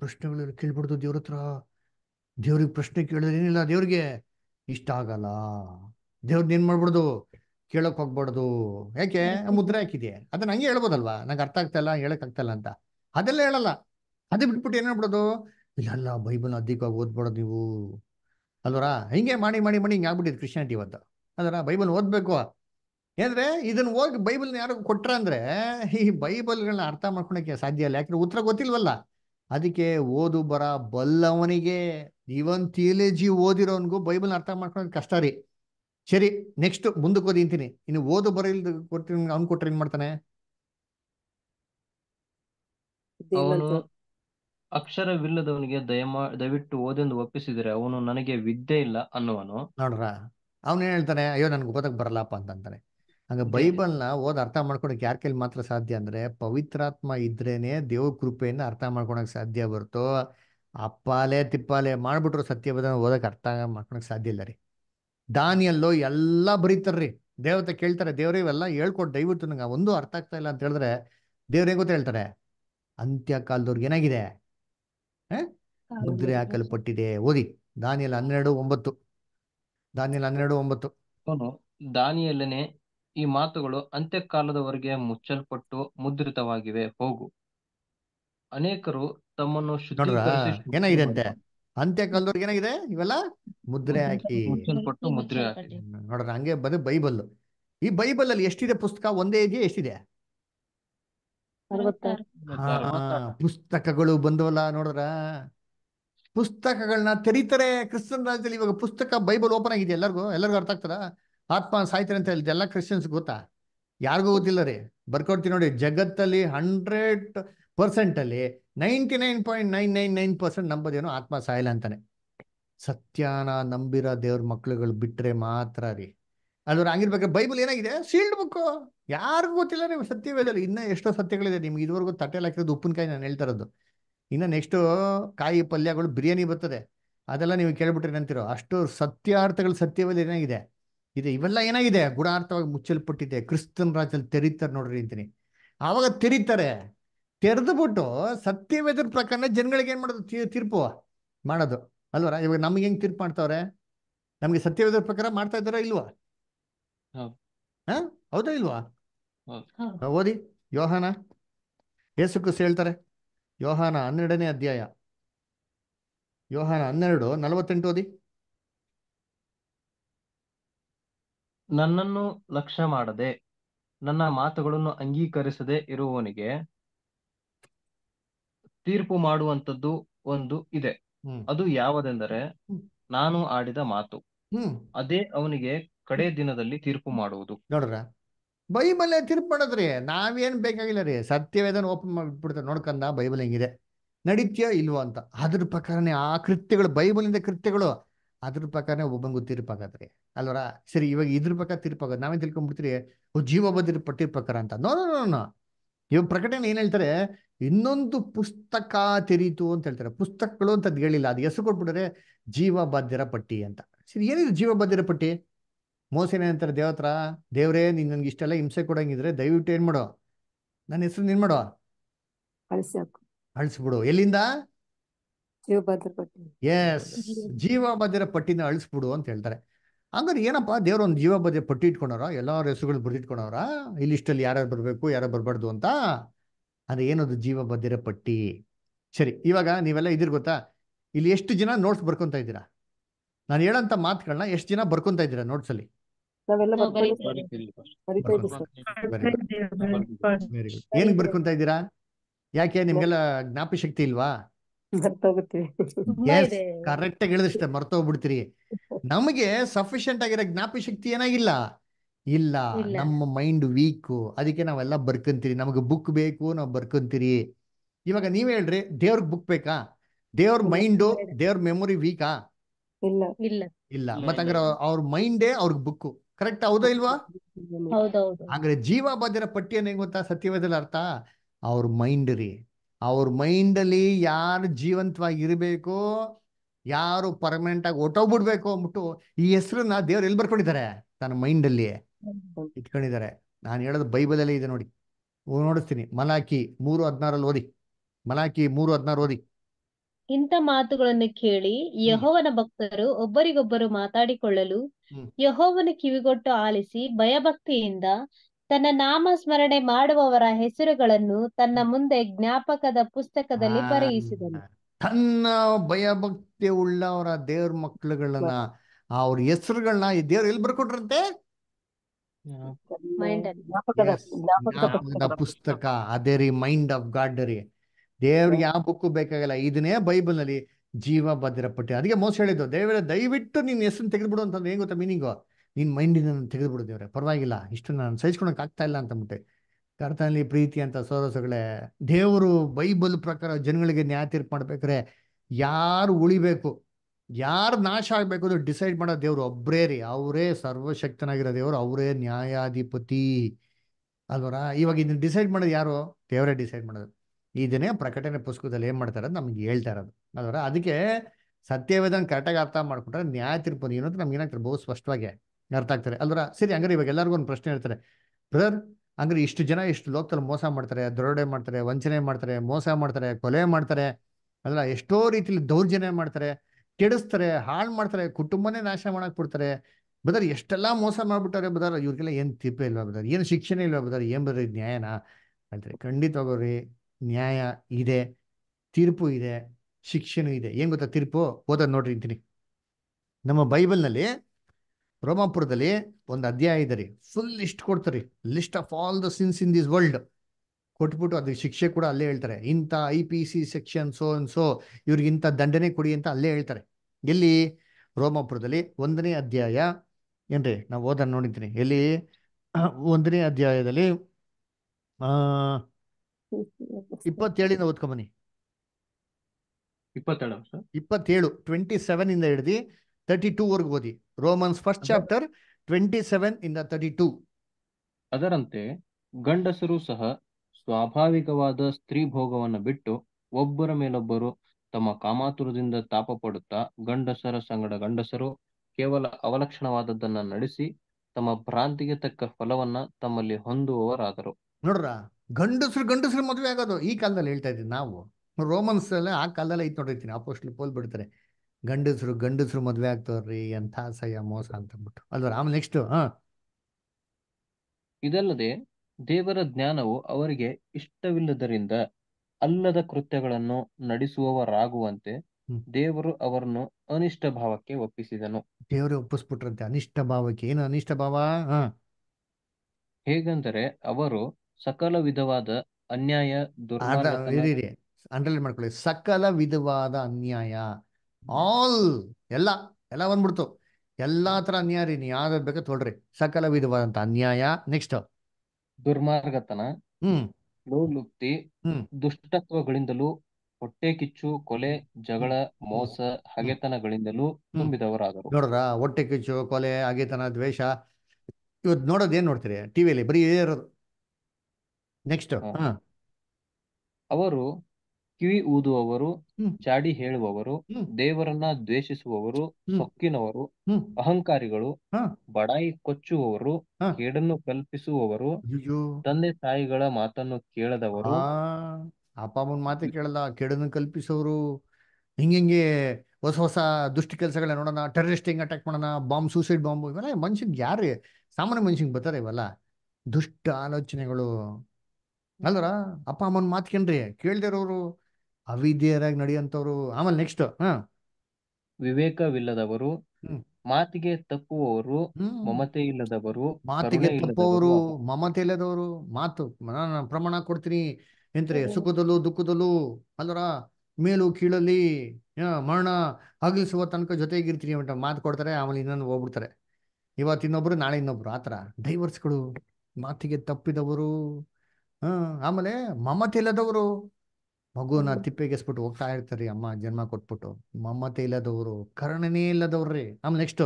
ಪ್ರಶ್ನೆಗಳು ಕೇಳ್ಬಿಡ್ದು ದೇವ್ರ ಹತ್ರ ದೇವ್ರಿಗೆ ಪ್ರಶ್ನೆ ಕೇಳಿದ್ರೆ ಏನಿಲ್ಲ ದೇವ್ರಿಗೆ ಇಷ್ಟ ಆಗಲ್ಲ ದೇವ್ರನ್ನ ಏನು ಮಾಡ್ಬಾರ್ದು ಕೇಳೋಕೆ ಹೋಗ್ಬಾರ್ದು ಯಾಕೆ ಮುದ್ರೆ ಹಾಕಿದೆ ಅದನ್ನ ಹಂಗೆ ಹೇಳ್ಬೋದಲ್ವಾ ನಂಗೆ ಅರ್ಥ ಆಗ್ತಾಯಿಲ್ಲ ಇಲ್ಲ ಅಂತ ಅದೆಲ್ಲ ಹೇಳಲ್ಲ ಅದೇ ಬಿಟ್ಬಿಟ್ಟು ಏನು ಹೇಳ್ಬಿಡೋದು ಇಲ್ಲ ಬೈಬಲ್ ಅಧಿಕವಾಗಿ ಓದ್ಬಾರ್ದು ನೀವು ಅಲ್ವರಾ ಹಿಂಗೆ ಮಾಡಿ ಮಾಡಿ ಮಾಡಿ ಹಿಂಗೆ ಆಗ್ಬಿಟ್ಟಿದೆ ಕ್ರಿಶ್ಚಿಯಾನಿಟಿ ಇವತ್ತು ಅದರ ಬೈಬಲ್ ಓದಬೇಕು ಏನಂದ್ರೆ ಇದನ್ನ ಹೋಗಿ ಬೈಬಲ್ ಯಾರು ಕೊಟ್ರ ಅಂದ್ರೆ ಈ ಬೈಬಲ್ಗಳನ್ನ ಅರ್ಥ ಮಾಡ್ಕೊಳಕ್ಕೆ ಸಾಧ್ಯ ಇಲ್ಲ ಯಾಕಂದ್ರೆ ಉತ್ತರ ಗೊತ್ತಿಲ್ವಲ್ಲ ಅದಕ್ಕೆ ಓದು ಬರ ಬಲ್ಲವನಿಗೆ ಇವನ್ ಥಿಯಲಜಿ ಓದಿರೋನ್ಗೂ ಬೈಬಲ್ ಅರ್ಥ ಮಾಡ್ಕೊಳಕ್ ಕಷ್ಟ ರೀ ಸರಿ ನೆಕ್ಸ್ಟ್ ಮುಂದಕ್ಕೆ ಅಂತೀನಿ ಇನ್ನು ಓದು ಬರ ಇಲ್ದ ಅವ್ನು ಕೊಟ್ರೆ ಏನ್ ಮಾಡ್ತಾನೆ ಅಕ್ಷರವಿಲ್ಲದವನಿಗೆ ದಯಮಾ ದಯವಿಟ್ಟು ಓದೆಂದು ಒಪ್ಪಿಸಿದ್ರೆ ಅವನು ನನಗೆ ವಿದ್ಯೆ ಇಲ್ಲ ಅನ್ನುವನು ನೋಡ್ರ ಅವನೇನ್ ಹೇಳ್ತಾನೆ ಅಯ್ಯೋ ನನ್ಗೆ ಓದಕ್ ಬರಲ್ಲಪ್ಪ ಅಂತಾನೆ ಹಂಗ ಬೈಬಲ್ನ ಓದ್ ಅರ್ಥ ಮಾಡ್ಕೊಳಕ್ ಯಾರ ಕೈಲಿ ಮಾತ್ರ ಸಾಧ್ಯ ಅಂದ್ರೆ ಪವಿತ್ರಾತ್ಮ ಇದ್ರೇನೆ ದೇವ್ರ ಕೃಪೆಯನ್ನ ಅರ್ಥ ಮಾಡ್ಕೊಳಕ್ ಸಾಧ್ಯ ಬರ್ತೋ ಅಪ್ಪಾಲೆ ತಿಪ್ಪಾಲೆ ಮಾಡ್ಬಿಟ್ರು ಸತ್ಯವೇದನ ಓದಕ್ ಅರ್ಥ ಮಾಡ್ಕೊಳಕ್ ಸಾಧ್ಯ ಇಲ್ಲ ರೀ ದಾನಿಯಲ್ಲೋ ಎಲ್ಲಾ ಬರೀತಾರ್ರಿ ದೇವತೆ ಕೇಳ್ತಾರೆ ದೇವ್ರ ಇವೆಲ್ಲ ಹೇಳ್ಕೊಟ್ ದಯವಿಟ್ಟು ನಂಗೆ ಒಂದು ಅರ್ಥ ಆಗ್ತಾ ಇಲ್ಲ ಅಂತ ಹೇಳಿದ್ರೆ ದೇವ್ರ ಗೊತ್ತ ಹೇಳ್ತಾರೆ ಅಂತ್ಯ ಕಾಲದವ್ರಿಗೆ ಏನಾಗಿದೆ ಮುದ್ರೆ ಪಟ್ಟಿದೆ ಓದಿ ದಾನಿಯಲ್ಲಿ ಹನ್ನೆರಡು ಒಂಬತ್ತು ದಾನಿಯಲ್ಲಿ ಹನ್ನೆರಡು ಒಂಬತ್ತು ದಾನಿಯಲ್ಲೇನೆ ಈ ಮಾತುಗಳು ಅಂತ್ಯಕಾಲದವರೆಗೆ ಮುಚ್ಚಲ್ಪಟ್ಟು ಮುದ್ರಿತವಾಗಿವೆ ಹೋಗು ಅನೇಕರು ತಮ್ಮನ್ನು ಏನಾಗಿದೆ ಅಂತ್ಯಕಾಲದವರೆಗೆ ಏನಾಗಿದೆ ಇವೆಲ್ಲ ಮುದ್ರೆ ಹಾಕಿ ಮುಚ್ಚಲ್ಪಟ್ಟು ಮುದ್ರೆ ಹಾಕಿ ನೋಡ್ರ ಹಂಗೆ ಬರೀ ಬೈಬಲ್ ಈ ಬೈಬಲ್ ಅಲ್ಲಿ ಎಷ್ಟಿದೆ ಪುಸ್ತಕ ಒಂದೇ ಇದೆಯಾ ಎಷ್ಟಿದೆ ಪುಸ್ತಕಗಳು ಬಂದವಲ್ಲ ನೋಡ್ರ ಪುಸ್ತಕಗಳನ್ನ ತೆರೀತಾರೆ ಕ್ರಿಶ್ಚನ್ ರಾಜ್ಯದಲ್ಲಿ ಇವಾಗ ಪುಸ್ತಕ ಬೈಬಲ್ ಓಪನ್ ಆಗಿದೆ ಎಲ್ಲರಿಗೂ ಎಲ್ಲರಿಗೂ ಅರ್ಥ ಆಗ್ತದ ಆತ್ಮ ಸಾಯ್ತಾರೆ ಅಂತ ಎಲ್ಲ ಕ್ರಿಶ್ಚಿಯನ್ಸ್ ಗೊತ್ತಾ ಯಾರಿಗೂ ಗೊತ್ತಿಲ್ಲ ರೀ ಬರ್ಕೊಡ್ತೀನಿ ನೋಡಿ ಜಗತ್ತಲ್ಲಿ ಹಂಡ್ರೆಡ್ ಪರ್ಸೆಂಟಲ್ಲಿ ninety nine point nine nine nine percent ನಂಬೋದೇನೋ ಆತ್ಮ ಸಾಯಿಲ್ಲ ಅಂತಾನೆ ಸತ್ಯಾನ ನಂಬಿರೋ ದೇವ್ರ ಮಕ್ಳುಗಳು ಬಿಟ್ಟರೆ ಮಾತ್ರ ರೀ ಅದ್ರ ಹಂಗಿರ್ಬೇಕು ಬೈಬಲ್ ಏನಾಗಿದೆ ಸೀಲ್ಡ್ ಬುಕ್ಕು ಯಾರಿಗೂ ಗೊತ್ತಿಲ್ಲ ನೀವು ಸತ್ಯವೇದಲ್ಲಿ ಇನ್ನೂ ಎಷ್ಟೋ ಸತ್ಯಗಳಿದೆ ನಿಮ್ಗೆ ಇದುವರೆಗೂ ತಟ್ಟೆಲಿ ಹಾಕಿರೋದು ಉಪ್ಪಿನಕಾಯಿ ನಾನು ಹೇಳ್ತಾರದ್ದು ಇನ್ನು ನೆಕ್ಸ್ಟು ಕಾಯಿ ಪಲ್ಯಗಳು ಬಿರಿಯಾನಿ ಬರ್ತದೆ ಅದೆಲ್ಲ ನೀವು ಕೇಳ್ಬಿಟ್ರಿ ನಂತಿರೋ ಅಷ್ಟು ಸತ್ಯಾರ್ಥಗಳು ಸತ್ಯವೇ ಏನಾಗಿದೆ ಇದೆ ಇವೆಲ್ಲ ಏನಾಗಿದೆ ಗುಣಾರ್ಥವಾಗಿ ಮುಚ್ಚಲ್ಪಟ್ಟಿದೆ ಕ್ರಿಸ್ತನ್ ರಾಜ್ಯದಲ್ಲಿ ತೆರೀತಾರೆ ನೋಡ್ರಿ ಅಂತೀನಿ ಅವಾಗ ತೆರೀತಾರೆ ತೆರೆದುಬಿಟ್ಟು ಸತ್ಯವೇದರ ಪ್ರಕಾರ ಜನಗಳಿಗೆ ಏನ್ ಮಾಡೋದು ತೀರ್ಪು ಮಾಡೋದು ಅಲ್ವರ ಇವಾಗ ನಮ್ಗೆ ಹೆಂಗ್ ತೀರ್ಪು ಮಾಡ್ತಾವ್ರೆ ನಮ್ಗೆ ಸತ್ಯವೇದರ ಪ್ರಕಾರ ಮಾಡ್ತಾ ಇದಾರ ಇಲ್ವಾ ಹೌದಾ ಇಲ್ವಾ ಓದಿ ಯೋಹಾನ ಯೇಸು ಸೇಳ್ತಾರೆ ಹೇಳ್ತಾರೆ ಯೋಹಾನ ಹನ್ನೆರಡನೇ ಅಧ್ಯಾಯ ಯೋಹಾನ ಹನ್ನೆರಡು ನಲವತ್ತೆಂಟು ಓದಿ ನನ್ನನ್ನು ಲಕ್ಷ್ಯ ಮಾಡದೆ ನನ್ನ ಮಾತುಗಳನ್ನು ಅಂಗೀಕರಿಸದೆ ಇರುವವನಿಗೆ ತೀರ್ಪು ಮಾಡುವಂತದ್ದು ಒಂದು ಇದೆ ಅದು ಯಾವದೆಂದರೆ ನಾನು ಆಡಿದ ಮಾತು ಅದೇ ಅವನಿಗೆ ಕಡೆ ದಿನದಲ್ಲಿ ತೀರ್ಪು ಮಾಡುವುದು ನೋಡ್ರ ಬೈಬಲ್ ತೀರ್ಪು ಮಾಡೋದ್ರಿ ನಾವೇನ್ ಬೇಕಾಗಿಲ್ಲ ರೀ ಸತ್ಯವೇದನ ಓಪನ್ ಮಾಡಿಬಿಡ್ತಾರೆ ನೋಡ್ಕಂದ ಬೈಬಲ್ ಹೆಂಗಿದೆ ನಡೀತ್ಯೋ ಇಲ್ವೋ ಅಂತ ಅದ್ರ ಪ್ರಕಾರನೇ ಆ ಕೃತ್ಯಗಳು ಬೈಬಲಿಂದ ಕೃತ್ಯಗಳು ಅದ್ರ ಪ್ರಕಾರನೇ ಒಬ್ಬಂಗು ತೀರ್ಪು ಆಗತ್ರಿ ಅಲ್ವರ ಸರಿ ಇವಾಗ ಇದ್ರ ಪ್ರಕಾರ ತೀರ್ಪು ಆಗೋದು ನಾವೇನ್ ತಿಳ್ಕೊಂಡ್ಬಿಡ್ತೀರಿ ಓ ಜೀವ ಬದಿರ್ ಪಟ್ಟಿರ್ ಪ್ರಕಾರ ಅಂತ ನೋ ನೋ ನೋ ಇವಾಗ ಪ್ರಕಟಣೆ ಏನ್ ಹೇಳ್ತಾರೆ ಇನ್ನೊಂದು ಪುಸ್ತಕ ತೆರೀತು ಅಂತ ಹೇಳ್ತಾರೆ ಪುಸ್ತಕಗಳು ಅಂತ ಅದ್ ಹೇಳಿಲ್ಲ ಅದು ಹೆಸರು ಕೊಟ್ಬಿಟ್ರೆ ಜೀವ ಬದ್ಧರ ಪಟ್ಟಿ ಅಂತ ಸರಿ ಏನಿದು ಜೀವ ಬದ್ಧರ ಪಟ್ಟಿ ಮೋಸನೆ ಅಂತಾರೆ ದೇವತ್ರ ದೇವ್ರೇ ನೀನ್ ನನ್ಗೆ ಇಷ್ಟೆಲ್ಲ ಹಿಂಸೆ ಕೊಡಂಗಿದ್ರೆ ದಯವಿಟ್ಟು ಏನ್ ಮಾಡೋ ನನ್ನ ಹೆಸರು ನೀನ್ ಮಾಡೋ ಅಳಿಸ್ಬಿಡು ಎಲ್ಲಿಂದ ಎಸ್ ಜೀವ ಪಟ್ಟಿನ ಅಳಿಸ್ಬಿಡು ಅಂತ ಹೇಳ್ತಾರೆ ಹಂಗಾರೆ ಏನಪ್ಪಾ ದೇವ್ರೊಂದು ಜೀವ ಪಟ್ಟಿ ಇಟ್ಕೊಂಡವ್ರ ಎಲ್ಲರ ಹೆಸರುಗಳು ಬರ್ದಿಟ್ಕೊಂಡವ್ರ ಈ ಯಾರ್ಯಾರು ಬರ್ಬೇಕು ಯಾರು ಬರ್ಬಾರ್ದು ಅಂತ ಅಂದ್ರೆ ಏನದು ಜೀವ ಪಟ್ಟಿ ಸರಿ ಇವಾಗ ನೀವೆಲ್ಲ ಇದಿರ್ ಗೊತ್ತಾ ಇಲ್ಲಿ ಎಷ್ಟು ಜನ ನೋಟ್ಸ್ ಬರ್ಕೊಂತ ಇದ್ದೀರಾ ನಾನು ಹೇಳಂತ ಮಾತುಗಳನ್ನ ಎಷ್ಟು ಜನ ಬರ್ಕೊಂತ ಇದ್ದೀರಾ ನೋಟ್ಸ್ ಅಲ್ಲಿ ಏನ್ ಬರ್ಕೊಂತ ಇದ್ದೀರಾ ಯಾಕೆ ನಿಮ್ಗೆಲ್ಲ ಶಕ್ತಿ ಇಲ್ವಾ ಕರೆಕ್ಟ್ ಆಗಿ ಹೇಳಿದಷ್ಟೇ ಮರ್ತೋಗ್ಬಿಡ್ತೀರಿ ನಮಗೆ ಸಫಿಶಿಯಂಟ್ ಆಗಿರೋ ಜ್ಞಾಪಿ ಶಕ್ತಿ ಏನಾಗಿಲ್ಲ ಇಲ್ಲ ನಮ್ಮ ಮೈಂಡ್ ವೀಕ್ ಅದಕ್ಕೆ ನಾವೆಲ್ಲ ಬರ್ಕೊಂತೀರಿ ನಮಗೆ ಬುಕ್ ಬೇಕು ನಾವು ಬರ್ಕೊಂತೀರಿ ಇವಾಗ ನೀವ್ ಹೇಳ್ರಿ ದೇವ್ರಿಗೆ ಬುಕ್ ಬೇಕಾ ದೇವ್ರ ಮೈಂಡ್ ದೇವ್ರ ಮೆಮೊರಿ ವೀಕಾ ಇಲ್ಲ ಇಲ್ಲ ಅವ್ರ ಮೈಂಡೇ ಅವ್ರಿಗೆ ಬುಕ್ ಕರೆಕ್ಟ್ ಹೌದಾ ಇಲ್ವಾ ಹಂಗ್ರೆ ಜೀವ ಬಾಧ್ಯರ ಪಟ್ಟಿ ಏನು ಗೊತ್ತಾ ಸತ್ಯವೇದಲ್ಲ ಅರ್ಥ ಅವ್ರ ಮೈಂಡ್ ರೀ ಅವ್ರ ಮೈಂಡಲ್ಲಿ ಯಾರು ಜೀವಂತವಾಗಿ ಇರಬೇಕು ಯಾರು ಪರ್ಮನೆಂಟ್ ಆಗಿ ಹೊಟ್ಟೋಗ್ಬಿಡ್ಬೇಕು ಅಂದ್ಬಿಟ್ಟು ಈ ಹೆಸರನ್ನ ದೇವ್ರು ಎಲ್ಲಿ ಬರ್ಕೊಂಡಿದ್ದಾರೆ ತನ್ನ ಮೈಂಡಲ್ಲಿ ಇಟ್ಕೊಂಡಿದ್ದಾರೆ ನಾನು ಹೇಳೋದು ಬೈಬಲಲ್ಲಿ ಇದೆ ನೋಡಿ ನೋಡಿಸ್ತೀನಿ ಮಲಾಕಿ ಮೂರು ಹದಿನಾರಲ್ಲಿ ಓದಿ ಮಲಾಕಿ ಮೂರು ಹದಿನಾರು ಓದಿ ಇಂಥ ಮಾತುಗಳನ್ನು ಕೇಳಿ ಯಹೋವನ ಭಕ್ತರು ಒಬ್ಬರಿಗೊಬ್ಬರು ಮಾತಾಡಿಕೊಳ್ಳಲು ಯಹೋವನ ಕಿವಿಗೊಟ್ಟು ಆಲಿಸಿ ಭಯಭಕ್ತಿಯಿಂದ ತನ್ನ ನಾಮಸ್ಮರಣೆ ಮಾಡುವವರ ಹೆಸರುಗಳನ್ನು ತನ್ನ ಮುಂದೆ ಜ್ಞಾಪಕದ ಪುಸ್ತಕದಲ್ಲಿ ಬರೆಯಿಸಿದನು ತನ್ನ ಭಯಭಕ್ತಿ ಉಳ್ಳವರ ದೇವ್ರ ಮಕ್ಕಳುಗಳನ್ನ ಅವ್ರ ಹೆಸರುಗಳನ್ನ ಈ ದೇವ್ರ ಎಲ್ಲಿ ಬರ್ಕೊಟ್ರಂತೆ ಪುಸ್ತಕ ಅದೇ ರೀ ಮೈಂಡ್ ಆಫ್ ಗಾಡ್ ರೀ ದೇವ್ರಿಗೆ ಯಾವ ಬುಕ್ ಬೇಕಾಗಲ್ಲ ಇದನ್ನೇ ಬೈಬಲ್ ನಲ್ಲಿ ಜೀವ ಭದ್ರಪಟ್ಟಿ ಅದಕ್ಕೆ ಮೋಸ ಹೇಳಿದ್ದು ದೇವರ ದಯವಿಟ್ಟು ನಿನ್ನ ಹೆಸರು ತೆಗೆದ್ಬಿಡು ಅಂತಂದ್ರೆ ಏನ್ ಗೊತ್ತಾ ಮೀನಿಂಗು ನಿನ್ನ ಮೈಂಡಿನ ದೇವ್ರೆ ಪರವಾಗಿಲ್ಲ ಇಷ್ಟು ನಾನು ಸಹಿಸ್ಕೊಳಕ್ ಆಗ್ತಾ ಇಲ್ಲ ಅಂತಂದ್ಬಿಟ್ಟೆ ಕರ್ತನಲ್ಲಿ ಪ್ರೀತಿ ಅಂತ ಸೋರಸುಗಳೇ ದೇವರು ಬೈಬಲ್ ಪ್ರಕಾರ ಜನಗಳಿಗೆ ನ್ಯಾಯ ತೀರ್ಪು ಮಾಡ್ಬೇಕ್ರೆ ಯಾರು ಉಳಿಬೇಕು ಯಾರು ನಾಶ ಆಗಬೇಕು ಅದು ಡಿಸೈಡ್ ಮಾಡೋ ದೇವರು ಒಬ್ಬರೇ ರೀ ಅವರೇ ಸರ್ವಶಕ್ತನಾಗಿರೋ ದೇವರು ಅವರೇ ನ್ಯಾಯಾಧಿಪತಿ ಅಲ್ವರ ಇವಾಗ ಇದನ್ನ ಡಿಸೈಡ್ ಮಾಡೋದು ಯಾರು ದೇವರೇ ಡಿಸೈಡ್ ಮಾಡೋದು ಇದನ್ನೇ ಪ್ರಕಟಣೆ ಪುಸ್ತಕದಲ್ಲಿ ಏನು ಮಾಡ್ತಾರೆ ನಮ್ಗೆ ಹೇಳ್ತಾ ಇರೋದು ಅಲ್ವರ ಅದಕ್ಕೆ ಸತ್ಯವೇದನ್ ಕರೆಕ್ಟಾಗಿ ಅರ್ಥ ಮಾಡ್ಕೊಂಡ್ರೆ ನ್ಯಾಯ ತೀರ್ಪು ಏನಂತ ನಮ್ಗೆ ಏನಾಗ್ತಾರೆ ಬಹು ಸ್ಪಷ್ಟವಾಗಿ ಅರ್ಥ ಆಗ್ತಾರೆ ಅಲ್ವರ ಸರಿ ಹಂಗಾರೆ ಇವಾಗ ಎಲ್ಲರಿಗೂ ಒಂದು ಪ್ರಶ್ನೆ ಹೇಳ್ತಾರೆ ಬ್ರದರ್ ಅಂದ್ರೆ ಇಷ್ಟು ಜನ ಇಷ್ಟು ಲೋಕದಲ್ಲಿ ಮೋಸ ಮಾಡ್ತಾರೆ ದರೋಡೆ ಮಾಡ್ತಾರೆ ವಂಚನೆ ಮಾಡ್ತಾರೆ ಮೋಸ ಮಾಡ್ತಾರೆ ಕೊಲೆ ಮಾಡ್ತಾರೆ ಅಲ್ಲ ಎಷ್ಟೋ ರೀತಿಲಿ ದೌರ್ಜನ್ಯ ಮಾಡ್ತಾರೆ ಕೆಡಿಸ್ತಾರೆ ಹಾಳು ಮಾಡ್ತಾರೆ ಕುಟುಂಬನೇ ನಾಶ ಮಾಡಕ್ ಬಿಡ್ತಾರೆ ಬ್ರದರ್ ಎಷ್ಟೆಲ್ಲ ಮೋಸ ಮಾಡ್ಬಿಟ್ಟಾರೆ ಬದರ್ ಇವ್ರಿಗೆಲ್ಲ ಏನು ತಿಪ್ಪೆ ಇಲ್ವಾ ಬ್ರದರ್ ಏನು ಶಿಕ್ಷಣ ಇಲ್ವಾ ಬ್ರದರ್ ಏನು ಬದರ್ ನ್ಯಾಯನ ಅಂದ್ರೆ ಅಂತಾರೆ ಖಂಡಿತವಾಗೋರಿ ನ್ಯಾಯ ಇದೆ ತೀರ್ಪು ಇದೆ ಶಿಕ್ಷಣ ಇದೆ ಏನು ಗೊತ್ತಾ ತೀರ್ಪು ಓದೋದ್ ನೋಡ್ರಿ ಇಂತೀನಿ ನಮ್ಮ ಬೈಬಲ್ನಲ್ಲಿ ರೋಮಾಪುರದಲ್ಲಿ ಒಂದು ಅಧ್ಯಾಯ ಇದೆ ರೀ ಫುಲ್ ಲಿಸ್ಟ್ ಕೊಡ್ತಾರೆ list of all the sins in this world ಕೊಟ್ಬಿಟ್ಟು ಅದಕ್ಕೆ ಶಿಕ್ಷೆ ಕೂಡ ಅಲ್ಲೇ ಹೇಳ್ತಾರೆ ಇಂಥ I P C section so and so ಇವ್ರಿಗೆ ಇಂಥ ದಂಡನೆ ಕೊಡಿ ಅಂತ ಅಲ್ಲೇ ಹೇಳ್ತಾರೆ ಎಲ್ಲಿ ರೋಮಾಪುರದಲ್ಲಿ ಒಂದನೇ ಅಧ್ಯಾಯ ಏನ್ರಿ ನಾವು ಓದನ್ ನೋಡಿದ್ದೀನಿ ಎಲ್ಲಿ ಒಂದನೇ ಅಧ್ಯಾಯದಲ್ಲಿ ಇಪ್ಪತ್ತೇಳಿಂದ ಓದ್ಕೊಂಬನ್ನಿ ಇಪ್ಪತ್ತೇಳು ಟ್ವೆಂಟಿ ಸೆವೆನ್ ಇಂದ ಹಿಡ್ದು ತರ್ಟಿ ಟೂ ಓದಿ Romans first chapter twenty seven ಇಂದ ತರ್ಟಿ ಟೂ ಅದರಂತೆ ಗಂಡಸರು ಸಹ ಸ್ವಾಭಾವಿಕವಾದ ಸ್ತ್ರೀ ಭೋಗವನ್ನು ಬಿಟ್ಟು ಒಬ್ಬರ ಮೇಲೊಬ್ಬರು ತಮ್ಮ ಕಾಮಾತುರದಿಂದ ತಾಪ ಪಡುತ್ತಾ ಗಂಡಸರ ಸಂಗಡ ಗಂಡಸರು ಕೇವಲ ಅವಲಕ್ಷಣವಾದದ್ದನ್ನ ನಡೆಸಿ ತಮ್ಮ ಭ್ರಾಂತಿಗೆ ತಕ್ಕ ಫಲವನ್ನ ತಮ್ಮಲ್ಲಿ ಹೊಂದುವವರಾದರು ನೋಡ್ರ ಗಂಡಸರು ಗಂಡಸರು ಮದುವೆ ಆಗೋದು ಈ ಕಾಲದಲ್ಲಿ ಹೇಳ್ತಾ ಇದ್ದೀವಿ ನಾವು ರೋಮನ್ಸ್ ಆ ಕಾಲದಲ್ಲಿ ಇತ್ತು ನೋಡಿರ್ತೀನಿ ಅಪೋಸ್ಟ್ ಪೋಲ್ ಬಿಡ್ತಾರೆ ಗಂಡಸರು ಗಂಡಸರು ಮದುವೆ ಆಗ್ತವ್ರಿ ಎಂಥ ಸಯ ಮೋಸ ಅಂತಂದ್ಬಿಟ್ಟು ಅಲ್ವ ರಾಮ್ ನೆಕ್ಸ್ಟ್ ಇದಲ್ಲದೆ ದೇವರ ಜ್ಞಾನವು ಅವರಿಗೆ ಇಷ್ಟವಿಲ್ಲದರಿಂದ ಅಲ್ಲದ ಕೃತ್ಯಗಳನ್ನು ನಡೆಸುವವರಾಗುವಂತೆ ದೇವರು ಅವರನ್ನು ಅನಿಷ್ಟ ಭಾವಕ್ಕೆ ಒಪ್ಪಿಸಿದನು ದೇವರು ಒಪ್ಪಿಸ್ಬಿಟ್ರಂತೆ ಅನಿಷ್ಟ ಭಾವಕ್ಕೆ ಏನು ಅನಿಷ್ಟ ಭಾವ ಹಾ ಹೇಗೆಂದರೆ ಅವರು ಸಕಲ ವಿಧವಾದ ಅನ್ಯಾಯ ಅಂಡರ್ಲೈನ್ ಮಾಡ್ಕೊಳ್ಳಿ ಸಕಲ ವಿಧವಾದ ಅನ್ಯಾಯ ಆಲ್ ಎಲ್ಲ ಎಲ್ಲ ಬಂದ್ಬಿಡ್ತು ಎಲ್ಲಾ ತರ ಅನ್ಯಾಯ ರೀ ನೀ ಯಾವ್ದು ಬೇಕಾ ತೋಳ್ರಿ ಸಕಲ ವಿಧವಾದಂತ ಅನ್ಯಾಯ ನೆಕ್ಸ್ಟ್ ದುರ್ಮಾರ್ಗತನ ಹ್ಮ್ ಲೋಲುಪ್ತಿ ಹ್ಮ್ ದುಷ್ಟತ್ವಗಳಿಂದಲೂ ಹೊಟ್ಟೆ ಕಿಚ್ಚು ಕೊಲೆ ಜಗಳ ಮೋಸ ಹಗೆತನಗಳಿಂದಲೂ ತುಂಬಿದವರಾದರು ನೋಡ್ರ ಹೊಟ್ಟೆ ಕಿಚ್ಚು ಕೊಲೆ ಹಗೆತನ ದ್ವೇಷ ಇವತ್ ನೋಡೋದ್ ಏನ್ ನೋಡ್ತೀರಿ ಟಿವಿಯಲ್ಲಿ ಬರೀ ಇರೋದು ನೆಕ್ಸ್ಟ್ ಅವರು ಕಿವಿ ಊದುವವರು ಚಾಡಿ ಹೇಳುವವರು ದೇವರನ್ನ ದ್ವೇಷಿಸುವವರು ಸೊಕ್ಕಿನವರು ಅಹಂಕಾರಿಗಳು ಬಡಾಯಿ ಕೊಚ್ಚುವವರು ಕೇಡನ್ನು ಕಲ್ಪಿಸುವವರು ತಂದೆ ತಾಯಿಗಳ ಮಾತನ್ನು ಕೇಳದವರು ಅಪ್ಪ ಅಮ್ಮನ ಮಾತೆ ಕೇಳಲ್ಲ ಕೇಡನ್ನು ಕಲ್ಪಿಸೋರು ಹಿಂಗೆ ಹೊಸ ಹೊಸ ದುಷ್ಟಿ ಕೆಲಸಗಳನ್ನ ನೋಡೋಣ ಟೆರರಿಸ್ಟ್ ಅಟ್ಯಾಕ್ ಮಾಡೋಣ ಬಾಂಬ್ ಸೂಸೈಡ್ ಬಾಂಬ್ ಇವೆಲ್ಲ ಮನುಷ್ಯಂಗೆ ಯಾರು ಸಾಮಾನ್ಯ ಮನುಷ್ಯನ್ ಬರ್ತಾರೆ ಇವೆಲ್ಲ ದುಷ್ಟ ಆಲೋಚನೆಗಳು ಅಲ್ರ ಅಪ್ಪ ಅಮ್ಮನ ಮಾತು ಕೇಳ್ದಿರೋರು ಅವಿದ್ಯರಾಗಿ ನಡೆಯಂತವ್ರು ಆಮೇಲೆ ನೆಕ್ಸ್ಟ್ ಹಾ ವಿವೇಕವಿಲ್ಲದವರು ಮಾತಿಗೆ ತಪ್ಪುವವರು ಮಮತೆ ಇಲ್ಲದವರು ಮಾತಿಗೆ ತಪ್ಪವರು ಮಮತೆ ಇಲ್ಲದವರು ಮಾತು ನಾನು ಪ್ರಮಾಣ ಕೊಡ್ತೀನಿ ಎಂತ್ರೆ ಸುಖದಲ್ಲೂ ದುಃಖದಲ್ಲೂ ಅಲ್ಲರ ಮೇಲು ಕೀಳಲ್ಲಿ ಮರಣ ಹಗಲಿಸುವ ತನಕ ಜೊತೆಗಿರ್ತೀನಿ ಅಂತ ಮಾತು ಕೊಡ್ತಾರೆ ಆಮೇಲೆ ಇನ್ನೊಂದು ಹೋಗ್ಬಿಡ್ತಾರೆ ಇವತ್ತು ಇನ್ನೊಬ್ರು ನಾಳೆ ಇನ್ನೊಬ್ರು ಆತರ ಡೈವರ್ಸ್ಗಳು ಮಾತಿಗೆ ತಪ್ಪಿದವರು ಆಮೇಲೆ ಮಮತೆ ಇಲ್ಲದವರು ಮಗುನ ತಿಪ್ಪೆಗೆಸ್ಬಿಟ್ಟು ಹೋಗ್ತಾ ಇರ್ತಾರೆ ಅಮ್ಮ ಜನ್ಮ ಕೊಟ್ಬಿಟ್ಟು ಮಮ್ಮತೆ ಇಲ್ಲದವರು ಕರುಣನೇ ಇಲ್ಲದವ್ರಿ ಆಮ್ ನೆಕ್ಸ್ಟ್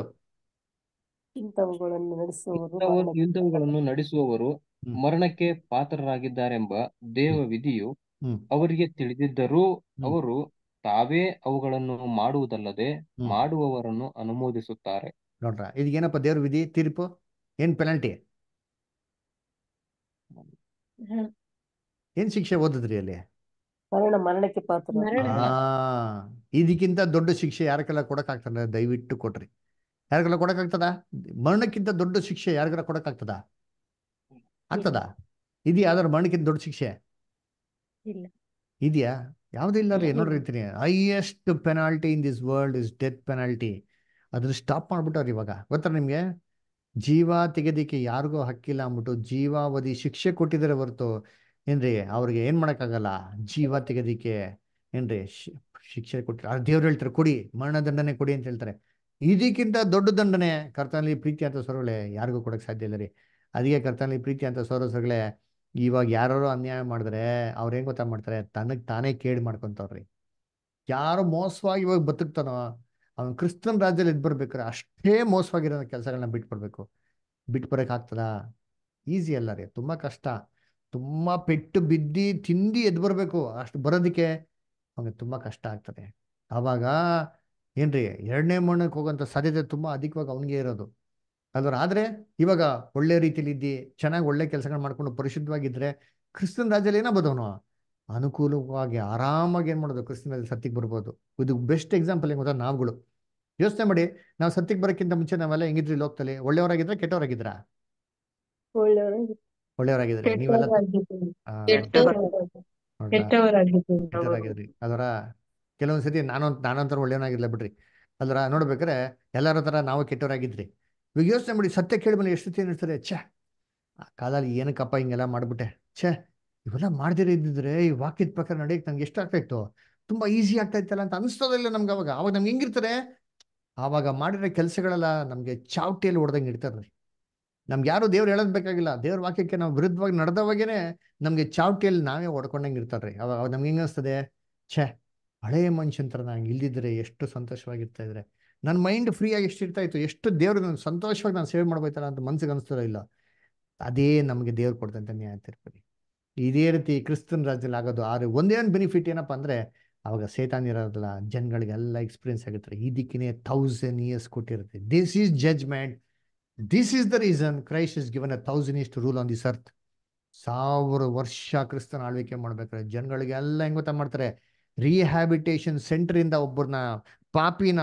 ಇಂಥವುಗಳನ್ನು ನಡೆಸುವವರು ಮರಣಕ್ಕೆ ಪಾತ್ರರಾಗಿದ್ದಾರೆಂಬ ದೇವ ವಿಧಿಯು ಅವರಿಗೆ ತಿಳಿದಿದ್ದರೂ ಅವರು ತಾವೇ ಅವುಗಳನ್ನು ಮಾಡುವುದಲ್ಲದೆ ಮಾಡುವವರನ್ನು ಅನುಮೋದಿಸುತ್ತಾರೆ ನೋಡ್ರ ಏನಪ್ಪ ದೇವ್ರ ವಿಧಿ ತೀರ್ಪು ಏನ್ ಪೆನಾಲ್ಟಿ ಏನ್ ಶಿಕ್ಷೆ ಓದದ್ರಿ ಅಲ್ಲಿ ಮರಣ ಮರಣಕ್ಕೆ ಪಾತ್ರ ಇದಕ್ಕಿಂತ ದೊಡ್ಡ ಶಿಕ್ಷೆ ಯಾರಕ್ಕೆಲ್ಲ ಆಗ್ತದ ದಯವಿಟ್ಟು ಕೊಟ್ರಿ ಯಾರಿಗೆಲ್ಲ ಆಗ್ತದ ಮರಣಕ್ಕಿಂತ ದೊಡ್ಡ ಶಿಕ್ಷೆ ಯಾರಿಗಾರ ಕೊಡಕ್ ಆಗ್ತದ ಆಗ್ತದ ಇದೆಯಾ ಅದರ ಮರಣಕ್ಕಿಂತ ದೊಡ್ಡ ಶಿಕ್ಷೆ ಇದೆಯಾ ಯಾವ್ದು ಇಲ್ಲ ರೀ ನೋಡ್ರಿ highest penalty in this world is death penalty ಅದನ್ನ ಸ್ಟಾಪ್ ಮಾಡ್ಬಿಟ್ಟವ್ರಿ ಇವಾಗ ಗೊತ್ತಾ ನಿಮ್ಗೆ ಜೀವ ತೆಗೆದಿಕ್ಕೆ ಯಾರಿಗೂ ಹಕ್ಕಿಲ್ಲ ಅಂದ್ಬಿಟ್ಟು ಜೀವಾವಧಿ ಶಿಕ್ಷೆ ಕೊಟ್ಟಿದ್ದಾರೆ ಹೊರತು ಏನ್ರಿ ಅವ್ರಿಗೆ ಏನು ಮಾಡೋಕ್ಕಾಗಲ್ಲ ಜೀವ ತೆಗೆದಿಕ್ಕೆ ಏನ್ರಿ ಶಿಕ್ಷೆ ಕೊಟ್ಟಿರ ದೇವ್ರು ಹೇಳ್ತಾರೆ ಕೊಡಿ ಮರಣದಂಡನೆ ಕೊಡಿ ಅಂತ ಹೇಳ್ತಾರೆ ಇದಕ್ಕಿಂತ ದೊಡ್ಡ ದಂಡನೆ ಕರ್ತನಲ್ಲಿ ಪ್ರೀತಿ ಅಂತ ಸ್ವರಗಳೇ ಯಾರಿಗೂ ಕೊಡಕ್ ಸಾಧ್ಯ ಇಲ್ಲ ರೀ ಅದಕ್ಕೆ ಕರ್ತನಲ್ಲಿ ಪ್ರೀತಿ ಅಂತ ಸ್ವರಗಳೇ ಇವಾಗ ಯಾರು ಅನ್ಯಾಯ ಮಾಡಿದ್ರೆ ಅವ್ರು ಹೆಂಗ್ ಗೊತ್ತಾ ಮಾಡ್ತಾರೆ ತನಗೆ ತಾನೇ ಕೇಳಿ ಮಾಡ್ಕೊಂತವ್ರಿ ಯಾರು ಮೋಸವಾಗಿ ಇವಾಗ ಬದುಕ್ತಾನೋ ಅವನ್ ಕ್ರಿಸ್ತನ್ ರಾಜ್ಯದಲ್ಲಿ ಇದ್ ಬರ್ಬೇಕಾರೆ ಅಷ್ಟೇ ಮೋಸವಾಗಿರೋ ಕೆಲಸಗಳನ್ನ ಬಿಟ್ಕೊಡ್ಬೇಕು ಬಿಟ್ಬರಕ್ ಆಗ್ತದ ಈಸಿ ಅಲ್ಲ ರೀ ತುಂಬಾ ಕಷ್ಟ ತುಂಬಾ ಪೆಟ್ಟು ಬಿದ್ದಿ ತಿಂದು ಎದ್ದು ಬರಬೇಕು ಅಷ್ಟು ಬರೋದಕ್ಕೆ ಅವನಿಗೆ ತುಂಬಾ ಕಷ್ಟ ಆಗ್ತದೆ ಆವಾಗ ಏನ್ರಿ ಎರಡನೇ ಮಣ್ಣಕ್ಕೆ ಹೋಗೋಂಥ ಸಾಧ್ಯತೆ ತುಂಬಾ ಅಧಿಕವಾಗಿ ಅವನಿಗೆ ಇರೋದು ಅದರ ಆದರೆ ಇವಾಗ ಒಳ್ಳೆ ರೀತಿಯಲ್ಲಿ ಇದ್ದಿ ಚೆನ್ನಾಗಿ ಒಳ್ಳೆ ಕೆಲಸಗಳು ಮಾಡ್ಕೊಂಡು ಪರಿಶುದ್ಧವಾಗಿದ್ರೆ ಕ್ರಿಸ್ತನ್ ರಾಜ್ಯದಲ್ಲಿ ಏನೋ ಬದವನು ಅನುಕೂಲವಾಗಿ ಆರಾಮಾಗಿ ಏನು ಮಾಡೋದು ರಾಜ್ಯ ಸತ್ತಿಗೆ ಬರ್ಬೋದು ಇದು ಬೆಸ್ಟ್ ಎಕ್ಸಾಂಪಲ್ ಏನು ಗೊತ್ತಾ ನಾವುಗಳು ಯೋಚನೆ ಮಾಡಿ ನಾವು ಸತ್ತಿಗೆ ಬರೋಕ್ಕಿಂತ ಮುಂಚೆ ನಾವೆಲ್ಲ ಹೆಂಗಿದ್ರಿ ಲೋಕದಲ್ಲಿ ಒಳ್ಳೆಯವರಾಗಿದ್ರೆ ಕೆಟ್ಟವರಾಗಿದ್ರಾ ಒಳ್ಳೆಯವರಾಗಿದ್ರಿ ನೀವೆಲ್ಲ ಕೆಟ್ಟವರಾಗಿದ್ರಿ ಅದರ ಕೆಲವೊಂದ್ ಸತಿ ನಾನೊಂಥರ ಒಳ್ಳೆಯವನಾಗಿರ್ಲ ಬಿಡ್ರಿ ಅದರ ನೋಡ್ಬೇಕಾರೆ ಎಲ್ಲರ ತರ ನಾವು ಕೆಟ್ಟವರಾಗಿದ್ರಿ ಇವಾಗ ಯೋಚನೆ ಮಾಡಿ ಸತ್ಯ ಕೇಳಿದ್ಮೇಲೆ ಎಷ್ಟು ಸತಿ ಏನಿರ್ತಾರೆ ಛೇ ಆ ಕಾಲಲ್ಲಿ ಏನಕ್ಕಪ್ಪ ಹಿಂಗೆಲ್ಲ ಮಾಡ್ಬಿಟ್ಟೆ ಛೇ ಇವೆಲ್ಲ ಮಾಡ್ದಿರ ಇದ್ದಿದ್ರೆ ಈ ವಾಕ್ಯದ ಪ್ರಕಾರ ನಡೆಯಕ್ಕೆ ನಂಗೆ ಎಷ್ಟು ಆಗ್ತಾ ಇತ್ತು ತುಂಬಾ ಈಸಿ ಆಗ್ತಾ ಇತ್ತಲ್ಲ ಅಂತ ಅನಿಸ್ತೋದಿಲ್ಲ ನಮ್ಗೆ ಅವಾಗ ಅವಾಗ ನಮ್ಗೆ ಹೆಂಗಿರ್ತಾರೆ ಆವಾಗ ಮಾಡಿರೋ ಕೆಲಸಗಳೆಲ್ಲ ನಮಗೆ ಚಾವಟಿಯಲ್ಲಿ ಹೊಡೆದಂಗೆ ಇಡ್ತಾರೆ ನಮ್ಗೆ ಯಾರು ದೇವ್ರು ಹೇಳೋದ್ ಬೇಕಾಗಿಲ್ಲ ದೇವ್ರ ವಾಕ್ಯಕ್ಕೆ ನಾವು ವಿರುದ್ಧವಾಗಿ ನಡೆದವಾಗೇನೆ ನಮ್ಗೆ ಚಾವಟಿಯಲ್ಲಿ ನಾವೇ ಹೊಡ್ಕೊಂಡಂಗೆ ಇರ್ತಾರ್ರಿ ಅವಾಗ ನಮ್ಗೆ ಹೆಂಗಸ್ತದೆ ಛೇ ಹಳೆಯ ಮನುಷ್ಯನ ಥರ ನಂಗೆ ಇಲ್ದಿದ್ರೆ ಎಷ್ಟು ಸಂತೋಷವಾಗಿರ್ತಾ ಇದ್ರೆ ನನ್ನ ಮೈಂಡ್ ಆಗಿ ಎಷ್ಟು ಇರ್ತಾ ಇತ್ತು ಎಷ್ಟು ದೇವ್ರು ಸಂತೋಷವಾಗಿ ನಾನು ಸೇವೆ ಮಾಡ್ಬೋತಾರ ಅಂತ ಮನ್ಸಿಗೆ ಅನಿಸ್ತಿರೋ ಇಲ್ಲ ಅದೇ ನಮಗೆ ದೇವ್ರು ಕೊಡ್ತಂತ ನ್ಯಾಯ ತೀರ್ಪಡಿ ಇದೇ ರೀತಿ ಕ್ರಿಸ್ತನ್ ರಾಜ್ಯದಲ್ಲಿ ಆಗೋದು ಆದರೆ ಒಂದೇನು ಬೆನಿಫಿಟ್ ಏನಪ್ಪ ಅಂದರೆ ಅವಾಗ ಸೇತಾನ್ ಇರೋದಿಲ್ಲ ಜನಗಳಿಗೆಲ್ಲ ಎಕ್ಸ್ಪೀರಿಯನ್ಸ್ ಆಗುತ್ತೆ ಇದಕ್ಕಿನೇ ಥೌಸಂಡ್ ಇಯರ್ಸ್ ಕೊಟ್ಟಿರುತ್ತೆ this is judgement this is the reason Christ is given a thousand years to rule on this earth. ಸಾವಿರ ವರ್ಷ ಕ್ರಿಸ್ತನ ಆಳ್ವಿಕೆ ಮಾಡ್ಬೇಕಾದ್ರೆ ಜನಗಳಿಗೆ ಎಲ್ಲ ಹೆಂಗ್ ಗೊತ್ತ ಮಾಡ್ತಾರೆ ರಿಹ್ಯಾಬಿಟೇಷನ್ ಸೆಂಟರ್ ಇಂದ ಒಬ್ಬರನ್ನ ಪಾಪಿನ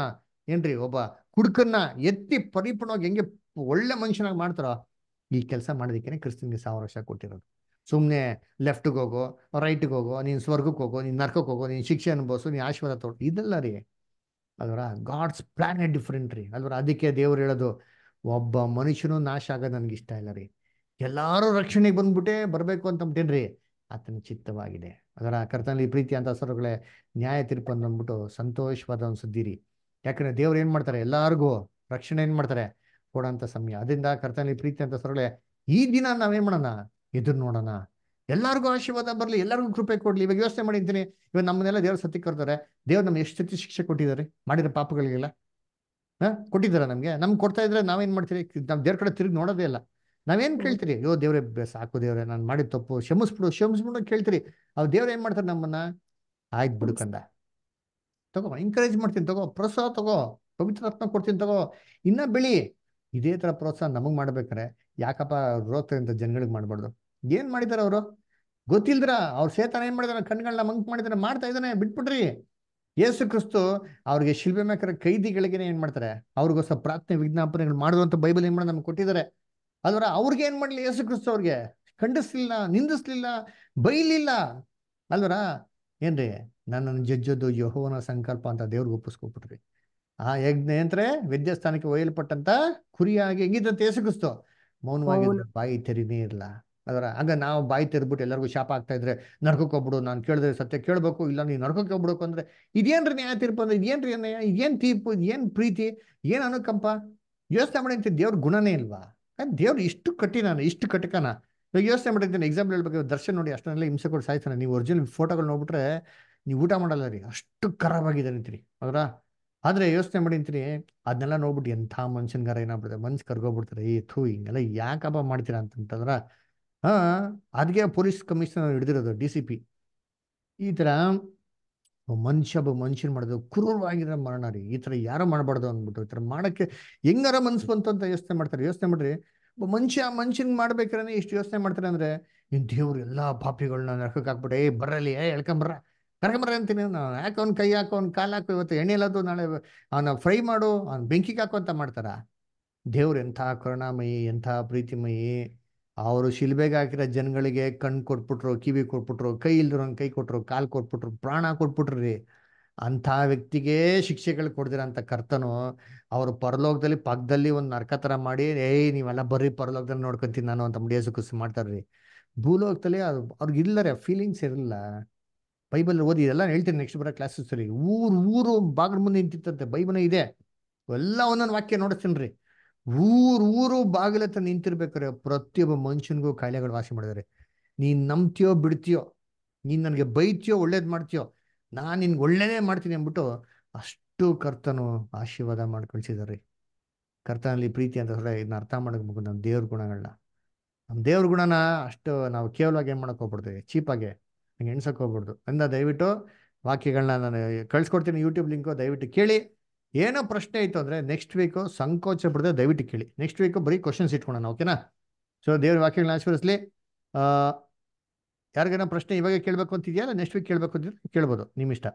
ಏನ್ರಿ ಒಬ್ಬ ಕುಡ್ಕನ್ನ ಎತ್ತಿ ಪರಿಪೂರ್ಣವಾಗಿ ಹೆಂಗೆ ಒಳ್ಳೆ ಮನುಷ್ಯನಾಗಿ ಮಾಡ್ತಾರೋ ಈ ಕೆಲಸ ಮಾಡೋದಕ್ಕೆ ಕ್ರಿಸ್ತನ್ಗೆ ಸಾವಿರ ವರ್ಷ ಕೊಟ್ಟಿರೋದು ಸುಮ್ಮನೆ ಲೆಫ್ಟ್ಗೆ ಹೋಗೋ ರೈಟ್ಗೆ ಹೋಗೋ ನೀನು ಸ್ವರ್ಗಕ್ಕೆ ಹೋಗೋ ನೀನು ನರ್ಕಕ್ಕೆ ಹೋಗೋ ನೀನು ಶಿಕ್ಷೆ ಅನುಭವಿಸು ನೀನು ಆಶೀರ್ವಾದ ತೊಗೊಟ್ಟು ಇದೆಲ್ಲ ರೀ ಅಲ್ವರ ಗಾಡ್ಸ್ ಪ್ಲಾನೆಟ್ ಡಿಫ್ರೆಂಟ್ ರೀ ಅಲ್ವರ ಅದಕ್ಕೆ ದೇವ್ರು ಹೇಳೋದು ಒಬ್ಬ ಮನುಷ್ಯನು ನಾಶ ಆಗೋದು ನನಗೆ ಇಷ್ಟ ಇಲ್ಲ ರೀ ಎಲ್ಲರೂ ರಕ್ಷಣೆಗೆ ಬಂದ್ಬಿಟ್ಟೇ ಬರಬೇಕು ಅಂದ್ಬಿಟ್ಟೇನ್ರಿ ಆತನ ಚಿತ್ತವಾಗಿದೆ ಅದರ ಕರ್ತನಲ್ಲಿ ಪ್ರೀತಿ ಅಂತ ಸರುಗಳೇ ನ್ಯಾಯ ತೀರ್ಪು ಅಂದ್ಬಿಟ್ಟು ಸಂತೋಷವಾದ ಒಂದು ಸುದ್ದಿ ಯಾಕಂದ್ರೆ ದೇವ್ರು ಏನು ಮಾಡ್ತಾರೆ ಎಲ್ಲಾರ್ಗೂ ರಕ್ಷಣೆ ಏನು ಮಾಡ್ತಾರೆ ಕೊಡೋಂಥ ಸಮಯ ಅದರಿಂದ ಕರ್ತನಲ್ಲಿ ಪ್ರೀತಿ ಅಂತ ಸರುಗಳೇ ಈ ದಿನ ನಾವೇನ್ ಮಾಡೋಣ ಎದುರು ನೋಡೋಣ ಎಲ್ಲರಿಗೂ ಆಶೀರ್ವಾದ ಬರಲಿ ಎಲ್ಲರಿಗೂ ಕೃಪೆ ಕೊಡ್ಲಿ ಇವಾಗ ವ್ಯವಸ್ಥೆ ಮಾಡಿ ಇವಾಗ ನಮ್ಮನೆಲ್ಲ ದೇವ್ರ ಸತ್ತಿ ಕರ್ತಾರೆ ದೇವ್ರು ನಮ್ಗೆ ಎಷ್ಟು ಶಿಕ್ಷೆ ಕೊಟ್ಟಿದ್ದಾರೆ ಮಾಡಿರೋ ಪಾಪಗಳಿಗೆಲ್ಲ ಹಾ ಕೊಟ್ಟಿದ್ದಾರ ನಮ್ಗೆ ನಮ್ಗೆ ಕೊಡ್ತಾ ಇದ್ರೆ ನಾವೇನ್ ಮಾಡ್ತೀರಿ ನಾವು ದೇವ್ರ ಕಡೆ ತಿರುಗಿ ನೋಡೋದೇ ಇಲ್ಲ ನಾವೇನ್ ಕೇಳ್ತೀರಿ ಅಯ್ಯೋ ದೇವ್ರೆ ಸಾಕು ದೇವ್ರೆ ನಾನು ಮಾಡಿದ ತಪ್ಪು ಕ್ಷಮಿಸ್ಬಿಡು ಕ್ಷಮಿಸ್ಬಿಡು ಕೇಳ್ತೀರಿ ಅವ್ ದೇವ್ರ ಏನ್ ಮಾಡ್ತಾರೆ ನಮ್ಮನ್ನ ಆಯ್ತು ಬಿಡುಕಂದ ತಗೋ ಎಂಕರೇಜ್ ಮಾಡ್ತೀನಿ ತಗೋ ಪ್ರೋತ್ಸಾಹ ತಗೋ ಪವಿತ್ರ ರತ್ನ ಕೊಡ್ತೀನಿ ತಗೋ ಇನ್ನ ಬೆಳಿ ಇದೇ ತರ ಪ್ರೋತ್ಸಾಹ ನಮಗ್ ಮಾಡ್ಬೇಕಾರೆ ಯಾಕಪ್ಪ ರೋಗ್ತಕ್ಕಂಥ ಜನಗಳಿಗೆ ಮಾಡ್ಬಾರ್ದು ಏನ್ ಮಾಡಿದಾರ ಅವರು ಗೊತ್ತಿಲ್ದ್ರ ಅವ್ರ ಸೇತನ ಏನ್ ಮಾಡಿದಾರ ಕಣ್ಗಳನ್ನ ಮಂಕ್ ಮಾಡಿದಾರೆ ಮಾಡ್ತಾ ಇದ್ದಾನೆ ಬಿಟ್ಬಿಟ್ರಿ ಯೇಸು ಕ್ರಿಸ್ತು ಅವ್ರಿಗೆ ಶಿಲ್ಬೆ ಮೇಕರ ಕೈದಿಗಳಿಗೆ ಏನ್ ಮಾಡ್ತಾರೆ ಅವ್ರಿಗೋಸ್ಕರ ಪ್ರಾರ್ಥನೆ ವಿಜ್ಞಾಪನೆಗಳು ಮಾಡುವಂತ ಬೈಬಲ್ ಏನ್ ಮಾಡಿ ನಮ್ಗೆ ಕೊಟ್ಟಿದ್ದಾರೆ ಅದರ ಅವ್ರಿಗೆ ಏನ್ ಮಾಡ್ಲಿ ಯೇಸು ಕ್ರಿಸ್ತು ಅವ್ರಿಗೆ ಖಂಡಿಸ್ಲಿಲ್ಲ ನಿಂದಿಸ್ಲಿಲ್ಲ ಬೈಲಿಲ್ಲ ಅಲ್ವರ ಏನ್ರಿ ನನ್ನನ್ನು ಜಜ್ಜದ್ದು ಯಹೋವನ ಸಂಕಲ್ಪ ಅಂತ ದೇವ್ರಿಗೆ ಒಪ್ಪಿಸ್ಕೊಬಿಟ್ರಿ ಆ ಯಜ್ಞ ಏನ್ರೆ ಸ್ಥಾನಕ್ಕೆ ಒಯ್ಯಲ್ಪಟ್ಟಂತ ಕುರಿಯಾಗಿ ಹೆಂಗಿದ್ದಂತ ಯೇಸು ಕ್ರಿಸ್ತು ಮೌನವಾಗಿ ಬಾಯಿ ತೆರಿನೇ ಇರ್ಲಾ ಅದರ ಹಂಗ ನಾವು ಬಾಯಿ ತೆರ್ಬಿಟ್ಟು ಎಲ್ಲರಿಗೂ ಶಾಪ ಆಗ್ತಾ ಇದ್ರೆ ನರ್ಕಕ್ಕೆ ಹೋಗ್ಬಿಡು ನಾನು ಕೇಳಿದ್ರೆ ಸತ್ಯ ಕೇಳಬೇಕು ಇಲ್ಲ ನೀನು ನರ್ಕಕ್ಕೆ ಹೋಗ್ಬಿಡಬೇಕು ಅಂದ್ರೆ ಇದೇನ್ರಿ ನ್ಯಾಯ ತೀರ್ಪು ಅಂದ್ರೆ ಇದೇನ್ರಿ ನ್ಯಾಯ ಏನು ತೀರ್ಪು ಏನು ಪ್ರೀತಿ ಏನು ಅನುಕಂಪ ಯೋಚನೆ ಮಾಡಿ ದೇವ್ರ ಗುಣನೇ ಇಲ್ವಾ ದೇವ್ರು ಇಷ್ಟು ನಾನು ಇಷ್ಟು ಕಟ್ಟಿಕಾನ ಇವಾಗ ಯೋಚನೆ ಮಾಡಿದ್ದೀನಿ ಎಕ್ಸಾಂಪಲ್ ಹೇಳ್ಬೇಕು ದರ್ಶನ ನೋಡಿ ಅಷ್ಟನ್ನೆಲ್ಲ ಹಿಂಸೆ ಕೊಡ್ ಸಾಯ್ತಾನೆ ನೀವು ಒರಿಜಿನಲ್ ಫೋಟೋಗಳು ನೋಡ್ಬಿಟ್ರೆ ನೀವು ಊಟ ಮಾಡಲ್ಲ ರೀ ಅಷ್ಟು ಆಗಿದೆ ಅಂತೀರಿ ಹೌದಾ ಆದರೆ ಯೋಚನೆ ಮಾಡಿಂತೀರಿ ಅದನ್ನೆಲ್ಲ ನೋಡ್ಬಿಟ್ಟು ಎಂಥ ಮನುಷ್ಯನ್ಗಾರ ಏನಾಗ್ಬಿಡುತ್ತೆ ಮನ್ಸು ಕರ್ಗೋಗ್ಬಿಡ್ತಾರೆ ಏ ಥೂ ಹಿಂಗೆಲ್ಲ ಯಾಕಪ್ಪ ಮಾಡ್ತೀರಾ ಅಂತಂತಂದ್ರೆ ಅದಕ್ಕೆ ಪೊಲೀಸ್ ಕಮಿಷನರ್ ಹಿಡಿದಿರೋದು ಡಿ ಸಿ ಪಿ ಈ ಥರ ಮನುಷ್ಯ ಒಬ್ಬ ಮನುಷ್ಯನ ಮಾಡೋದು ಕ್ರೂರವಾಗಿರೋ ಮರಣ ರೀ ಈ ಥರ ಯಾರೋ ಮಾಡಬಾರ್ದು ಅಂದ್ಬಿಟ್ಟು ಈ ಥರ ಮಾಡೋಕ್ಕೆ ಹೆಂಗಾರ ಮನ್ಸು ಬಂತು ಅಂತ ಯೋಚನೆ ಮಾಡ್ತಾರೆ ಯೋಚನೆ ಮಾಡ್ರಿ ಒಬ್ಬ ಮನುಷ್ಯ ಮನುಷ್ಯನ ಮಾಡ್ಬೇಕಾರೆ ಇಷ್ಟು ಯೋಚನೆ ಮಾಡ್ತಾರೆ ಅಂದರೆ ಇನ್ ದೇವ್ರು ಎಲ್ಲ ಪಾಪಿಗಳನ್ನ ನರಕಕ್ಕೆ ಹಾಕ್ಬಿಟ್ಟು ಏ ಬರಲಿ ಏ ಎಳ್ಕೊಂಬರ ಕರ್ಕೊಂಬರ ಅಂತೀನಿ ನಾನು ಯಾಕೆ ಅವ್ನ ಕೈ ಹಾಕೋ ಅವ್ನ ಕಾಲು ಹಾಕೋ ಇವತ್ತು ಎಣ್ಣೆ ಎಲ್ಲದು ನಾಳೆ ಅವನ ಫ್ರೈ ಮಾಡು ಅವ್ನ ಬೆಂಕಿಗೆ ಹಾಕೋ ಅಂತ ಮಾಡ್ತಾರ ದೇವ್ರು ಎಂಥ ಕರುಣಾಮಯಿ ಎಂಥ ಪ್ರೀತಿಮಯಿ ಅವರು ಶಿಲ್ಬೆಗೆ ಹಾಕಿರೋ ಜನಗಳಿಗೆ ಕಣ್ಣು ಕೊಟ್ಬಿಟ್ರು ಕಿವಿ ಕೊಟ್ಬಿಟ್ರು ಕೈ ಇಲ್ದಿರೋಂಗೆ ಕೈ ಕೊಟ್ರು ಕಾಲು ಕೊಟ್ಬಿಟ್ರು ಪ್ರಾಣ ಕೊಟ್ಬಿಟ್ರಿ ಅಂಥ ವ್ಯಕ್ತಿಗೆ ಶಿಕ್ಷೆಗಳು ಕೊಡ್ದಿರೋಂಥ ಕರ್ತನು ಅವರು ಪರಲೋಕದಲ್ಲಿ ಪಕ್ಕದಲ್ಲಿ ಒಂದು ನರ್ಕ ಥರ ಮಾಡಿ ಏಯ್ ನೀವೆಲ್ಲ ಬರ್ರಿ ಪರಲೋಕದಲ್ಲಿ ನೋಡ್ಕೊಂತೀನಿ ನಾನು ಅಂತ ಮುಡಿಯೋಸ ಖುಷಿ ಮಾಡ್ತಾರ್ರಿ ಭೂಲೋಕದಲ್ಲಿ ಅದು ಅವ್ರಿಗೆ ಇಲ್ಲರೆ ಫೀಲಿಂಗ್ಸ್ ಇರಲಿಲ್ಲ ಬೈಬಲ್ ಓದಿ ಇದೆಲ್ಲ ಹೇಳ್ತೀನಿ ನೆಕ್ಸ್ಟ್ ಬರೋ ಸರಿ ಊರು ಊರು ಬಾಗಿಲ ಮುಂದೆ ನಿಂತಿತ್ತಂತೆ ಬೈಬಲ್ ಇದೆ ಎಲ್ಲ ಒಂದೊಂದು ವಾಕ್ಯ ನೋಡಿಸ್ತೀನಿ ರೀ ಊರು ಬಾಗಿಲತ್ರ ನಿಂತಿರ್ಬೇಕಾರೆ ಪ್ರತಿಯೊಬ್ಬ ಮನುಷ್ಯನಿಗೂ ಕಾಯಿಲೆಗಳು ವಾಸಿ ಮಾಡಿದಾರೆ ನೀನ್ ನಂಬ್ತಿಯೋ ಬಿಡ್ತೀಯೋ ನೀನ್ ನನಗೆ ಬೈತೀಯೋ ಒಳ್ಳೇದು ಮಾಡ್ತೀಯೋ ನಾನು ನಿನ್ಗೆ ಒಳ್ಳೇದೇ ಮಾಡ್ತೀನಿ ಅಂದ್ಬಿಟ್ಟು ಅಷ್ಟು ಕರ್ತನು ಆಶೀರ್ವಾದ ಮಾಡಿ ರೀ ಕರ್ತನಲ್ಲಿ ಪ್ರೀತಿ ಅಂತ ಹೇಳಿದ್ರೆ ಇದನ್ನ ಅರ್ಥ ಮಾಡಬೇಕು ನಮ್ಮ ದೇವ್ರ ಗುಣಗಳನ್ನ ನಮ್ಮ ದೇವ್ರ ಗುಣನ ಅಷ್ಟು ನಾವು ಕೇವಲವಾಗಿ ಏನು ಮಾಡಕ್ಕೆ ಹೋಗ್ಬಿಡ್ತೀವಿ ಚೀಪಾಗೆ ನಂಗೆ ಎಣ್ಸಕ್ಕೆ ಹೋಗ್ಬಿಡ್ದು ಅಂದ ದಯವಿಟ್ಟು ವಾಕ್ಯಗಳನ್ನ ನಾನು ಕಳ್ಸ್ಕೊಡ್ತೀನಿ ಯೂಟ್ಯೂಬ್ ಲಿಂಕು ದಯವಿಟ್ಟು ಕೇಳಿ ಏನೋ ಪ್ರಶ್ನೆ ಇತ್ತು ಅಂದರೆ ನೆಕ್ಸ್ಟ್ ವೀಕು ಸಂಕೋಚ ಬಿಡದೆ ದಯವಿಟ್ಟು ಕೇಳಿ ನೆಕ್ಸ್ಟ್ ವೀಕು ಬರೀ ಕ್ವಶನ್ಸ್ ಇಟ್ಕೊಳ್ಳೋಣ ಓಕೆನಾ ಸೊ ದೇವ್ರ ವಾಕ್ಯಗಳನ್ನ ಆಶೀರ್ವಿಸಲಿ ಯಾರಿಗೇನೋ ಪ್ರಶ್ನೆ ಇವಾಗ ಕೇಳಬೇಕು ಅಂತಿದೆಯಾ ಅಲ್ಲ ನೆಕ್ಸ್ಟ್ ವೀಕ್ ಕೇಳಬೇಕು ಅಂತ ಕೇಳ್ಬೋದು ನಿಮ್ಮ ಇಷ್ಟ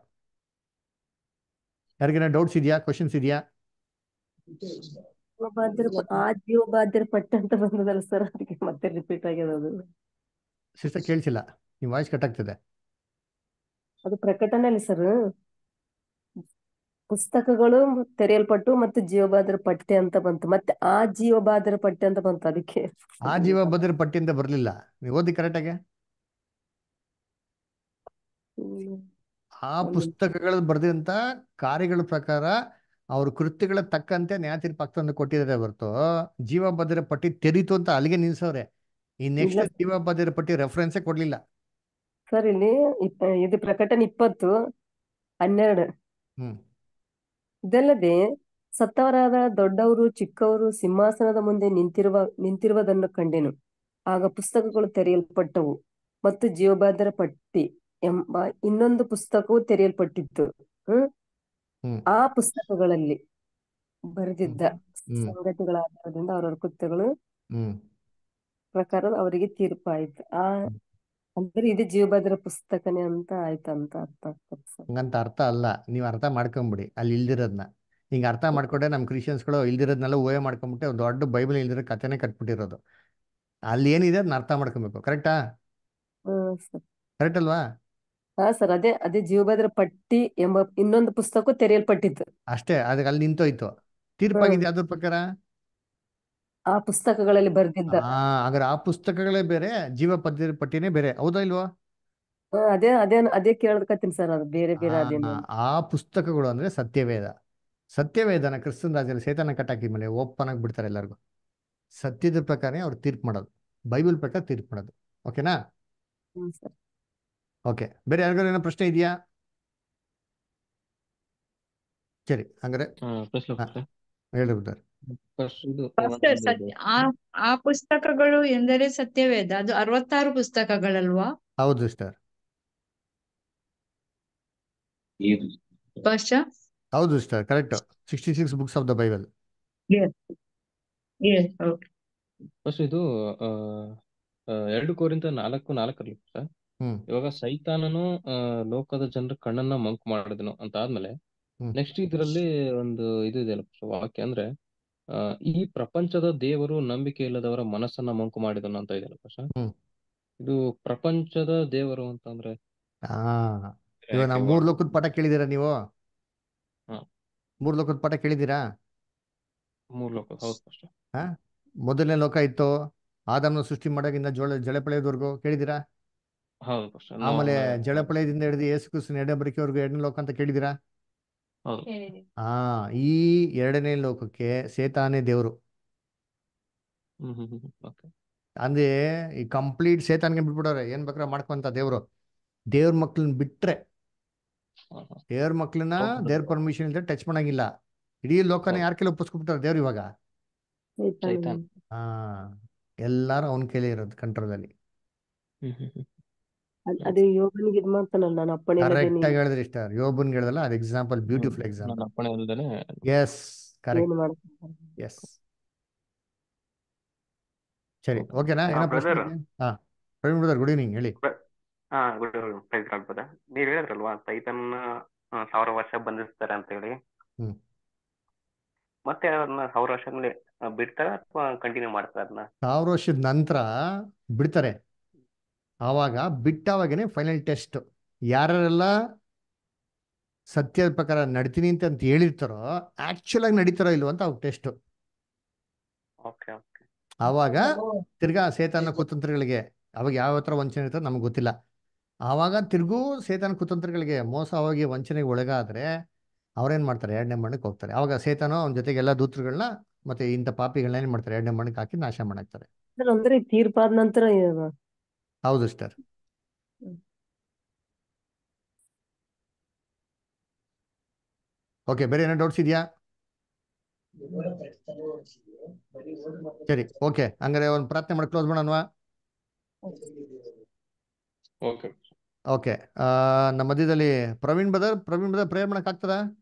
ಯಾರಿಗೇನೋ ಡೌಟ್ಸ್ ಇದೆಯಾ ಕ್ವಶನ್ಸ್ ಇದೆಯಾ ಸಿಸ್ಟರ್ ಕೇಳಿಸಿಲ್ಲ ನಿಮ್ಮ ವಾಯ್ಸ್ ಕಟ್ ಆಗ್ತದೆ ಅದು ಪ್ರಕಟಣೆ ಅಲ್ಲಿ ಸರ್ ಪುಸ್ತಕಗಳು ತೆರೆಯಲ್ಪಟ್ಟು ಮತ್ತೆ ಜೀವಬಾದ್ರ ಪಠ್ಯ ಅಂತ ಬಂತು ಮತ್ತೆ ಆ ಜೀವಬಾದ್ರ ಪಠ್ಯ ಅಂತ ಬಂತು ಅದಕ್ಕೆ ಆ ಜೀವಬದ್ರ ಪಟ್ಟಿಯಿಂದ ಬರ್ಲಿಲ್ಲ ನೀವು ಓದಿ ಆಗಿ ಆ ಪುಸ್ತಕಗಳ ಬರೆದಂತ ಕಾರ್ಯಗಳ ಪ್ರಕಾರ ಅವ್ರ ಕೃತ್ಯಗಳ ತಕ್ಕಂತೆ ನ್ಯಾಯತೀರ್ಪಾಗ್ತಂದು ಕೊಟ್ಟಿದ್ದಾರೆ ಹೊರತು ಜೀವಭದ್ರ ಪಟ್ಟಿ ತೆರೀತು ಅಂತ ಅಲ್ಲಿಗೆ ನಿಲ್ಸವ್ರೆ ಈ ನೆಕ್ಸ್ಟ್ ಜೀವಬಾದ್ರ ಪಟ್ಟಿ ರೆಫರೆನ್ಸ್ ಕೊಡ್ಲಿಲ್ಲ ಸರ್ ಇಲ್ಲಿ ಇದು ಪ್ರಕಟಣೆ ಇಪ್ಪತ್ತು ಹನ್ನೆರಡು ಹ್ಮ್ ಇದಲ್ಲದೆ ಸತ್ತವರಾದ ದೊಡ್ಡವರು ಚಿಕ್ಕವರು ಸಿಂಹಾಸನದ ಮುಂದೆ ನಿಂತಿರುವ ನಿಂತಿರುವುದನ್ನು ಕಂಡೆನು ಆಗ ಪುಸ್ತಕಗಳು ತೆರೆಯಲ್ಪಟ್ಟವು ಮತ್ತು ಜೀವಬಾದರ ಪಟ್ಟಿ ಎಂಬ ಇನ್ನೊಂದು ಪುಸ್ತಕವು ತೆರೆಯಲ್ಪಟ್ಟಿತ್ತು ಆ ಪುಸ್ತಕಗಳಲ್ಲಿ ಬರೆದಿದ್ದ ಸಂಗತಿಗಳ ಆಧಾರದಿಂದ ಅವರವರ ಕೃತ್ಯಗಳು ಪ್ರಕಾರ ಅವರಿಗೆ ತೀರ್ಪಾಯಿತು ಆ ಅಂದ್ರೆ ಇದು ಜೀವಭದ್ರ ಪುಸ್ತಕನೇ ಅಂತ ಆಯ್ತಂತ ಅರ್ಥ ಹಂಗಂತ ಅರ್ಥ ಅಲ್ಲ ನೀವು ಅರ್ಥ ಮಾಡ್ಕೊಂಬಿಡಿ ಅಲ್ಲಿ ಇಲ್ದಿರೋದ್ನ ಹಿಂಗ ಅರ್ಥ ಮಾಡ್ಕೊಂಡ್ರೆ ನಮ್ಮ ಕ್ರಿಶ್ಚಿಯನ್ಸ್ಗಳು ಇಲ್ದಿರೋದ್ನೆಲ್ಲ ಊಹೆ ಮಾಡ್ಕೊಂಬಿಟ್ಟು ಒಂದು ದೊಡ್ಡ ಬೈಬಲ್ ಇಲ್ದಿರೋ ಕಥೆನೇ ಕಟ್ಬಿಟ್ಟಿರೋದು ಅಲ್ಲಿ ಏನಿದೆ ಅದನ್ನ ಅರ್ಥ ಮಾಡ್ಕೊಬೇಕು ಕರೆಕ್ಟಾ ಕರೆಕ್ಟ್ ಅಲ್ವಾ ಹಾ ಸರ್ ಅದೇ ಅದೇ ಜೀವಭದ್ರ ಪಟ್ಟಿ ಎಂಬ ಇನ್ನೊಂದು ಪುಸ್ತಕ ತೆರೆಯಲ್ಪಟ್ಟಿತ್ತು ಅಷ್ಟೇ ಅದಕ್ಕೆ ಅಲ್ಲಿ ನಿಂತೋಯ್ತು ತೀರ್ಪಾಗಿದೆ ಅದ್ರ ಪ್ರಕಾರ ಆ ಪುಸ್ತಕಗಳಲ್ಲಿ ಬರೆದಿದ್ದ ಆ ಹಾಗಾದ್ರೆ ಆ ಪುಸ್ತಕಗಳೇ ಬೇರೆ ಜೀವ ಪದ್ಯ ಪಟ್ಟಿನೇ ಬೇರೆ ಹೌದಾ ಇಲ್ವಾ ಅದೇ ಅದೇ ಅದೇ ಕೇಳಕತ್ತೀನಿ ಸರ್ ಅದು ಬೇರೆ ಬೇರೆ ಆ ಅದೇನು ಆ ಪುಸ್ತಕಗಳು ಅಂದ್ರೆ ಸತ್ಯವೇದ ಸತ್ಯವೇದನ ಕ್ರಿಸ್ತನ್ ರಾಜನ ಸೈತಾನ ಕಟ್ಟಾಕಿದ ಮೇಲೆ ಓಪನ್ ಆಗಿ ಬಿಡ್ತಾರೆ ಎಲ್ಲರಿಗೂ ಸತ್ಯದ ಪ್ರಕಾರನೇ ಅವ್ರು ತೀರ್ಪು ಮಾಡೋದು ಬೈಬಲ್ ಪ್ರಕಾರ ತೀರ್ಪು ಮಾಡೋದು ಓಕೆನಾ ಸರ್ ಓಕೆ ಬೇರೆ ಯಾರಿಗಾರು ಏನೋ ಪ್ರಶ್ನೆ ಇದೆಯಾ ಸರಿ ಹಂಗಾರೆ ಹೇಳಿ ಪ್ರಶ್ನೆ ಆ ಪುಸ್ತಕಗಳು ಎಂದರೆ ಸತ್ಯವೇದ ಅದು ಅರವತ್ತಾರು ಪುಸ್ತಕಗಳಲ್ವಾ ಹೌದು ಸಿಸ್ಟರ್ ಹೌದು sir correct sixty six books of the Bible first ಇದು ಎರಡು ಕೋರಿಂದ ನಾಲ್ಕು ನಾಲ್ಕರಲ್ಲಿ ಸರ್ ಇವಾಗ ಸೈತಾನನು ಲೋಕದ ಜನರ ಕಣ್ಣನ್ನ ಮಂಕ್ ಮಾಡಿದನು ಅಂತ ಆದ್ಮೇಲೆ ನೆಕ್ಸ್ಟ್ ಇದರಲ್ಲಿ ಒಂದು ಇದು ಇದೆಯಲ್ಲ ವಾಕ್ಯ ಅಂದ್ರೆ ಈ ಪ್ರಪಂಚದ ದೇವರು ನಂಬಿಕೆ ಇಲ್ಲದವರ ಮನಸ್ಸನ್ನ ಮಂಕು ಮಾಡಿದನು ಅಂತ ಇದ್ದಾನೆ ಪ್ರಶಾಂತ್ ಇದು ಪ್ರಪಂಚದ ದೇವರು ಅಂತಂದ್ರೆ ಆ ಮೂರ್ ಲೋಕದ ಪಾಠ ಕೇಳಿದೀರ ನೀವು ಮೂರ್ ಲೋಕದ ಪಾಠ ಕೇಳಿದೀರಾ ಮೂರ್ ಲೋಕ ಹೌದು ಮೊದಲನೇ ಲೋಕ ಇತ್ತು ಆದಮ್ನ ಸೃಷ್ಟಿ ಮಾಡೋಕಿಂತ ಜೋಳ ಜಳಪಳೆಯವರೆಗೂ ಕೇಳಿದೀರಾ ಹೌದು ಆಮೇಲೆ ನೋ- ಜಳಪಳೆಯದಿಂದ ಹಿಡಿದು ಯೇಸು ಕ್ರಿಸ್ತನ ಎಡೆ ಎರಡನೇ ಲೋಕ ಅಂತ ಕೇಳಿದೀರಾ ಆ ಈ ಎರಡನೇ ಲೋಕಕ್ಕೆ ಸೇತಾನೆ ದೇವರು ಅಂದ್ರೆ ಈ ಕಂಪ್ಲೀಟ್ ಸೇತಾನ್ಗೆ ಬಿಟ್ಬಿಡೋರೆ ಏನ್ ಬೇಕಾರ ಮಾಡ್ಕೊಂತ ದೇವ್ರು ದೇವ್ರ ಮಕ್ಳನ್ನ ಬಿಟ್ರೆ ದೇವ್ರ ಮಕ್ಳನ್ನ ದೇವ್ರ ಪರ್ಮಿಷನ್ ಇಲ್ಲದೆ ಟಚ್ ಮಾಡಂಗಿಲ್ಲ ಇಡೀ ಲೋಕನ ಯಾರ ಕೈಲಿ ಒಪ್ಪಿಸ್ಕೊಬಿಟ್ಟಾರ ದೇವ್ರು ಇವಾಗ ಹಾ ಎಲ್ಲಾರು ಅವನ ಕೈಲಿ ಇರೋದು ಕಂಟ್ರೋಲ್ ಅಲ್ಲಿ ಅದ್- ಅದೇ ಯೋಬನಿಗೆ ಇದ್ ಮಾಡ್ತಾನಲ್ಲ ನಾನು ಅಪ್ಪಣೆ ಇಲ್ಲದೆ ಕರೆಕ್ಟ್ ಆಗಿ ನೀನು ಇಷ್ಟ ಯೋಬನ್ ಹೇಳಿದಲ್ಲ ಅದು ಎಕ್ಸಾಂಪಲ್ ಬ್ಯೂಟಿಫುಲ್ ಎಕ್ಸಾಂಪಲ್ ನಾನು ಅಪ್ಪಣೆ ಇಲ್ದೇನೆ ಎಸ್ ಕರೆಕ್ಟ್ ಎಸ್ ಸರಿ ಓಕೆನಾ ಏನೋ ಪ್ರಶ್ನೆ ಬ್ರದರ್ ಇದೆಯಾ ಹಾ ಪ್ರವೀಣ್ ಬ್ರದರ್ ಗುಡ್ ಈವ್ನಿಂಗ್ ಹೇಳಿ ಹಾ ಗುಡ್ ಪ್ರೈಸ್ ಆಗ್ಬೋದಾ ನೀವ್ ಹೇಳಿದ್ರಲ್ವಾ ಸೈತನ್ ಸಾವಿರ ವರ್ಷ ಬಂಧಿಸ್ತಾರೆ ಅಂತ ಹೇಳಿ ಮತ್ತೆ ಅವ್ರನ್ನ ಸಾವಿರ ವರ್ಷ ಮೇಲೆ ಬಿಡ್ತಾರ ಅಥವಾ ಕಂಟಿನ್ಯೂ ಮಾಡ್ತಾರ ಅದನ್ನ ಸಾವಿರ ವರ್ಷದ ನಂತರ ಬಿಡ್ತಾರೆ ಆವಾಗ ಬಿಟ್ಟಾವಾಗೇನೆ ಫೈನಲ್ ಟೆಸ್ಟ್ ಯಾರೆಲ್ಲ ಸತ್ಯದ ಪ್ರಕಾರ ನಡೀತೀನಿ ಅಂತ ಅಂತ ಹೇಳಿರ್ತಾರೋ ಆಕ್ಚುಲ್ ಆಗಿ ನಡೀತಾರೋ ಇಲ್ವ ಅಂತ ಟೆಸ್ಟ್ ಆವಾಗ ತಿರ್ಗಾ ಸೇತಾನ ಕುತಂತ್ರಗಳಿಗೆ ಅವಾಗ ಯಾವ ತರ ವಂಚನೆ ಇರ್ತಾರೆ ನಮ್ಗೆ ಗೊತ್ತಿಲ್ಲ ಆವಾಗ ತಿರ್ಗೂ ಸೇತಾನ ಕುತಂತ್ರಗಳಿಗೆ ಮೋಸ ಹೋಗಿ ವಂಚನೆಗೆ ಒಳಗಾದ್ರೆ ಅವ್ರೇನ್ ಮಾಡ್ತಾರೆ ಎರಡನೇ ಮಣ್ಣಕ್ಕೆ ಹೋಗ್ತಾರೆ ಅವಾಗ ಸೇತಾನು ಅವನ ಜೊತೆಗೆ ಎಲ್ಲ ದೂತ್ರಗಳನ್ನ ಮತ್ತೆ ಇಂಥ ಪಾಪಿಗಳನ್ನ ಏನ್ ಮಾಡ್ತಾರೆ ಎರಡನೇ ಮಣ್ಣಕ್ಕೆ ಹಾಕಿ ನಾಶ ಮಾಡಾಕ್ತಾರೆ ಅಂದ್ರೆ ತೀರ್ಪಾದ ನಂತರ ಹೌದು ಸರ್ ಓಕೆ ಬೇರೆ ಏನೋ ಡೌಟ್ಸ್ ಇದೆಯಾ ಸರಿ ಓಕೆ ಹಂಗಾರೆ ಒಂದು ಪ್ರಾರ್ಥನೆ ಮಾಡಿ ಕ್ಲೋಸ್ ಮಾಡೋಣವಾ ಓಕೆ ಓಕೆ ನಮ್ಮ ಮಧ್ಯದಲ್ಲಿ ಪ್ರವೀಣ್ ಬದರ್ ಪ್ರವೀಣ್ ಬದರ್ ಪ್ರೇರ್ ಮಾಡಕ್